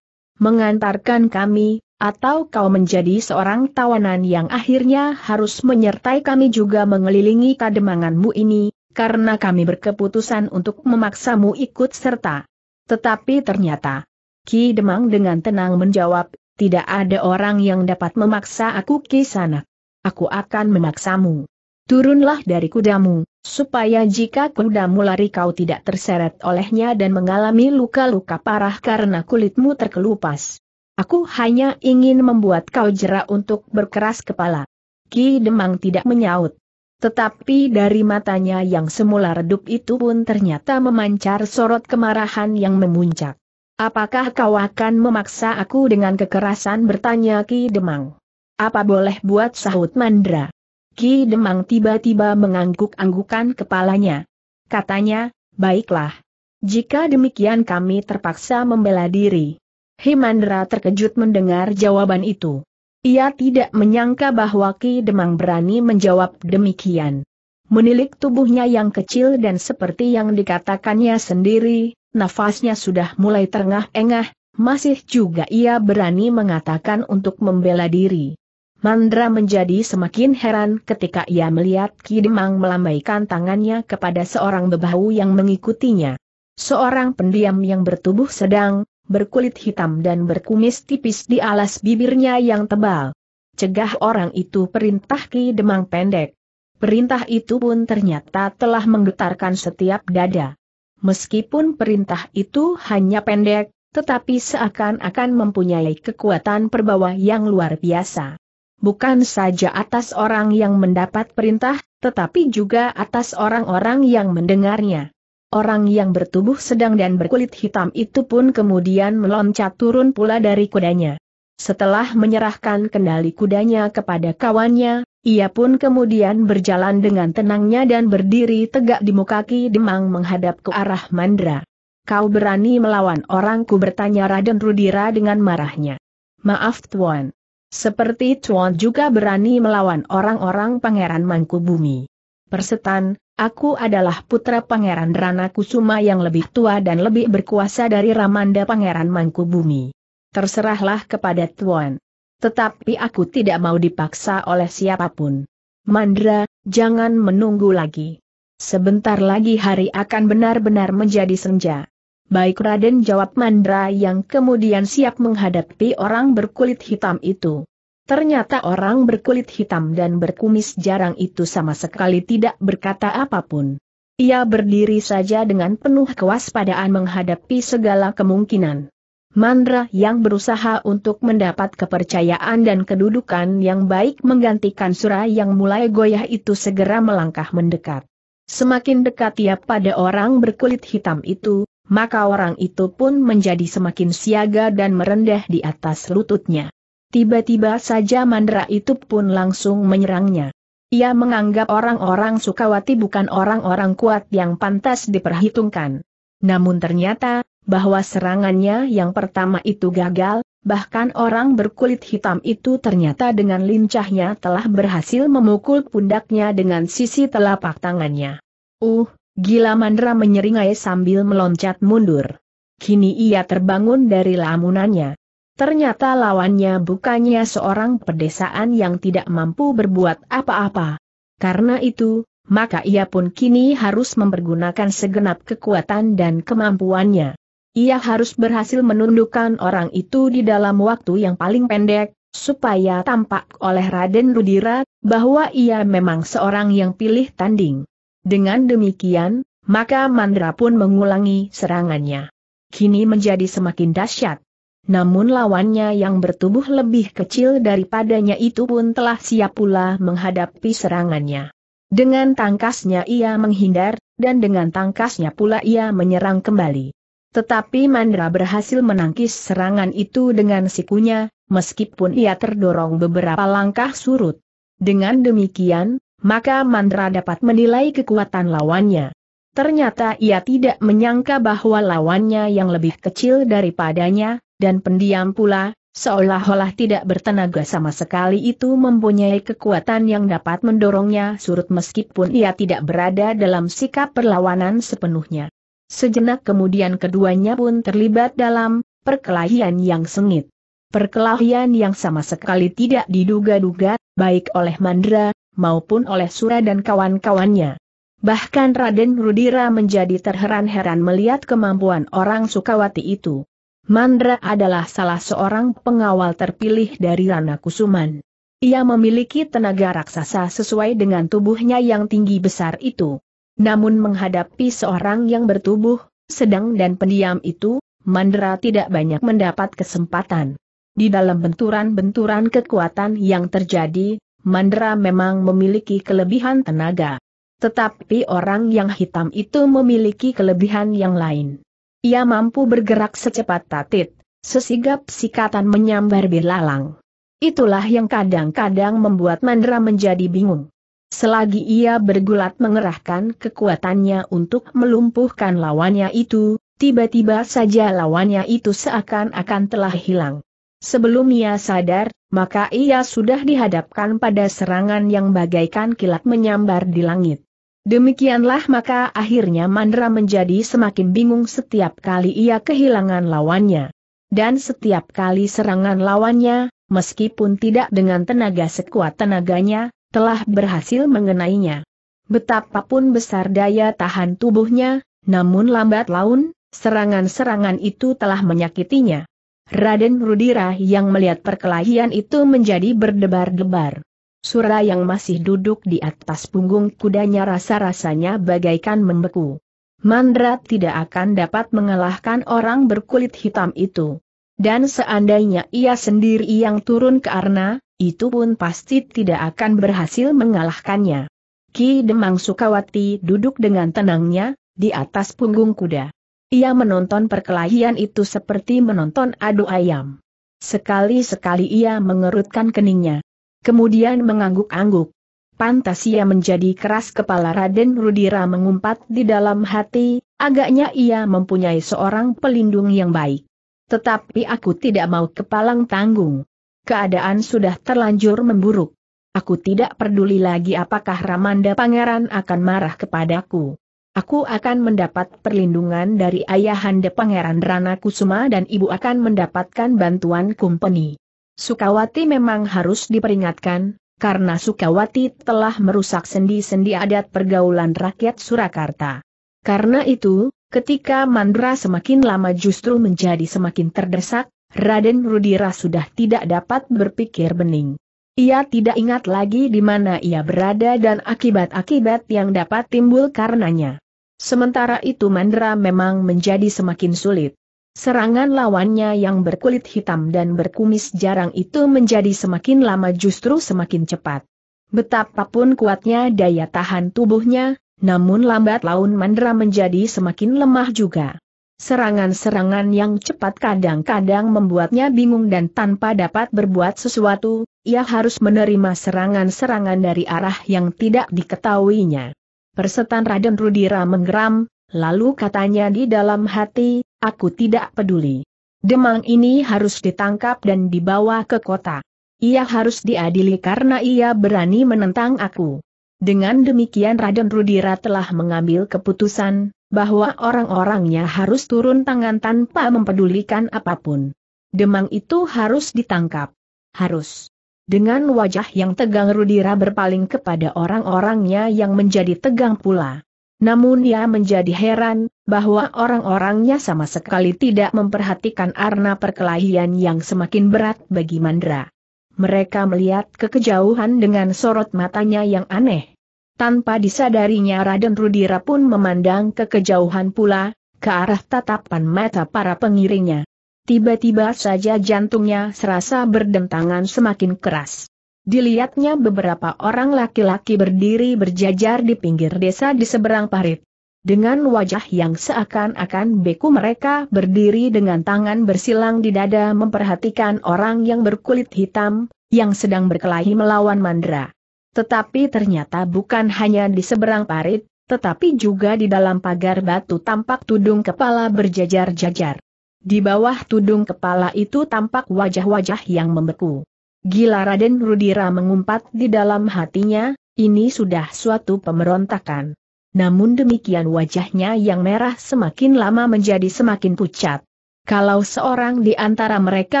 Mengantarkan kami, atau kau menjadi seorang tawanan yang akhirnya harus menyertai kami juga mengelilingi kademanganmu ini, karena kami berkeputusan untuk memaksamu ikut serta. Tetapi ternyata, Ki Demang dengan tenang menjawab, tidak ada orang yang dapat memaksa aku ke sana. Aku akan memaksamu. Turunlah dari kudamu, supaya jika kuda mulari kau tidak terseret olehnya dan mengalami luka-luka parah karena kulitmu terkelupas. Aku hanya ingin membuat kau jera untuk berkeras kepala. Ki Demang tidak menyaut. Tetapi dari matanya yang semula redup itu pun ternyata memancar sorot kemarahan yang memuncak. Apakah kau akan memaksa aku dengan kekerasan bertanya Ki Demang? Apa boleh buat sahut Mandra? Ki Demang tiba-tiba mengangguk-anggukan kepalanya. Katanya, baiklah. Jika demikian kami terpaksa membela diri. Himandra terkejut mendengar jawaban itu. Ia tidak menyangka bahwa Ki Demang berani menjawab demikian. Menilik tubuhnya yang kecil dan seperti yang dikatakannya sendiri, nafasnya sudah mulai terengah-engah, masih juga ia berani mengatakan untuk membela diri. Mandra menjadi semakin heran ketika ia melihat Ki Demang melambaikan tangannya kepada seorang bebahu yang mengikutinya. Seorang pendiam yang bertubuh sedang, berkulit hitam dan berkumis tipis di alas bibirnya yang tebal. Cegah orang itu perintah Ki Demang pendek. Perintah itu pun ternyata telah menggetarkan setiap dada. Meskipun perintah itu hanya pendek, tetapi seakan-akan mempunyai kekuatan perbawa yang luar biasa bukan saja atas orang yang mendapat perintah, tetapi juga atas orang-orang yang mendengarnya. Orang yang bertubuh sedang dan berkulit hitam itu pun kemudian meloncat turun pula dari kudanya. Setelah menyerahkan kendali kudanya kepada kawannya, ia pun kemudian berjalan dengan tenangnya dan berdiri tegak di muka Ki Demang menghadap ke arah Mandra. Kau berani melawan orangku bertanya Raden Rudira dengan marahnya. Maaf Tuan. Seperti Chuan juga berani melawan orang-orang Pangeran Mangkubumi. Persetan, aku adalah putra Pangeran Rana Kusuma yang lebih tua dan lebih berkuasa dari Ramanda Pangeran Mangkubumi. Terserahlah kepada Tuan. Tetapi aku tidak mau dipaksa oleh siapapun. Mandra, jangan menunggu lagi. Sebentar lagi hari akan benar-benar menjadi senja. Baik Raden jawab Mandra yang kemudian siap menghadapi orang berkulit hitam itu. Ternyata orang berkulit hitam dan berkumis jarang itu sama sekali tidak berkata apapun. Ia berdiri saja dengan penuh kewaspadaan menghadapi segala kemungkinan. Mandra yang berusaha untuk mendapat kepercayaan dan kedudukan yang baik menggantikan Sura yang mulai goyah itu segera melangkah mendekat. Semakin dekat ia pada orang berkulit hitam itu, maka orang itu pun menjadi semakin siaga dan merendah di atas lututnya. Tiba-tiba saja Mandra itu pun langsung menyerangnya. Ia menganggap orang-orang Sukawati bukan orang-orang kuat yang pantas diperhitungkan. Namun ternyata, bahwa serangannya yang pertama itu gagal, bahkan orang berkulit hitam itu ternyata dengan lincahnya telah berhasil memukul pundaknya dengan sisi telapak tangannya. Uh, Gila Mandra menyeringai sambil meloncat mundur. Kini ia terbangun dari lamunannya. Ternyata lawannya bukannya seorang pedesaan yang tidak mampu berbuat apa-apa. Karena itu, maka ia pun kini harus mempergunakan segenap kekuatan dan kemampuannya. Ia harus berhasil menundukkan orang itu di dalam waktu yang paling pendek, supaya tampak oleh Raden Rudira, bahwa ia memang seorang yang pilih tanding. Dengan demikian, maka Mandra pun mengulangi serangannya. Kini menjadi semakin dahsyat. Namun lawannya yang bertubuh lebih kecil daripadanya itu pun telah siap pula menghadapi serangannya. Dengan tangkasnya ia menghindar, dan dengan tangkasnya pula ia menyerang kembali. Tetapi Mandra berhasil menangkis serangan itu dengan sikunya, meskipun ia terdorong beberapa langkah surut. Dengan demikian, maka Mandra dapat menilai kekuatan lawannya. Ternyata ia tidak menyangka bahwa lawannya yang lebih kecil daripadanya, dan pendiam pula, seolah-olah tidak bertenaga sama sekali itu mempunyai kekuatan yang dapat mendorongnya surut meskipun ia tidak berada dalam sikap perlawanan sepenuhnya. Sejenak kemudian keduanya pun terlibat dalam perkelahian yang sengit. Perkelahian yang sama sekali tidak diduga-duga, baik oleh Mandra, maupun oleh Sura dan kawan-kawannya. Bahkan Raden Rudira menjadi terheran-heran melihat kemampuan orang Sukawati itu. Mandra adalah salah seorang pengawal terpilih dari Rana Kusuman. Ia memiliki tenaga raksasa sesuai dengan tubuhnya yang tinggi besar itu. Namun menghadapi seorang yang bertubuh, sedang dan pendiam itu, Mandra tidak banyak mendapat kesempatan. Di dalam benturan-benturan kekuatan yang terjadi, Mandra memang memiliki kelebihan tenaga. Tetapi orang yang hitam itu memiliki kelebihan yang lain. Ia mampu bergerak secepat tatit, sesigap sikatan menyambar belalang. Itulah yang kadang-kadang membuat Mandra menjadi bingung. Selagi ia bergulat mengerahkan kekuatannya untuk melumpuhkan lawannya itu, tiba-tiba saja lawannya itu seakan-akan telah hilang. Sebelum ia sadar, maka ia sudah dihadapkan pada serangan yang bagaikan kilat menyambar di langit. Demikianlah maka akhirnya Mandra menjadi semakin bingung setiap kali ia kehilangan lawannya. Dan setiap kali serangan lawannya, meskipun tidak dengan tenaga sekuat tenaganya, telah berhasil mengenainya. Betapapun besar daya tahan tubuhnya, namun lambat laun, serangan-serangan itu telah menyakitinya. Raden Rudira yang melihat perkelahian itu menjadi berdebar-debar. Sura yang masih duduk di atas punggung kudanya rasa-rasanya bagaikan membeku. Mandra tidak akan dapat mengalahkan orang berkulit hitam itu. Dan seandainya ia sendiri yang turun ke arna, itu pun pasti tidak akan berhasil mengalahkannya. Ki Demang Sukawati duduk dengan tenangnya, di atas punggung kuda. Ia menonton perkelahian itu seperti menonton adu ayam. Sekali-sekali ia mengerutkan keningnya. Kemudian mengangguk-angguk. Pantas ia menjadi keras kepala Raden Rudira mengumpat di dalam hati, agaknya ia mempunyai seorang pelindung yang baik. Tetapi aku tidak mau kepalang tanggung. Keadaan sudah terlanjur memburuk. Aku tidak peduli lagi apakah Ramanda Pangeran akan marah kepadaku. Aku akan mendapat perlindungan dari ayahanda Pangeran Rana Kusuma dan ibu akan mendapatkan bantuan kumpeni. Sukawati memang harus diperingatkan, karena Sukawati telah merusak sendi-sendi adat pergaulan rakyat Surakarta. Karena itu, ketika Mandra semakin lama justru menjadi semakin terdesak, Raden Rudira sudah tidak dapat berpikir bening. Ia tidak ingat lagi di mana ia berada dan akibat-akibat yang dapat timbul karenanya. Sementara itu Mandra memang menjadi semakin sulit. Serangan lawannya yang berkulit hitam dan berkumis jarang itu menjadi semakin lama justru semakin cepat. Betapapun kuatnya daya tahan tubuhnya, namun lambat laun Mandra menjadi semakin lemah juga. Serangan-serangan yang cepat kadang-kadang membuatnya bingung dan tanpa dapat berbuat sesuatu, ia harus menerima serangan-serangan dari arah yang tidak diketahuinya. Persetan Raden Rudira menggeram, lalu katanya di dalam hati, aku tidak peduli. Demang ini harus ditangkap dan dibawa ke kota. Ia harus diadili karena ia berani menentang aku. Dengan demikian Raden Rudira telah mengambil keputusan, bahwa orang-orangnya harus turun tangan tanpa mempedulikan apapun. Demang itu harus ditangkap. Harus. Dengan wajah yang tegang Rudira berpaling kepada orang-orangnya yang menjadi tegang pula. Namun ia menjadi heran, bahwa orang-orangnya sama sekali tidak memperhatikan arna perkelahian yang semakin berat bagi Mandra. Mereka melihat kekejauhan dengan sorot matanya yang aneh. Tanpa disadarinya Raden Rudira pun memandang kekejauhan pula, ke arah tatapan mata para pengiringnya. Tiba-tiba saja jantungnya serasa berdentangan semakin keras. Dilihatnya beberapa orang laki-laki berdiri berjajar di pinggir desa di seberang parit. Dengan wajah yang seakan-akan beku mereka berdiri dengan tangan bersilang di dada memperhatikan orang yang berkulit hitam, yang sedang berkelahi melawan Mandra. Tetapi ternyata bukan hanya di seberang parit, tetapi juga di dalam pagar batu tampak tudung kepala berjajar-jajar. Di bawah tudung kepala itu tampak wajah-wajah yang membeku. Gila Raden Rudira mengumpat di dalam hatinya, ini sudah suatu pemberontakan. Namun demikian wajahnya yang merah semakin lama menjadi semakin pucat. Kalau seorang di antara mereka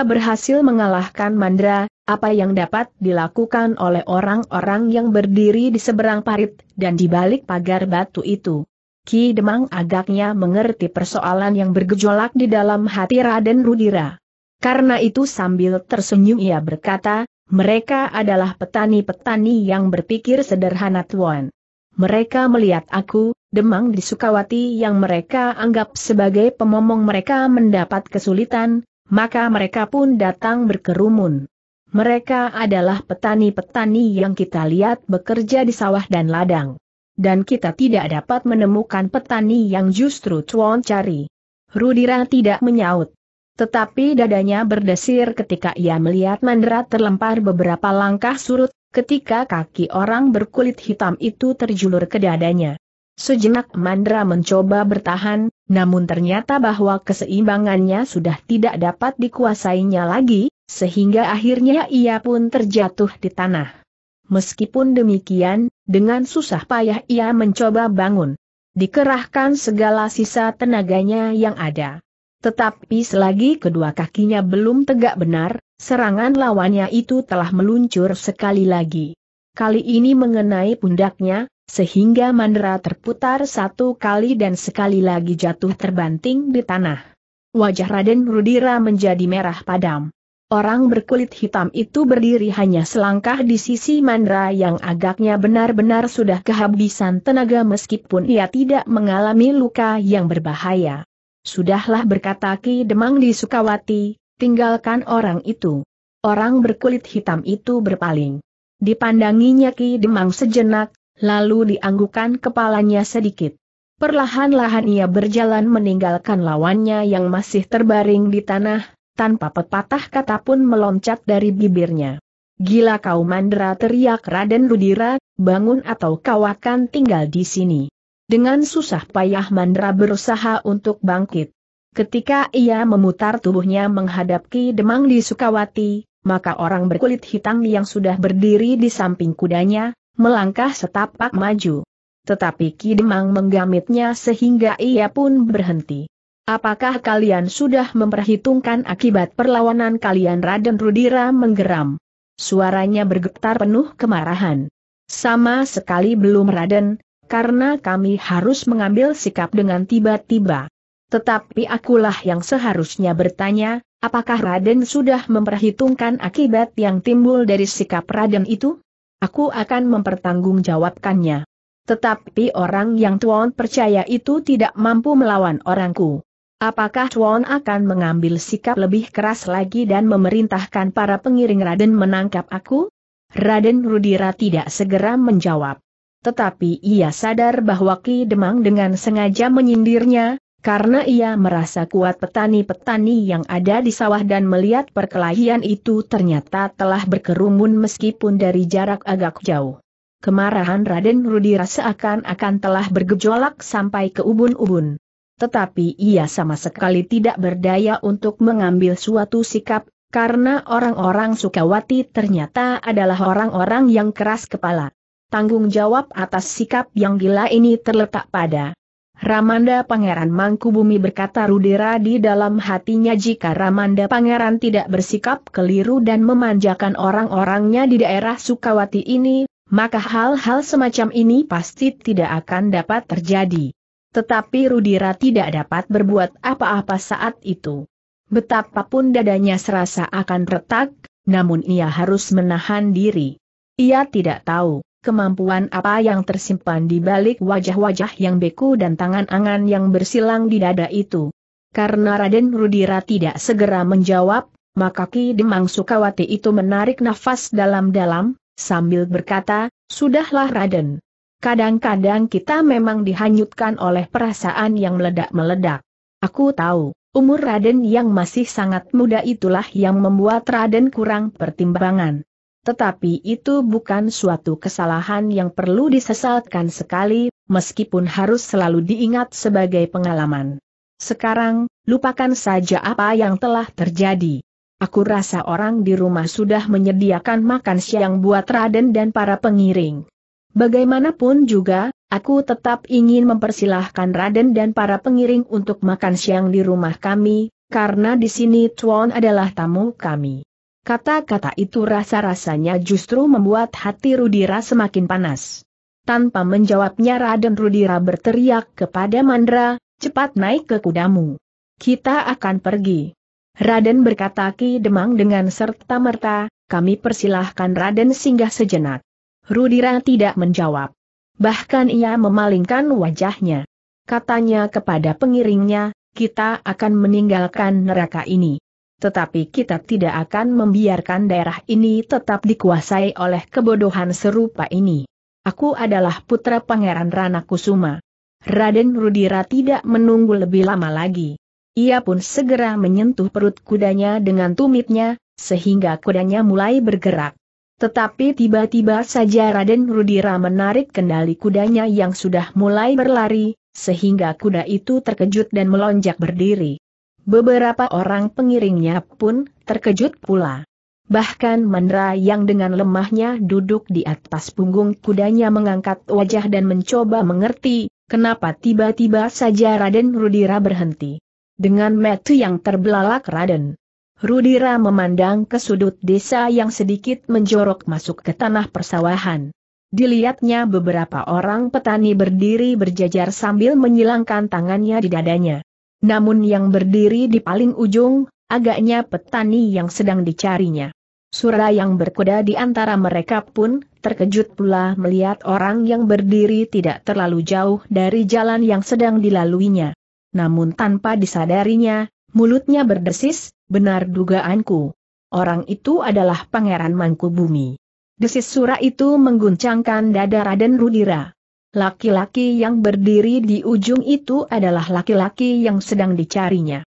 berhasil mengalahkan Mandra, apa yang dapat dilakukan oleh orang-orang yang berdiri di seberang parit dan di balik pagar batu itu? Ki Demang agaknya mengerti persoalan yang bergejolak di dalam hati Raden Rudira. Karena itu sambil tersenyum ia berkata, mereka adalah petani-petani yang berpikir sederhana tuan. Mereka melihat aku, Demang di Sukawati yang mereka anggap sebagai pemomong mereka mendapat kesulitan, maka mereka pun datang berkerumun. Mereka adalah petani-petani yang kita lihat bekerja di sawah dan ladang dan kita tidak dapat menemukan petani yang justru cuan cari. Rudira tidak menyaut. Tetapi dadanya berdesir ketika ia melihat Mandra terlempar beberapa langkah surut, ketika kaki orang berkulit hitam itu terjulur ke dadanya. Sejenak Mandra mencoba bertahan, namun ternyata bahwa keseimbangannya sudah tidak dapat dikuasainya lagi, sehingga akhirnya ia pun terjatuh di tanah. Meskipun demikian, dengan susah payah ia mencoba bangun. Dikerahkan segala sisa tenaganya yang ada. Tetapi selagi kedua kakinya belum tegak benar, serangan lawannya itu telah meluncur sekali lagi. Kali ini mengenai pundaknya, sehingga Mandra terputar satu kali dan sekali lagi jatuh terbanting di tanah. Wajah Raden Rudira menjadi merah padam. Orang berkulit hitam itu berdiri hanya selangkah di sisi Mandra yang agaknya benar-benar sudah kehabisan tenaga meskipun ia tidak mengalami luka yang berbahaya. Sudahlah berkata Ki Demang di Sukawati, tinggalkan orang itu. Orang berkulit hitam itu berpaling. Dipandanginya Ki Demang sejenak, lalu dianggukkan kepalanya sedikit. Perlahan-lahan ia berjalan meninggalkan lawannya yang masih terbaring di tanah, tanpa pepatah kata pun meloncat dari bibirnya. Gila kau mandra teriak Raden Ludira. bangun atau kau akan tinggal di sini. Dengan susah payah mandra berusaha untuk bangkit. Ketika ia memutar tubuhnya menghadapi Ki Demang di Sukawati, maka orang berkulit hitam yang sudah berdiri di samping kudanya, melangkah setapak maju. Tetapi Ki Demang menggamitnya sehingga ia pun berhenti. Apakah kalian sudah memperhitungkan akibat perlawanan kalian Raden Rudira menggeram. Suaranya bergetar penuh kemarahan. Sama sekali belum Raden, karena kami harus mengambil sikap dengan tiba-tiba. Tetapi akulah yang seharusnya bertanya, apakah Raden sudah memperhitungkan akibat yang timbul dari sikap Raden itu? Aku akan mempertanggungjawabkannya. Tetapi orang yang tuan percaya itu tidak mampu melawan orangku. Apakah Chuan akan mengambil sikap lebih keras lagi dan memerintahkan para pengiring Raden menangkap aku? Raden Rudira tidak segera menjawab. Tetapi ia sadar bahwa Ki Demang dengan sengaja menyindirnya, karena ia merasa kuat petani-petani yang ada di sawah dan melihat perkelahian itu ternyata telah berkerumun meskipun dari jarak agak jauh. Kemarahan Raden Rudira seakan-akan telah bergejolak sampai ke ubun-ubun tetapi ia sama sekali tidak berdaya untuk mengambil suatu sikap, karena orang-orang Sukawati ternyata adalah orang-orang yang keras kepala. Tanggung jawab atas sikap yang gila ini terletak pada Ramanda Pangeran Mangkubumi berkata Rudera di dalam hatinya jika Ramanda Pangeran tidak bersikap keliru dan memanjakan orang-orangnya di daerah Sukawati ini, maka hal-hal semacam ini pasti tidak akan dapat terjadi. Tetapi Rudira tidak dapat berbuat apa-apa saat itu. Betapapun dadanya serasa akan retak, namun ia harus menahan diri. Ia tidak tahu kemampuan apa yang tersimpan di balik wajah-wajah yang beku dan tangan angan yang bersilang di dada itu. Karena Raden Rudira tidak segera menjawab, maka Ki Demang Sukawati itu menarik nafas dalam-dalam, sambil berkata, Sudahlah Raden, Kadang-kadang kita memang dihanyutkan oleh perasaan yang meledak-meledak. Aku tahu, umur Raden yang masih sangat muda itulah yang membuat Raden kurang pertimbangan. Tetapi itu bukan suatu kesalahan yang perlu disesalkan sekali, meskipun harus selalu diingat sebagai pengalaman. Sekarang, lupakan saja apa yang telah terjadi. Aku rasa orang di rumah sudah menyediakan makan siang buat Raden dan para pengiring. Bagaimanapun juga, aku tetap ingin mempersilahkan Raden dan para pengiring untuk makan siang di rumah kami, karena di sini Tuan adalah tamu kami. Kata-kata itu rasa-rasanya justru membuat hati Rudira semakin panas. Tanpa menjawabnya Raden Rudira berteriak kepada Mandra, cepat naik ke kudamu. Kita akan pergi. Raden berkata Ki Demang dengan serta merta, kami persilahkan Raden singgah sejenak. Rudira tidak menjawab. Bahkan ia memalingkan wajahnya. Katanya kepada pengiringnya, kita akan meninggalkan neraka ini. Tetapi kita tidak akan membiarkan daerah ini tetap dikuasai oleh kebodohan serupa ini. Aku adalah putra Pangeran Rana Kusuma. Raden Rudira tidak menunggu lebih lama lagi. Ia pun segera menyentuh perut kudanya dengan tumitnya, sehingga kudanya mulai bergerak. Tetapi tiba-tiba saja Raden Rudira menarik kendali kudanya yang sudah mulai berlari, sehingga kuda itu terkejut dan melonjak berdiri. Beberapa orang pengiringnya pun terkejut pula. Bahkan Mandra yang dengan lemahnya duduk di atas punggung kudanya mengangkat wajah dan mencoba mengerti, kenapa tiba-tiba saja Raden Rudira berhenti. Dengan metu yang terbelalak Raden Rudira memandang ke sudut desa yang sedikit menjorok masuk ke tanah persawahan. Dilihatnya beberapa orang petani berdiri berjajar sambil menyilangkan tangannya di dadanya. Namun yang berdiri di paling ujung, agaknya petani yang sedang dicarinya. Surah yang berkuda di antara mereka pun terkejut pula melihat orang yang berdiri tidak terlalu jauh dari jalan yang sedang dilaluinya. Namun tanpa disadarinya, Mulutnya berdesis, benar dugaanku. Orang itu adalah Pangeran Mangkubumi. Desis surah itu mengguncangkan dada Raden Rudira. Laki-laki yang berdiri di ujung itu adalah laki-laki yang sedang dicarinya.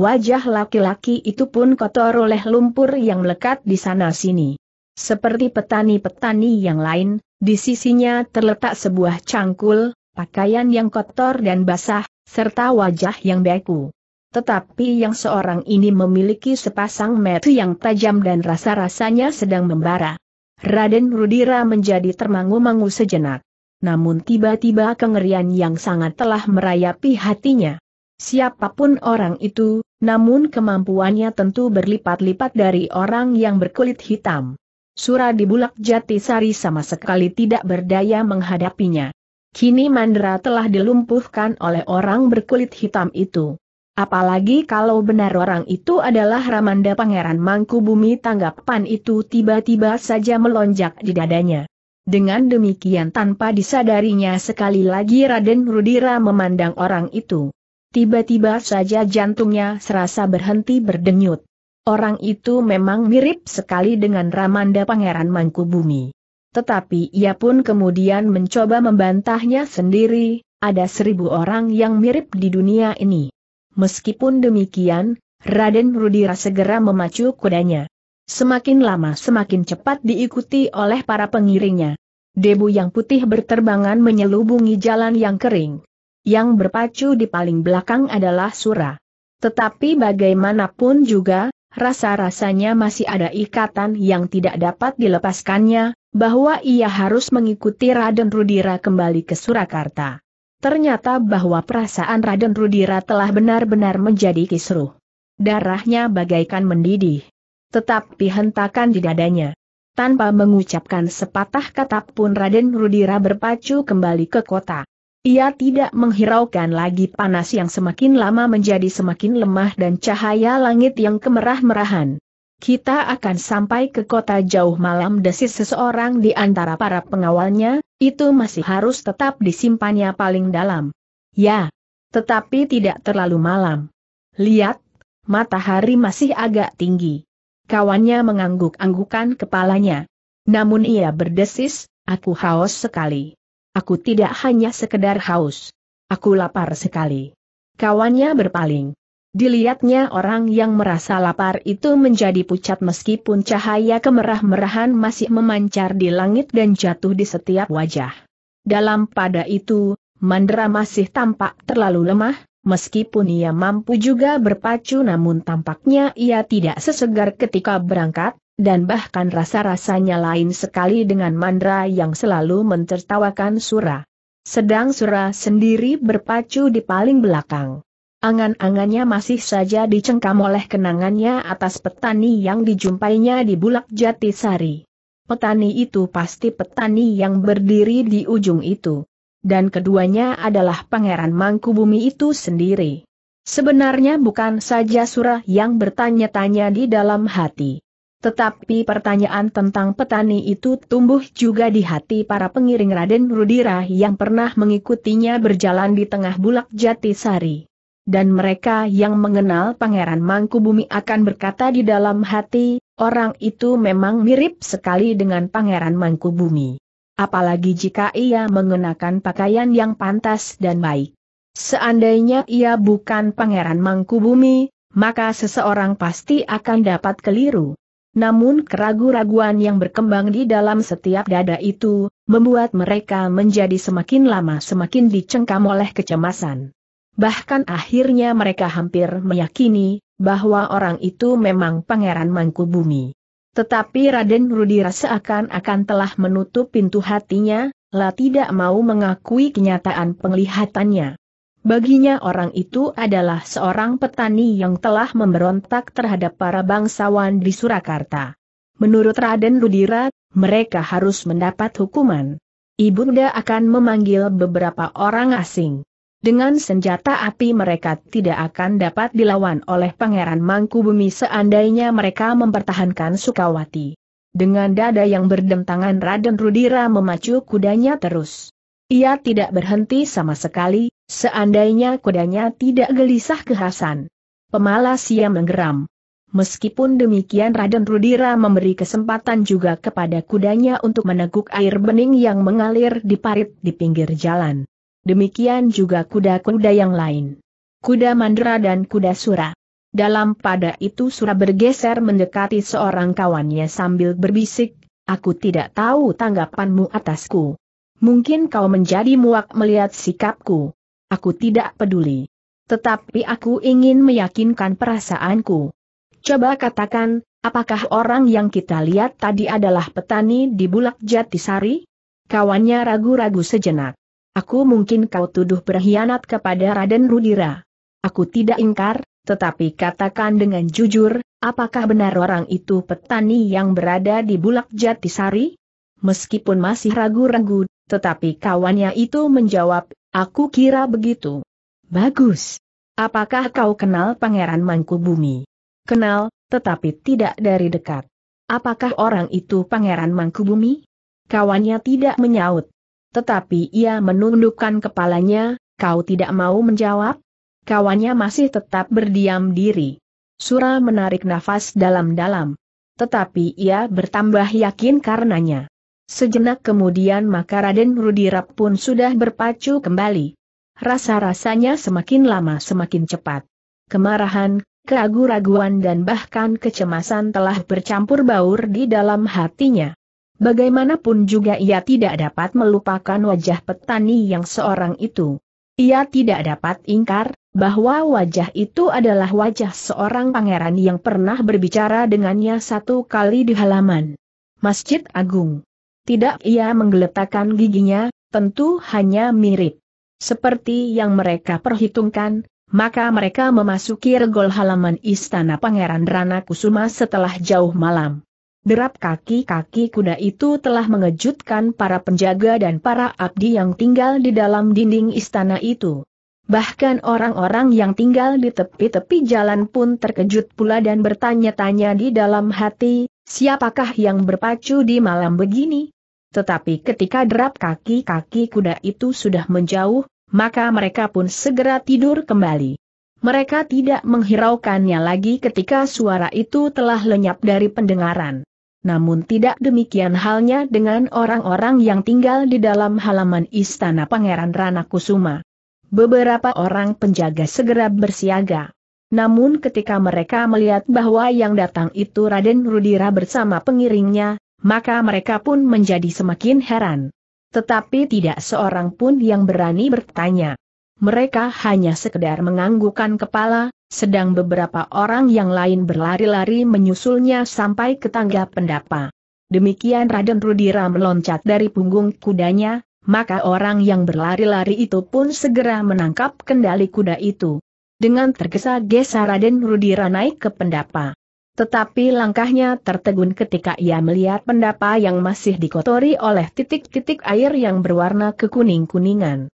Wajah laki-laki itu pun kotor oleh lumpur yang melekat di sana-sini. Seperti petani-petani yang lain, di sisinya terletak sebuah cangkul, pakaian yang kotor dan basah, serta wajah yang beku. Tetapi yang seorang ini memiliki sepasang mata yang tajam dan rasa-rasanya sedang membara. Raden Rudira menjadi termangu-mangu sejenak. Namun tiba-tiba kengerian yang sangat telah merayapi hatinya. Siapapun orang itu, namun kemampuannya tentu berlipat-lipat dari orang yang berkulit hitam. Surah di Bulak Jatisari sama sekali tidak berdaya menghadapinya. Kini Mandra telah dilumpuhkan oleh orang berkulit hitam itu. Apalagi kalau benar orang itu adalah Ramanda Pangeran Mangkubumi tanggapan itu tiba-tiba saja melonjak di dadanya. Dengan demikian tanpa disadarinya sekali lagi Raden Rudira memandang orang itu. Tiba-tiba saja jantungnya serasa berhenti berdenyut. Orang itu memang mirip sekali dengan Ramanda Pangeran Mangkubumi. Tetapi ia pun kemudian mencoba membantahnya sendiri, ada seribu orang yang mirip di dunia ini. Meskipun demikian, Raden Rudira segera memacu kudanya. Semakin lama semakin cepat diikuti oleh para pengiringnya. Debu yang putih berterbangan menyelubungi jalan yang kering. Yang berpacu di paling belakang adalah Sura. Tetapi bagaimanapun juga, rasa-rasanya masih ada ikatan yang tidak dapat dilepaskannya, bahwa ia harus mengikuti Raden Rudira kembali ke Surakarta. Ternyata bahwa perasaan Raden Rudira telah benar-benar menjadi kisruh. Darahnya bagaikan mendidih. Tetapi hentakan di dadanya. Tanpa mengucapkan sepatah kata pun Raden Rudira berpacu kembali ke kota. Ia tidak menghiraukan lagi panas yang semakin lama menjadi semakin lemah dan cahaya langit yang kemerah-merahan. Kita akan sampai ke kota jauh malam desis seseorang di antara para pengawalnya, itu masih harus tetap disimpannya paling dalam. Ya, tetapi tidak terlalu malam. Lihat, matahari masih agak tinggi. Kawannya mengangguk-anggukan kepalanya. Namun ia berdesis, aku haus sekali. Aku tidak hanya sekedar haus. Aku lapar sekali. Kawannya berpaling. Dilihatnya orang yang merasa lapar itu menjadi pucat meskipun cahaya kemerah-merahan masih memancar di langit dan jatuh di setiap wajah. Dalam pada itu, Mandra masih tampak terlalu lemah, meskipun ia mampu juga berpacu namun tampaknya ia tidak sesegar ketika berangkat, dan bahkan rasa-rasanya lain sekali dengan Mandra yang selalu mentertawakan Sura. Sedang Sura sendiri berpacu di paling belakang. Angan-angannya masih saja dicengkam oleh kenangannya atas petani yang dijumpainya di Bulak Jatisari. Petani itu pasti petani yang berdiri di ujung itu. Dan keduanya adalah Pangeran Mangkubumi itu sendiri. Sebenarnya bukan saja surah yang bertanya-tanya di dalam hati. Tetapi pertanyaan tentang petani itu tumbuh juga di hati para pengiring Raden Rudira yang pernah mengikutinya berjalan di tengah Bulak Jatisari dan mereka yang mengenal Pangeran Mangkubumi akan berkata di dalam hati, orang itu memang mirip sekali dengan Pangeran Mangkubumi. Apalagi jika ia mengenakan pakaian yang pantas dan baik. Seandainya ia bukan Pangeran Mangkubumi, maka seseorang pasti akan dapat keliru. Namun keragu-raguan yang berkembang di dalam setiap dada itu, membuat mereka menjadi semakin lama semakin dicengkam oleh kecemasan. Bahkan akhirnya mereka hampir meyakini bahwa orang itu memang Pangeran Mangkubumi. Tetapi Raden Rudira seakan-akan telah menutup pintu hatinya, lah tidak mau mengakui kenyataan penglihatannya. Baginya orang itu adalah seorang petani yang telah memberontak terhadap para bangsawan di Surakarta. Menurut Raden Rudira, mereka harus mendapat hukuman. Ibunda akan memanggil beberapa orang asing. Dengan senjata api mereka tidak akan dapat dilawan oleh Pangeran Mangkubumi seandainya mereka mempertahankan Sukawati. Dengan dada yang berdentangan Raden Rudira memacu kudanya terus. Ia tidak berhenti sama sekali, seandainya kudanya tidak gelisah kehasan. Pemalas ia menggeram. Meskipun demikian Raden Rudira memberi kesempatan juga kepada kudanya untuk meneguk air bening yang mengalir di parit di pinggir jalan. Demikian juga kuda-kuda yang lain. Kuda Mandra dan kuda Sura. Dalam pada itu Sura bergeser mendekati seorang kawannya sambil berbisik, aku tidak tahu tanggapanmu atasku. Mungkin kau menjadi muak melihat sikapku. Aku tidak peduli. Tetapi aku ingin meyakinkan perasaanku. Coba katakan, apakah orang yang kita lihat tadi adalah petani di Bulak Jatisari? Kawannya ragu-ragu sejenak. Aku mungkin kau tuduh berkhianat kepada Raden Rudira. Aku tidak ingkar, tetapi katakan dengan jujur, apakah benar orang itu petani yang berada di Bulak Jatisari? Meskipun masih ragu-ragu, tetapi kawannya itu menjawab, aku kira begitu. Bagus. Apakah kau kenal Pangeran Mangkubumi? Kenal, tetapi tidak dari dekat. Apakah orang itu Pangeran Mangkubumi? Kawannya tidak menyaut. Tetapi ia menundukkan kepalanya, kau tidak mau menjawab? Kawannya masih tetap berdiam diri. Sura menarik nafas dalam-dalam. Tetapi ia bertambah yakin karenanya. Sejenak kemudian maka Raden Rudirap pun sudah berpacu kembali. Rasa-rasanya semakin lama semakin cepat. Kemarahan, keragu-raguan dan bahkan kecemasan telah bercampur baur di dalam hatinya. Bagaimanapun juga ia tidak dapat melupakan wajah petani yang seorang itu. Ia tidak dapat ingkar, bahwa wajah itu adalah wajah seorang pangeran yang pernah berbicara dengannya satu kali di halaman Masjid Agung. Tidak ia menggeletakkan giginya, tentu hanya mirip. Seperti yang mereka perhitungkan, maka mereka memasuki regol halaman istana Pangeran Rana Kusuma setelah jauh malam. Derap kaki-kaki kuda itu telah mengejutkan para penjaga dan para abdi yang tinggal di dalam dinding istana itu. Bahkan orang-orang yang tinggal di tepi-tepi jalan pun terkejut pula dan bertanya-tanya di dalam hati, siapakah yang berpacu di malam begini? Tetapi ketika derap kaki-kaki kuda itu sudah menjauh, maka mereka pun segera tidur kembali. Mereka tidak menghiraukannya lagi ketika suara itu telah lenyap dari pendengaran namun tidak demikian halnya dengan orang-orang yang tinggal di dalam halaman istana Pangeran Ranakusuma. Beberapa orang penjaga segera bersiaga. Namun ketika mereka melihat bahwa yang datang itu Raden Rudira bersama pengiringnya, maka mereka pun menjadi semakin heran. Tetapi tidak seorang pun yang berani bertanya mereka hanya sekedar menganggukkan kepala, sedang beberapa orang yang lain berlari-lari menyusulnya sampai ke tangga pendapa. Demikian Raden Rudira meloncat dari punggung kudanya, maka orang yang berlari-lari itu pun segera menangkap kendali kuda itu. Dengan tergesa-gesa Raden Rudira naik ke pendapa. Tetapi langkahnya tertegun ketika ia melihat pendapa yang masih dikotori oleh titik-titik air yang berwarna kekuning-kuningan.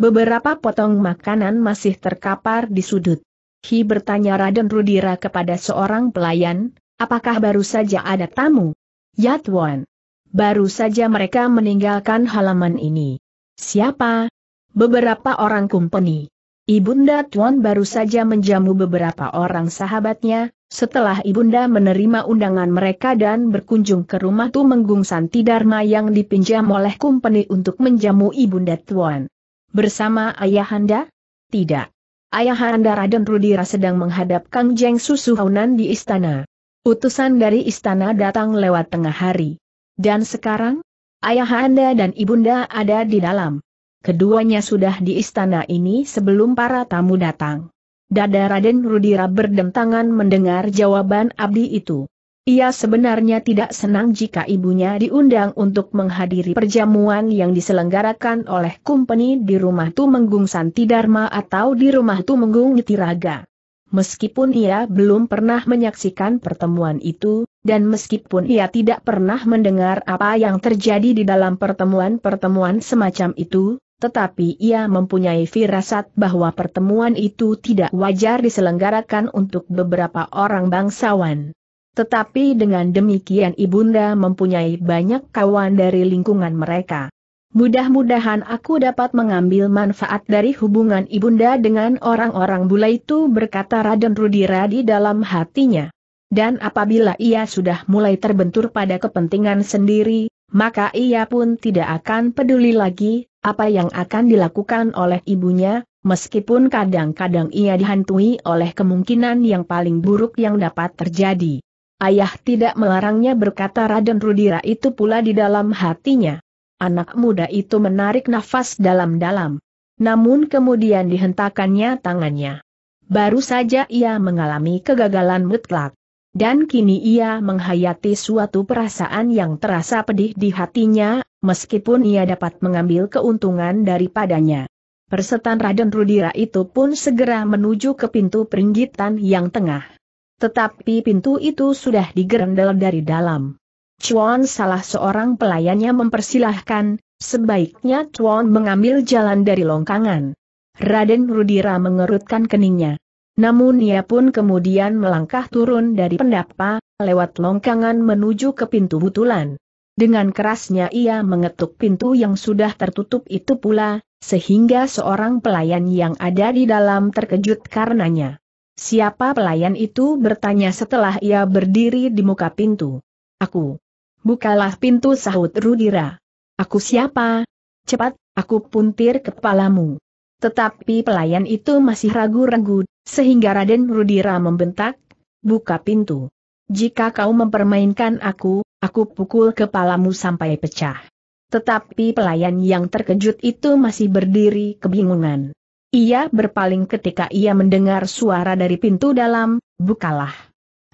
Beberapa potong makanan masih terkapar di sudut. Hi bertanya Raden Rudira kepada seorang pelayan, apakah baru saja ada tamu? Yatwan. Baru saja mereka meninggalkan halaman ini. Siapa? Beberapa orang kumpeni. Ibunda Tuan baru saja menjamu beberapa orang sahabatnya, setelah Ibunda menerima undangan mereka dan berkunjung ke rumah Tumenggung Santidarma yang dipinjam oleh kumpeni untuk menjamu Ibunda Tuan. Bersama Ayahanda? Tidak. Ayahanda Raden Rudira sedang menghadap Kang Jeng Susuhunan di istana. Utusan dari istana datang lewat tengah hari. Dan sekarang? Ayahanda dan ibunda ada di dalam. Keduanya sudah di istana ini sebelum para tamu datang. Dada Raden Rudira berdentangan mendengar jawaban abdi itu. Ia sebenarnya tidak senang jika ibunya diundang untuk menghadiri perjamuan yang diselenggarakan oleh kumpeni di rumah Tumenggung Santidarma atau di rumah Tumenggung Nitiraga. Meskipun ia belum pernah menyaksikan pertemuan itu, dan meskipun ia tidak pernah mendengar apa yang terjadi di dalam pertemuan-pertemuan semacam itu, tetapi ia mempunyai firasat bahwa pertemuan itu tidak wajar diselenggarakan untuk beberapa orang bangsawan. Tetapi dengan demikian Ibunda mempunyai banyak kawan dari lingkungan mereka. Mudah-mudahan aku dapat mengambil manfaat dari hubungan Ibunda dengan orang-orang bule itu berkata Raden Rudira di dalam hatinya. Dan apabila ia sudah mulai terbentur pada kepentingan sendiri, maka ia pun tidak akan peduli lagi apa yang akan dilakukan oleh ibunya, meskipun kadang-kadang ia dihantui oleh kemungkinan yang paling buruk yang dapat terjadi. Ayah tidak melarangnya berkata Raden Rudira itu pula di dalam hatinya. Anak muda itu menarik nafas dalam-dalam. Namun kemudian dihentakannya tangannya. Baru saja ia mengalami kegagalan mutlak. Dan kini ia menghayati suatu perasaan yang terasa pedih di hatinya, meskipun ia dapat mengambil keuntungan daripadanya. Persetan Raden Rudira itu pun segera menuju ke pintu peringgitan yang tengah. Tetapi pintu itu sudah digerendel dari dalam. Chuan salah seorang pelayannya mempersilahkan, sebaiknya Chuan mengambil jalan dari longkangan. Raden Rudira mengerutkan keningnya. Namun ia pun kemudian melangkah turun dari pendapa, lewat longkangan menuju ke pintu butulan. Dengan kerasnya ia mengetuk pintu yang sudah tertutup itu pula, sehingga seorang pelayan yang ada di dalam terkejut karenanya. Siapa pelayan itu bertanya setelah ia berdiri di muka pintu. Aku. Bukalah pintu sahut Rudira. Aku siapa? Cepat, aku puntir kepalamu. Tetapi pelayan itu masih ragu-ragu, sehingga Raden Rudira membentak, buka pintu. Jika kau mempermainkan aku, aku pukul kepalamu sampai pecah. Tetapi pelayan yang terkejut itu masih berdiri kebingungan. Ia berpaling ketika ia mendengar suara dari pintu dalam, bukalah.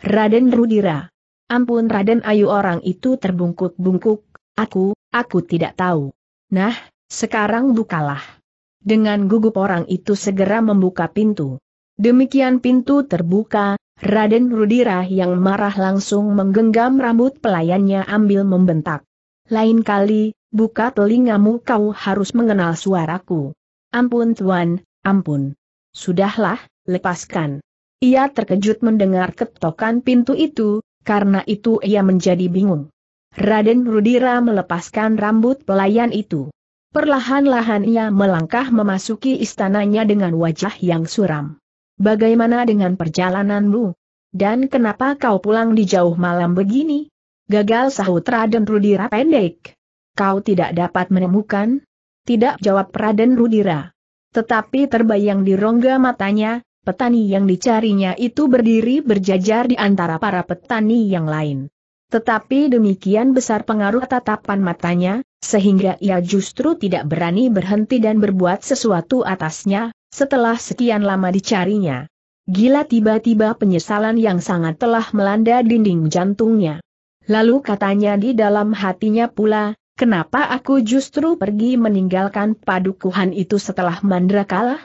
Raden Rudira. Ampun Raden Ayu orang itu terbungkuk-bungkuk, aku, aku tidak tahu. Nah, sekarang bukalah. Dengan gugup orang itu segera membuka pintu. Demikian pintu terbuka, Raden Rudira yang marah langsung menggenggam rambut pelayannya ambil membentak. Lain kali, buka telingamu kau harus mengenal suaraku. Ampun Tuan, ampun. Sudahlah, lepaskan. Ia terkejut mendengar ketokan pintu itu, karena itu ia menjadi bingung. Raden Rudira melepaskan rambut pelayan itu. Perlahan-lahan ia melangkah memasuki istananya dengan wajah yang suram. Bagaimana dengan perjalananmu? Dan kenapa kau pulang di jauh malam begini? Gagal sahut Raden Rudira pendek. Kau tidak dapat menemukan, tidak jawab Raden Rudira. Tetapi terbayang di rongga matanya, petani yang dicarinya itu berdiri berjajar di antara para petani yang lain. Tetapi demikian besar pengaruh tatapan matanya, sehingga ia justru tidak berani berhenti dan berbuat sesuatu atasnya, setelah sekian lama dicarinya. Gila tiba-tiba penyesalan yang sangat telah melanda dinding jantungnya. Lalu katanya di dalam hatinya pula, Kenapa aku justru pergi meninggalkan padukuhan itu setelah Mandra kalah?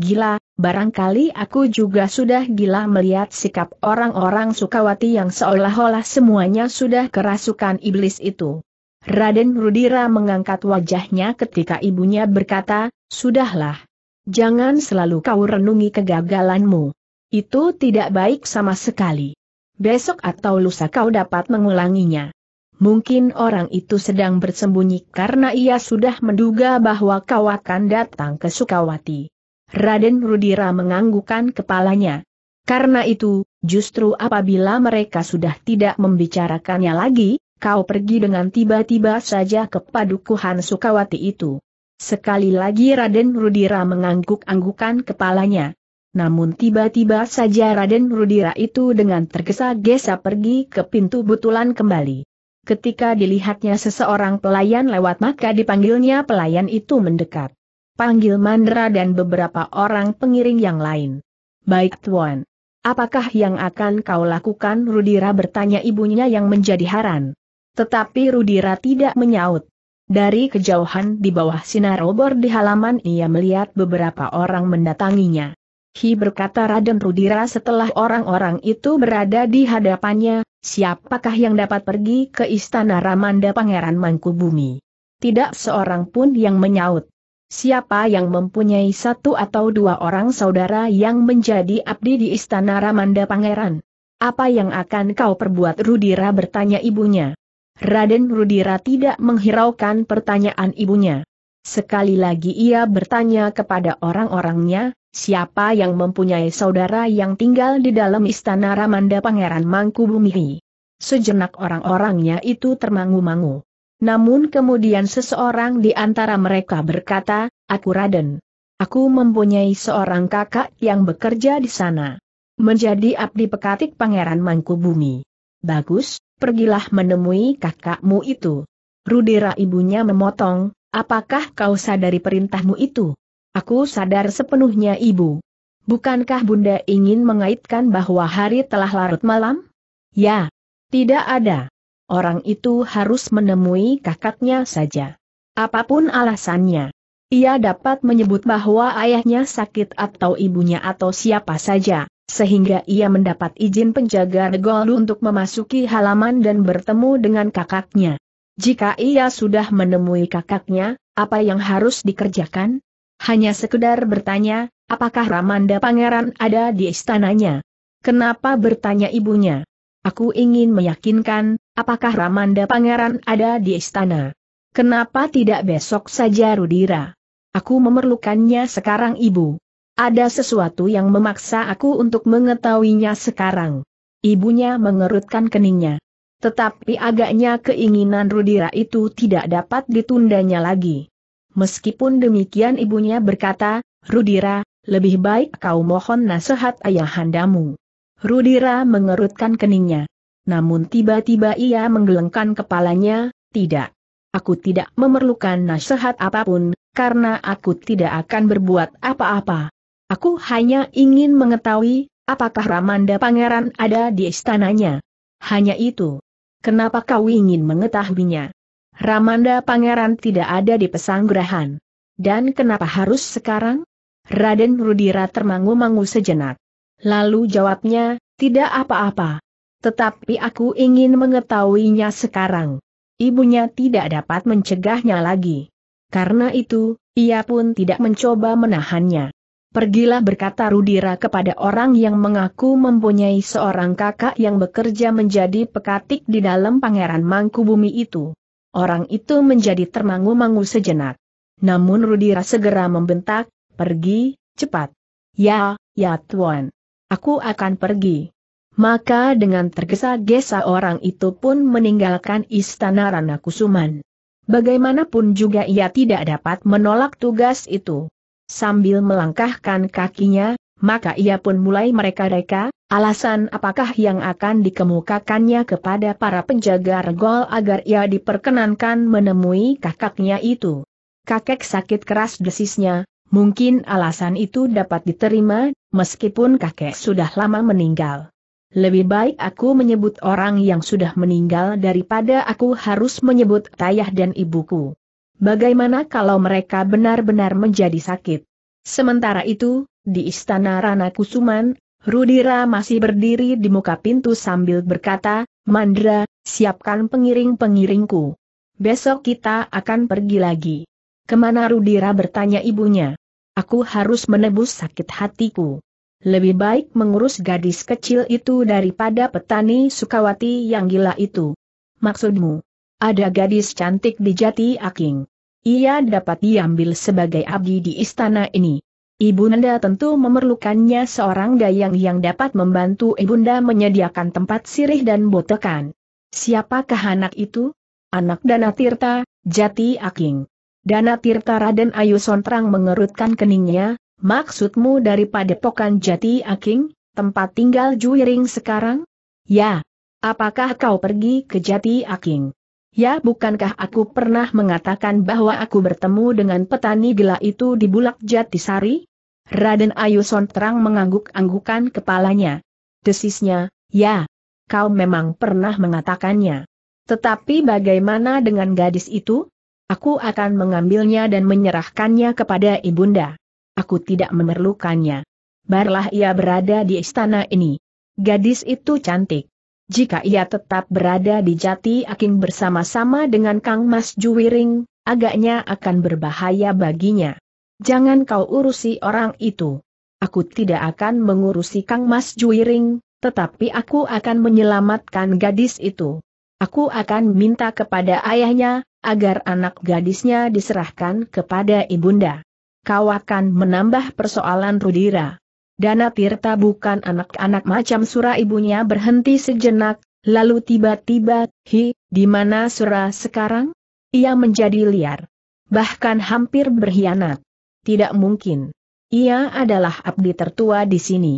Gila, barangkali aku juga sudah gila melihat sikap orang-orang Sukawati yang seolah-olah semuanya sudah kerasukan iblis itu. Raden Rudira mengangkat wajahnya ketika ibunya berkata, Sudahlah. Jangan selalu kau renungi kegagalanmu. Itu tidak baik sama sekali. Besok atau lusa kau dapat mengulanginya. Mungkin orang itu sedang bersembunyi karena ia sudah menduga bahwa kau akan datang ke Sukawati. Raden Rudira menganggukkan kepalanya. Karena itu, justru apabila mereka sudah tidak membicarakannya lagi, kau pergi dengan tiba-tiba saja ke padukuhan Sukawati itu. Sekali lagi Raden Rudira mengangguk-anggukan kepalanya. Namun tiba-tiba saja Raden Rudira itu dengan tergesa-gesa pergi ke pintu butulan kembali. Ketika dilihatnya seseorang pelayan lewat maka dipanggilnya pelayan itu mendekat. Panggil Mandra dan beberapa orang pengiring yang lain. Baik Tuan. Apakah yang akan kau lakukan Rudira bertanya ibunya yang menjadi haran. Tetapi Rudira tidak menyaut. Dari kejauhan di bawah sinar obor di halaman ia melihat beberapa orang mendatanginya. Hi berkata Raden Rudira setelah orang-orang itu berada di hadapannya, siapakah yang dapat pergi ke istana Ramanda Pangeran Mangkubumi? Tidak seorang pun yang menyaut. Siapa yang mempunyai satu atau dua orang saudara yang menjadi abdi di istana Ramanda Pangeran? Apa yang akan kau perbuat Rudira bertanya ibunya. Raden Rudira tidak menghiraukan pertanyaan ibunya. Sekali lagi ia bertanya kepada orang-orangnya, siapa yang mempunyai saudara yang tinggal di dalam istana Ramanda Pangeran Mangkubumi? Sejenak orang-orangnya itu termangu-mangu. Namun kemudian seseorang di antara mereka berkata, aku Raden. Aku mempunyai seorang kakak yang bekerja di sana. Menjadi abdi pekatik Pangeran Mangkubumi. Bagus, pergilah menemui kakakmu itu. Rudera ibunya memotong, apakah kau sadari perintahmu itu? Aku sadar sepenuhnya ibu. Bukankah bunda ingin mengaitkan bahwa hari telah larut malam? Ya. Tidak ada. Orang itu harus menemui kakaknya saja. Apapun alasannya. Ia dapat menyebut bahwa ayahnya sakit atau ibunya atau siapa saja, sehingga ia mendapat izin penjaga Regolu untuk memasuki halaman dan bertemu dengan kakaknya. Jika ia sudah menemui kakaknya, apa yang harus dikerjakan? Hanya sekedar bertanya, apakah Ramanda Pangeran ada di istananya? Kenapa bertanya ibunya? Aku ingin meyakinkan, apakah Ramanda Pangeran ada di istana? Kenapa tidak besok saja Rudira? Aku memerlukannya sekarang ibu. Ada sesuatu yang memaksa aku untuk mengetahuinya sekarang. Ibunya mengerutkan keningnya. Tetapi agaknya keinginan Rudira itu tidak dapat ditundanya lagi. Meskipun demikian ibunya berkata, Rudira, lebih baik kau mohon nasihat ayahandamu. Rudira mengerutkan keningnya. Namun tiba-tiba ia menggelengkan kepalanya, tidak. Aku tidak memerlukan nasihat apapun, karena aku tidak akan berbuat apa-apa. Aku hanya ingin mengetahui, apakah Ramanda Pangeran ada di istananya. Hanya itu. Kenapa kau ingin mengetahuinya? Ramanda Pangeran tidak ada di pesanggrahan. Dan kenapa harus sekarang? Raden Rudira termangu-mangu sejenak. Lalu jawabnya, tidak apa-apa. Tetapi aku ingin mengetahuinya sekarang. Ibunya tidak dapat mencegahnya lagi. Karena itu, ia pun tidak mencoba menahannya. Pergilah berkata Rudira kepada orang yang mengaku mempunyai seorang kakak yang bekerja menjadi pekatik di dalam pangeran Mangkubumi itu. Orang itu menjadi termangu-mangu sejenak. Namun Rudira segera membentak, pergi, cepat. Ya, ya tuan. Aku akan pergi. Maka dengan tergesa-gesa orang itu pun meninggalkan istana Rana Kusuman. Bagaimanapun juga ia tidak dapat menolak tugas itu. Sambil melangkahkan kakinya, maka ia pun mulai mereka-reka, Alasan apakah yang akan dikemukakannya kepada para penjaga regol agar ia diperkenankan menemui kakaknya itu? Kakek sakit keras desisnya, mungkin alasan itu dapat diterima, meskipun kakek sudah lama meninggal. Lebih baik aku menyebut orang yang sudah meninggal daripada aku harus menyebut ayah dan ibuku. Bagaimana kalau mereka benar-benar menjadi sakit? Sementara itu, di istana Rana Kusuman, Rudira masih berdiri di muka pintu sambil berkata, Mandra, siapkan pengiring-pengiringku. Besok kita akan pergi lagi. Kemana Rudira bertanya ibunya. Aku harus menebus sakit hatiku. Lebih baik mengurus gadis kecil itu daripada petani Sukawati yang gila itu. Maksudmu? Ada gadis cantik di Jati Aking. Ia dapat diambil sebagai abdi di istana ini. Ibu Nanda tentu memerlukannya seorang dayang yang dapat membantu Ibunda menyediakan tempat sirih dan botekan. Siapakah anak itu? Anak Dana Tirta, Jati Aking. Dana Tirta Raden Ayu Sontrang mengerutkan keningnya, maksudmu daripada pokan Jati Aking, tempat tinggal Juiring sekarang? Ya. Apakah kau pergi ke Jati Aking? Ya bukankah aku pernah mengatakan bahwa aku bertemu dengan petani gila itu di Bulak Jatisari? Raden Ayuson terang mengangguk-anggukan kepalanya. Desisnya, ya. Kau memang pernah mengatakannya. Tetapi bagaimana dengan gadis itu? Aku akan mengambilnya dan menyerahkannya kepada ibunda. Aku tidak memerlukannya. Barlah ia berada di istana ini. Gadis itu cantik jika ia tetap berada di jati aking bersama-sama dengan Kang Mas Juwiring, agaknya akan berbahaya baginya. Jangan kau urusi orang itu. Aku tidak akan mengurusi Kang Mas Juwiring, tetapi aku akan menyelamatkan gadis itu. Aku akan minta kepada ayahnya, agar anak gadisnya diserahkan kepada ibunda. Kau akan menambah persoalan Rudira. Dana Tirta bukan anak-anak macam Sura ibunya berhenti sejenak, lalu tiba-tiba, hi, di mana Sura sekarang? Ia menjadi liar. Bahkan hampir berkhianat. Tidak mungkin. Ia adalah abdi tertua di sini.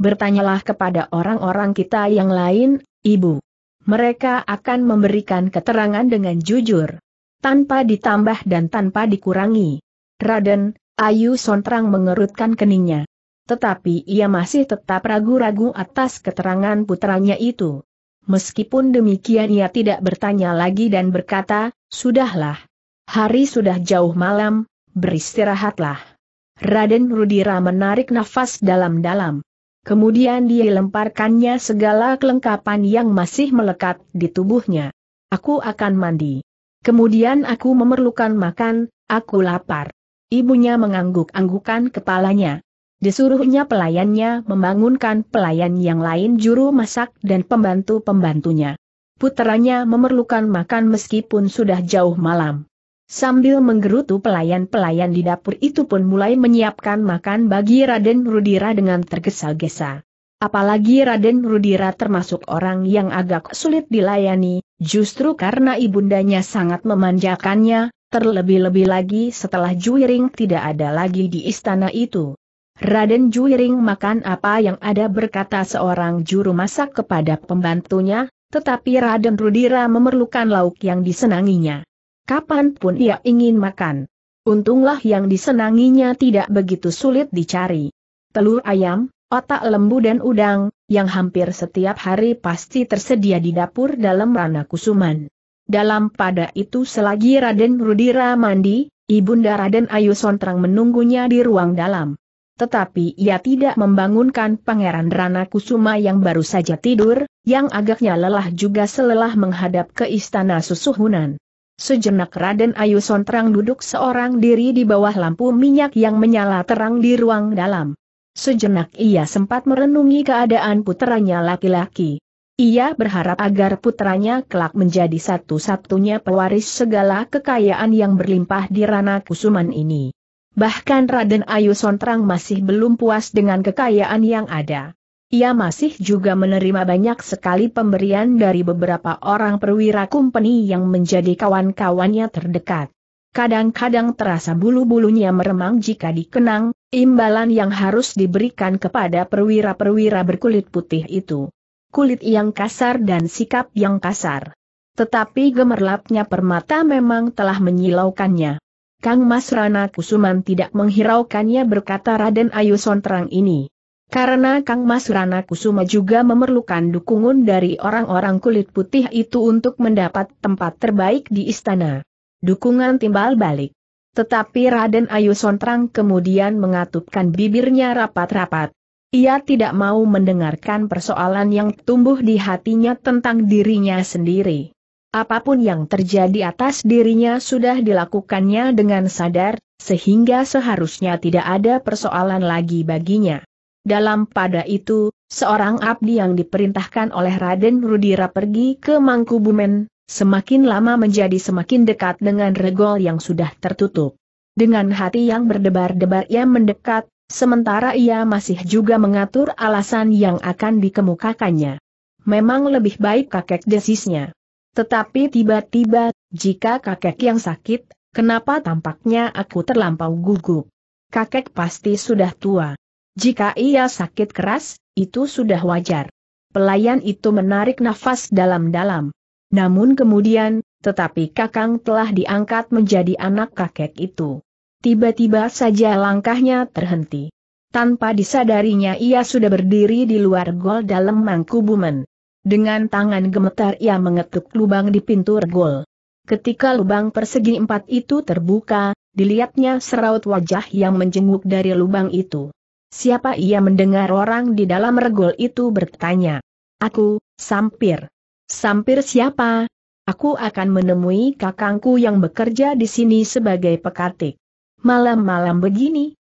Bertanyalah kepada orang-orang kita yang lain, ibu. Mereka akan memberikan keterangan dengan jujur. Tanpa ditambah dan tanpa dikurangi. Raden, Ayu Sontrang mengerutkan keningnya tetapi ia masih tetap ragu-ragu atas keterangan putranya itu. Meskipun demikian ia tidak bertanya lagi dan berkata, Sudahlah. Hari sudah jauh malam, beristirahatlah. Raden Rudira menarik nafas dalam-dalam. Kemudian dia lemparkannya segala kelengkapan yang masih melekat di tubuhnya. Aku akan mandi. Kemudian aku memerlukan makan, aku lapar. Ibunya mengangguk-anggukan kepalanya disuruhnya pelayannya membangunkan pelayan yang lain juru masak dan pembantu-pembantunya. Putranya memerlukan makan meskipun sudah jauh malam. Sambil menggerutu pelayan-pelayan di dapur itu pun mulai menyiapkan makan bagi Raden Rudira dengan tergesa-gesa. Apalagi Raden Rudira termasuk orang yang agak sulit dilayani, justru karena ibundanya sangat memanjakannya, terlebih-lebih lagi setelah Juiring tidak ada lagi di istana itu. Raden Juiring makan apa yang ada berkata seorang juru masak kepada pembantunya, tetapi Raden Rudira memerlukan lauk yang disenanginya. Kapanpun ia ingin makan. Untunglah yang disenanginya tidak begitu sulit dicari. Telur ayam, otak lembu dan udang, yang hampir setiap hari pasti tersedia di dapur dalam ranah kusuman. Dalam pada itu selagi Raden Rudira mandi, Ibunda Raden Ayu Sontrang menunggunya di ruang dalam. Tetapi ia tidak membangunkan Pangeran Rana Kusuma yang baru saja tidur, yang agaknya lelah juga selelah menghadap ke istana susuhunan. Sejenak Raden Ayu Sontrang duduk seorang diri di bawah lampu minyak yang menyala terang di ruang dalam. Sejenak ia sempat merenungi keadaan putranya laki-laki. Ia berharap agar putranya kelak menjadi satu-satunya pewaris segala kekayaan yang berlimpah di Rana Kusuman ini. Bahkan Raden Ayu Sontrang masih belum puas dengan kekayaan yang ada. Ia masih juga menerima banyak sekali pemberian dari beberapa orang perwira kumpeni yang menjadi kawan-kawannya terdekat. Kadang-kadang terasa bulu-bulunya meremang jika dikenang, imbalan yang harus diberikan kepada perwira-perwira berkulit putih itu. Kulit yang kasar dan sikap yang kasar. Tetapi gemerlapnya permata memang telah menyilaukannya. Kang Mas Rana Kusuman tidak menghiraukannya berkata Raden Ayu Sontrang ini. Karena Kang Mas Rana Kusuma juga memerlukan dukungan dari orang-orang kulit putih itu untuk mendapat tempat terbaik di istana. Dukungan timbal balik. Tetapi Raden Ayu Sontrang kemudian mengatupkan bibirnya rapat-rapat. Ia tidak mau mendengarkan persoalan yang tumbuh di hatinya tentang dirinya sendiri. Apapun yang terjadi atas dirinya sudah dilakukannya dengan sadar, sehingga seharusnya tidak ada persoalan lagi baginya. Dalam pada itu, seorang abdi yang diperintahkan oleh Raden Rudira pergi ke Mangkubumen, semakin lama menjadi semakin dekat dengan regol yang sudah tertutup. Dengan hati yang berdebar-debar ia mendekat, sementara ia masih juga mengatur alasan yang akan dikemukakannya. Memang lebih baik kakek desisnya. Tetapi tiba-tiba, jika kakek yang sakit, kenapa tampaknya aku terlampau gugup? Kakek pasti sudah tua. Jika ia sakit keras, itu sudah wajar. Pelayan itu menarik nafas dalam-dalam. Namun kemudian, tetapi kakang telah diangkat menjadi anak kakek itu. Tiba-tiba saja langkahnya terhenti. Tanpa disadarinya ia sudah berdiri di luar gol dalam mangkubumen. Dengan tangan gemetar ia mengetuk lubang di pintu regol. Ketika lubang persegi empat itu terbuka, dilihatnya seraut wajah yang menjenguk dari lubang itu. Siapa ia mendengar orang di dalam regol itu bertanya. Aku, Sampir. Sampir siapa? Aku akan menemui kakangku yang bekerja di sini sebagai pekatik. Malam-malam begini,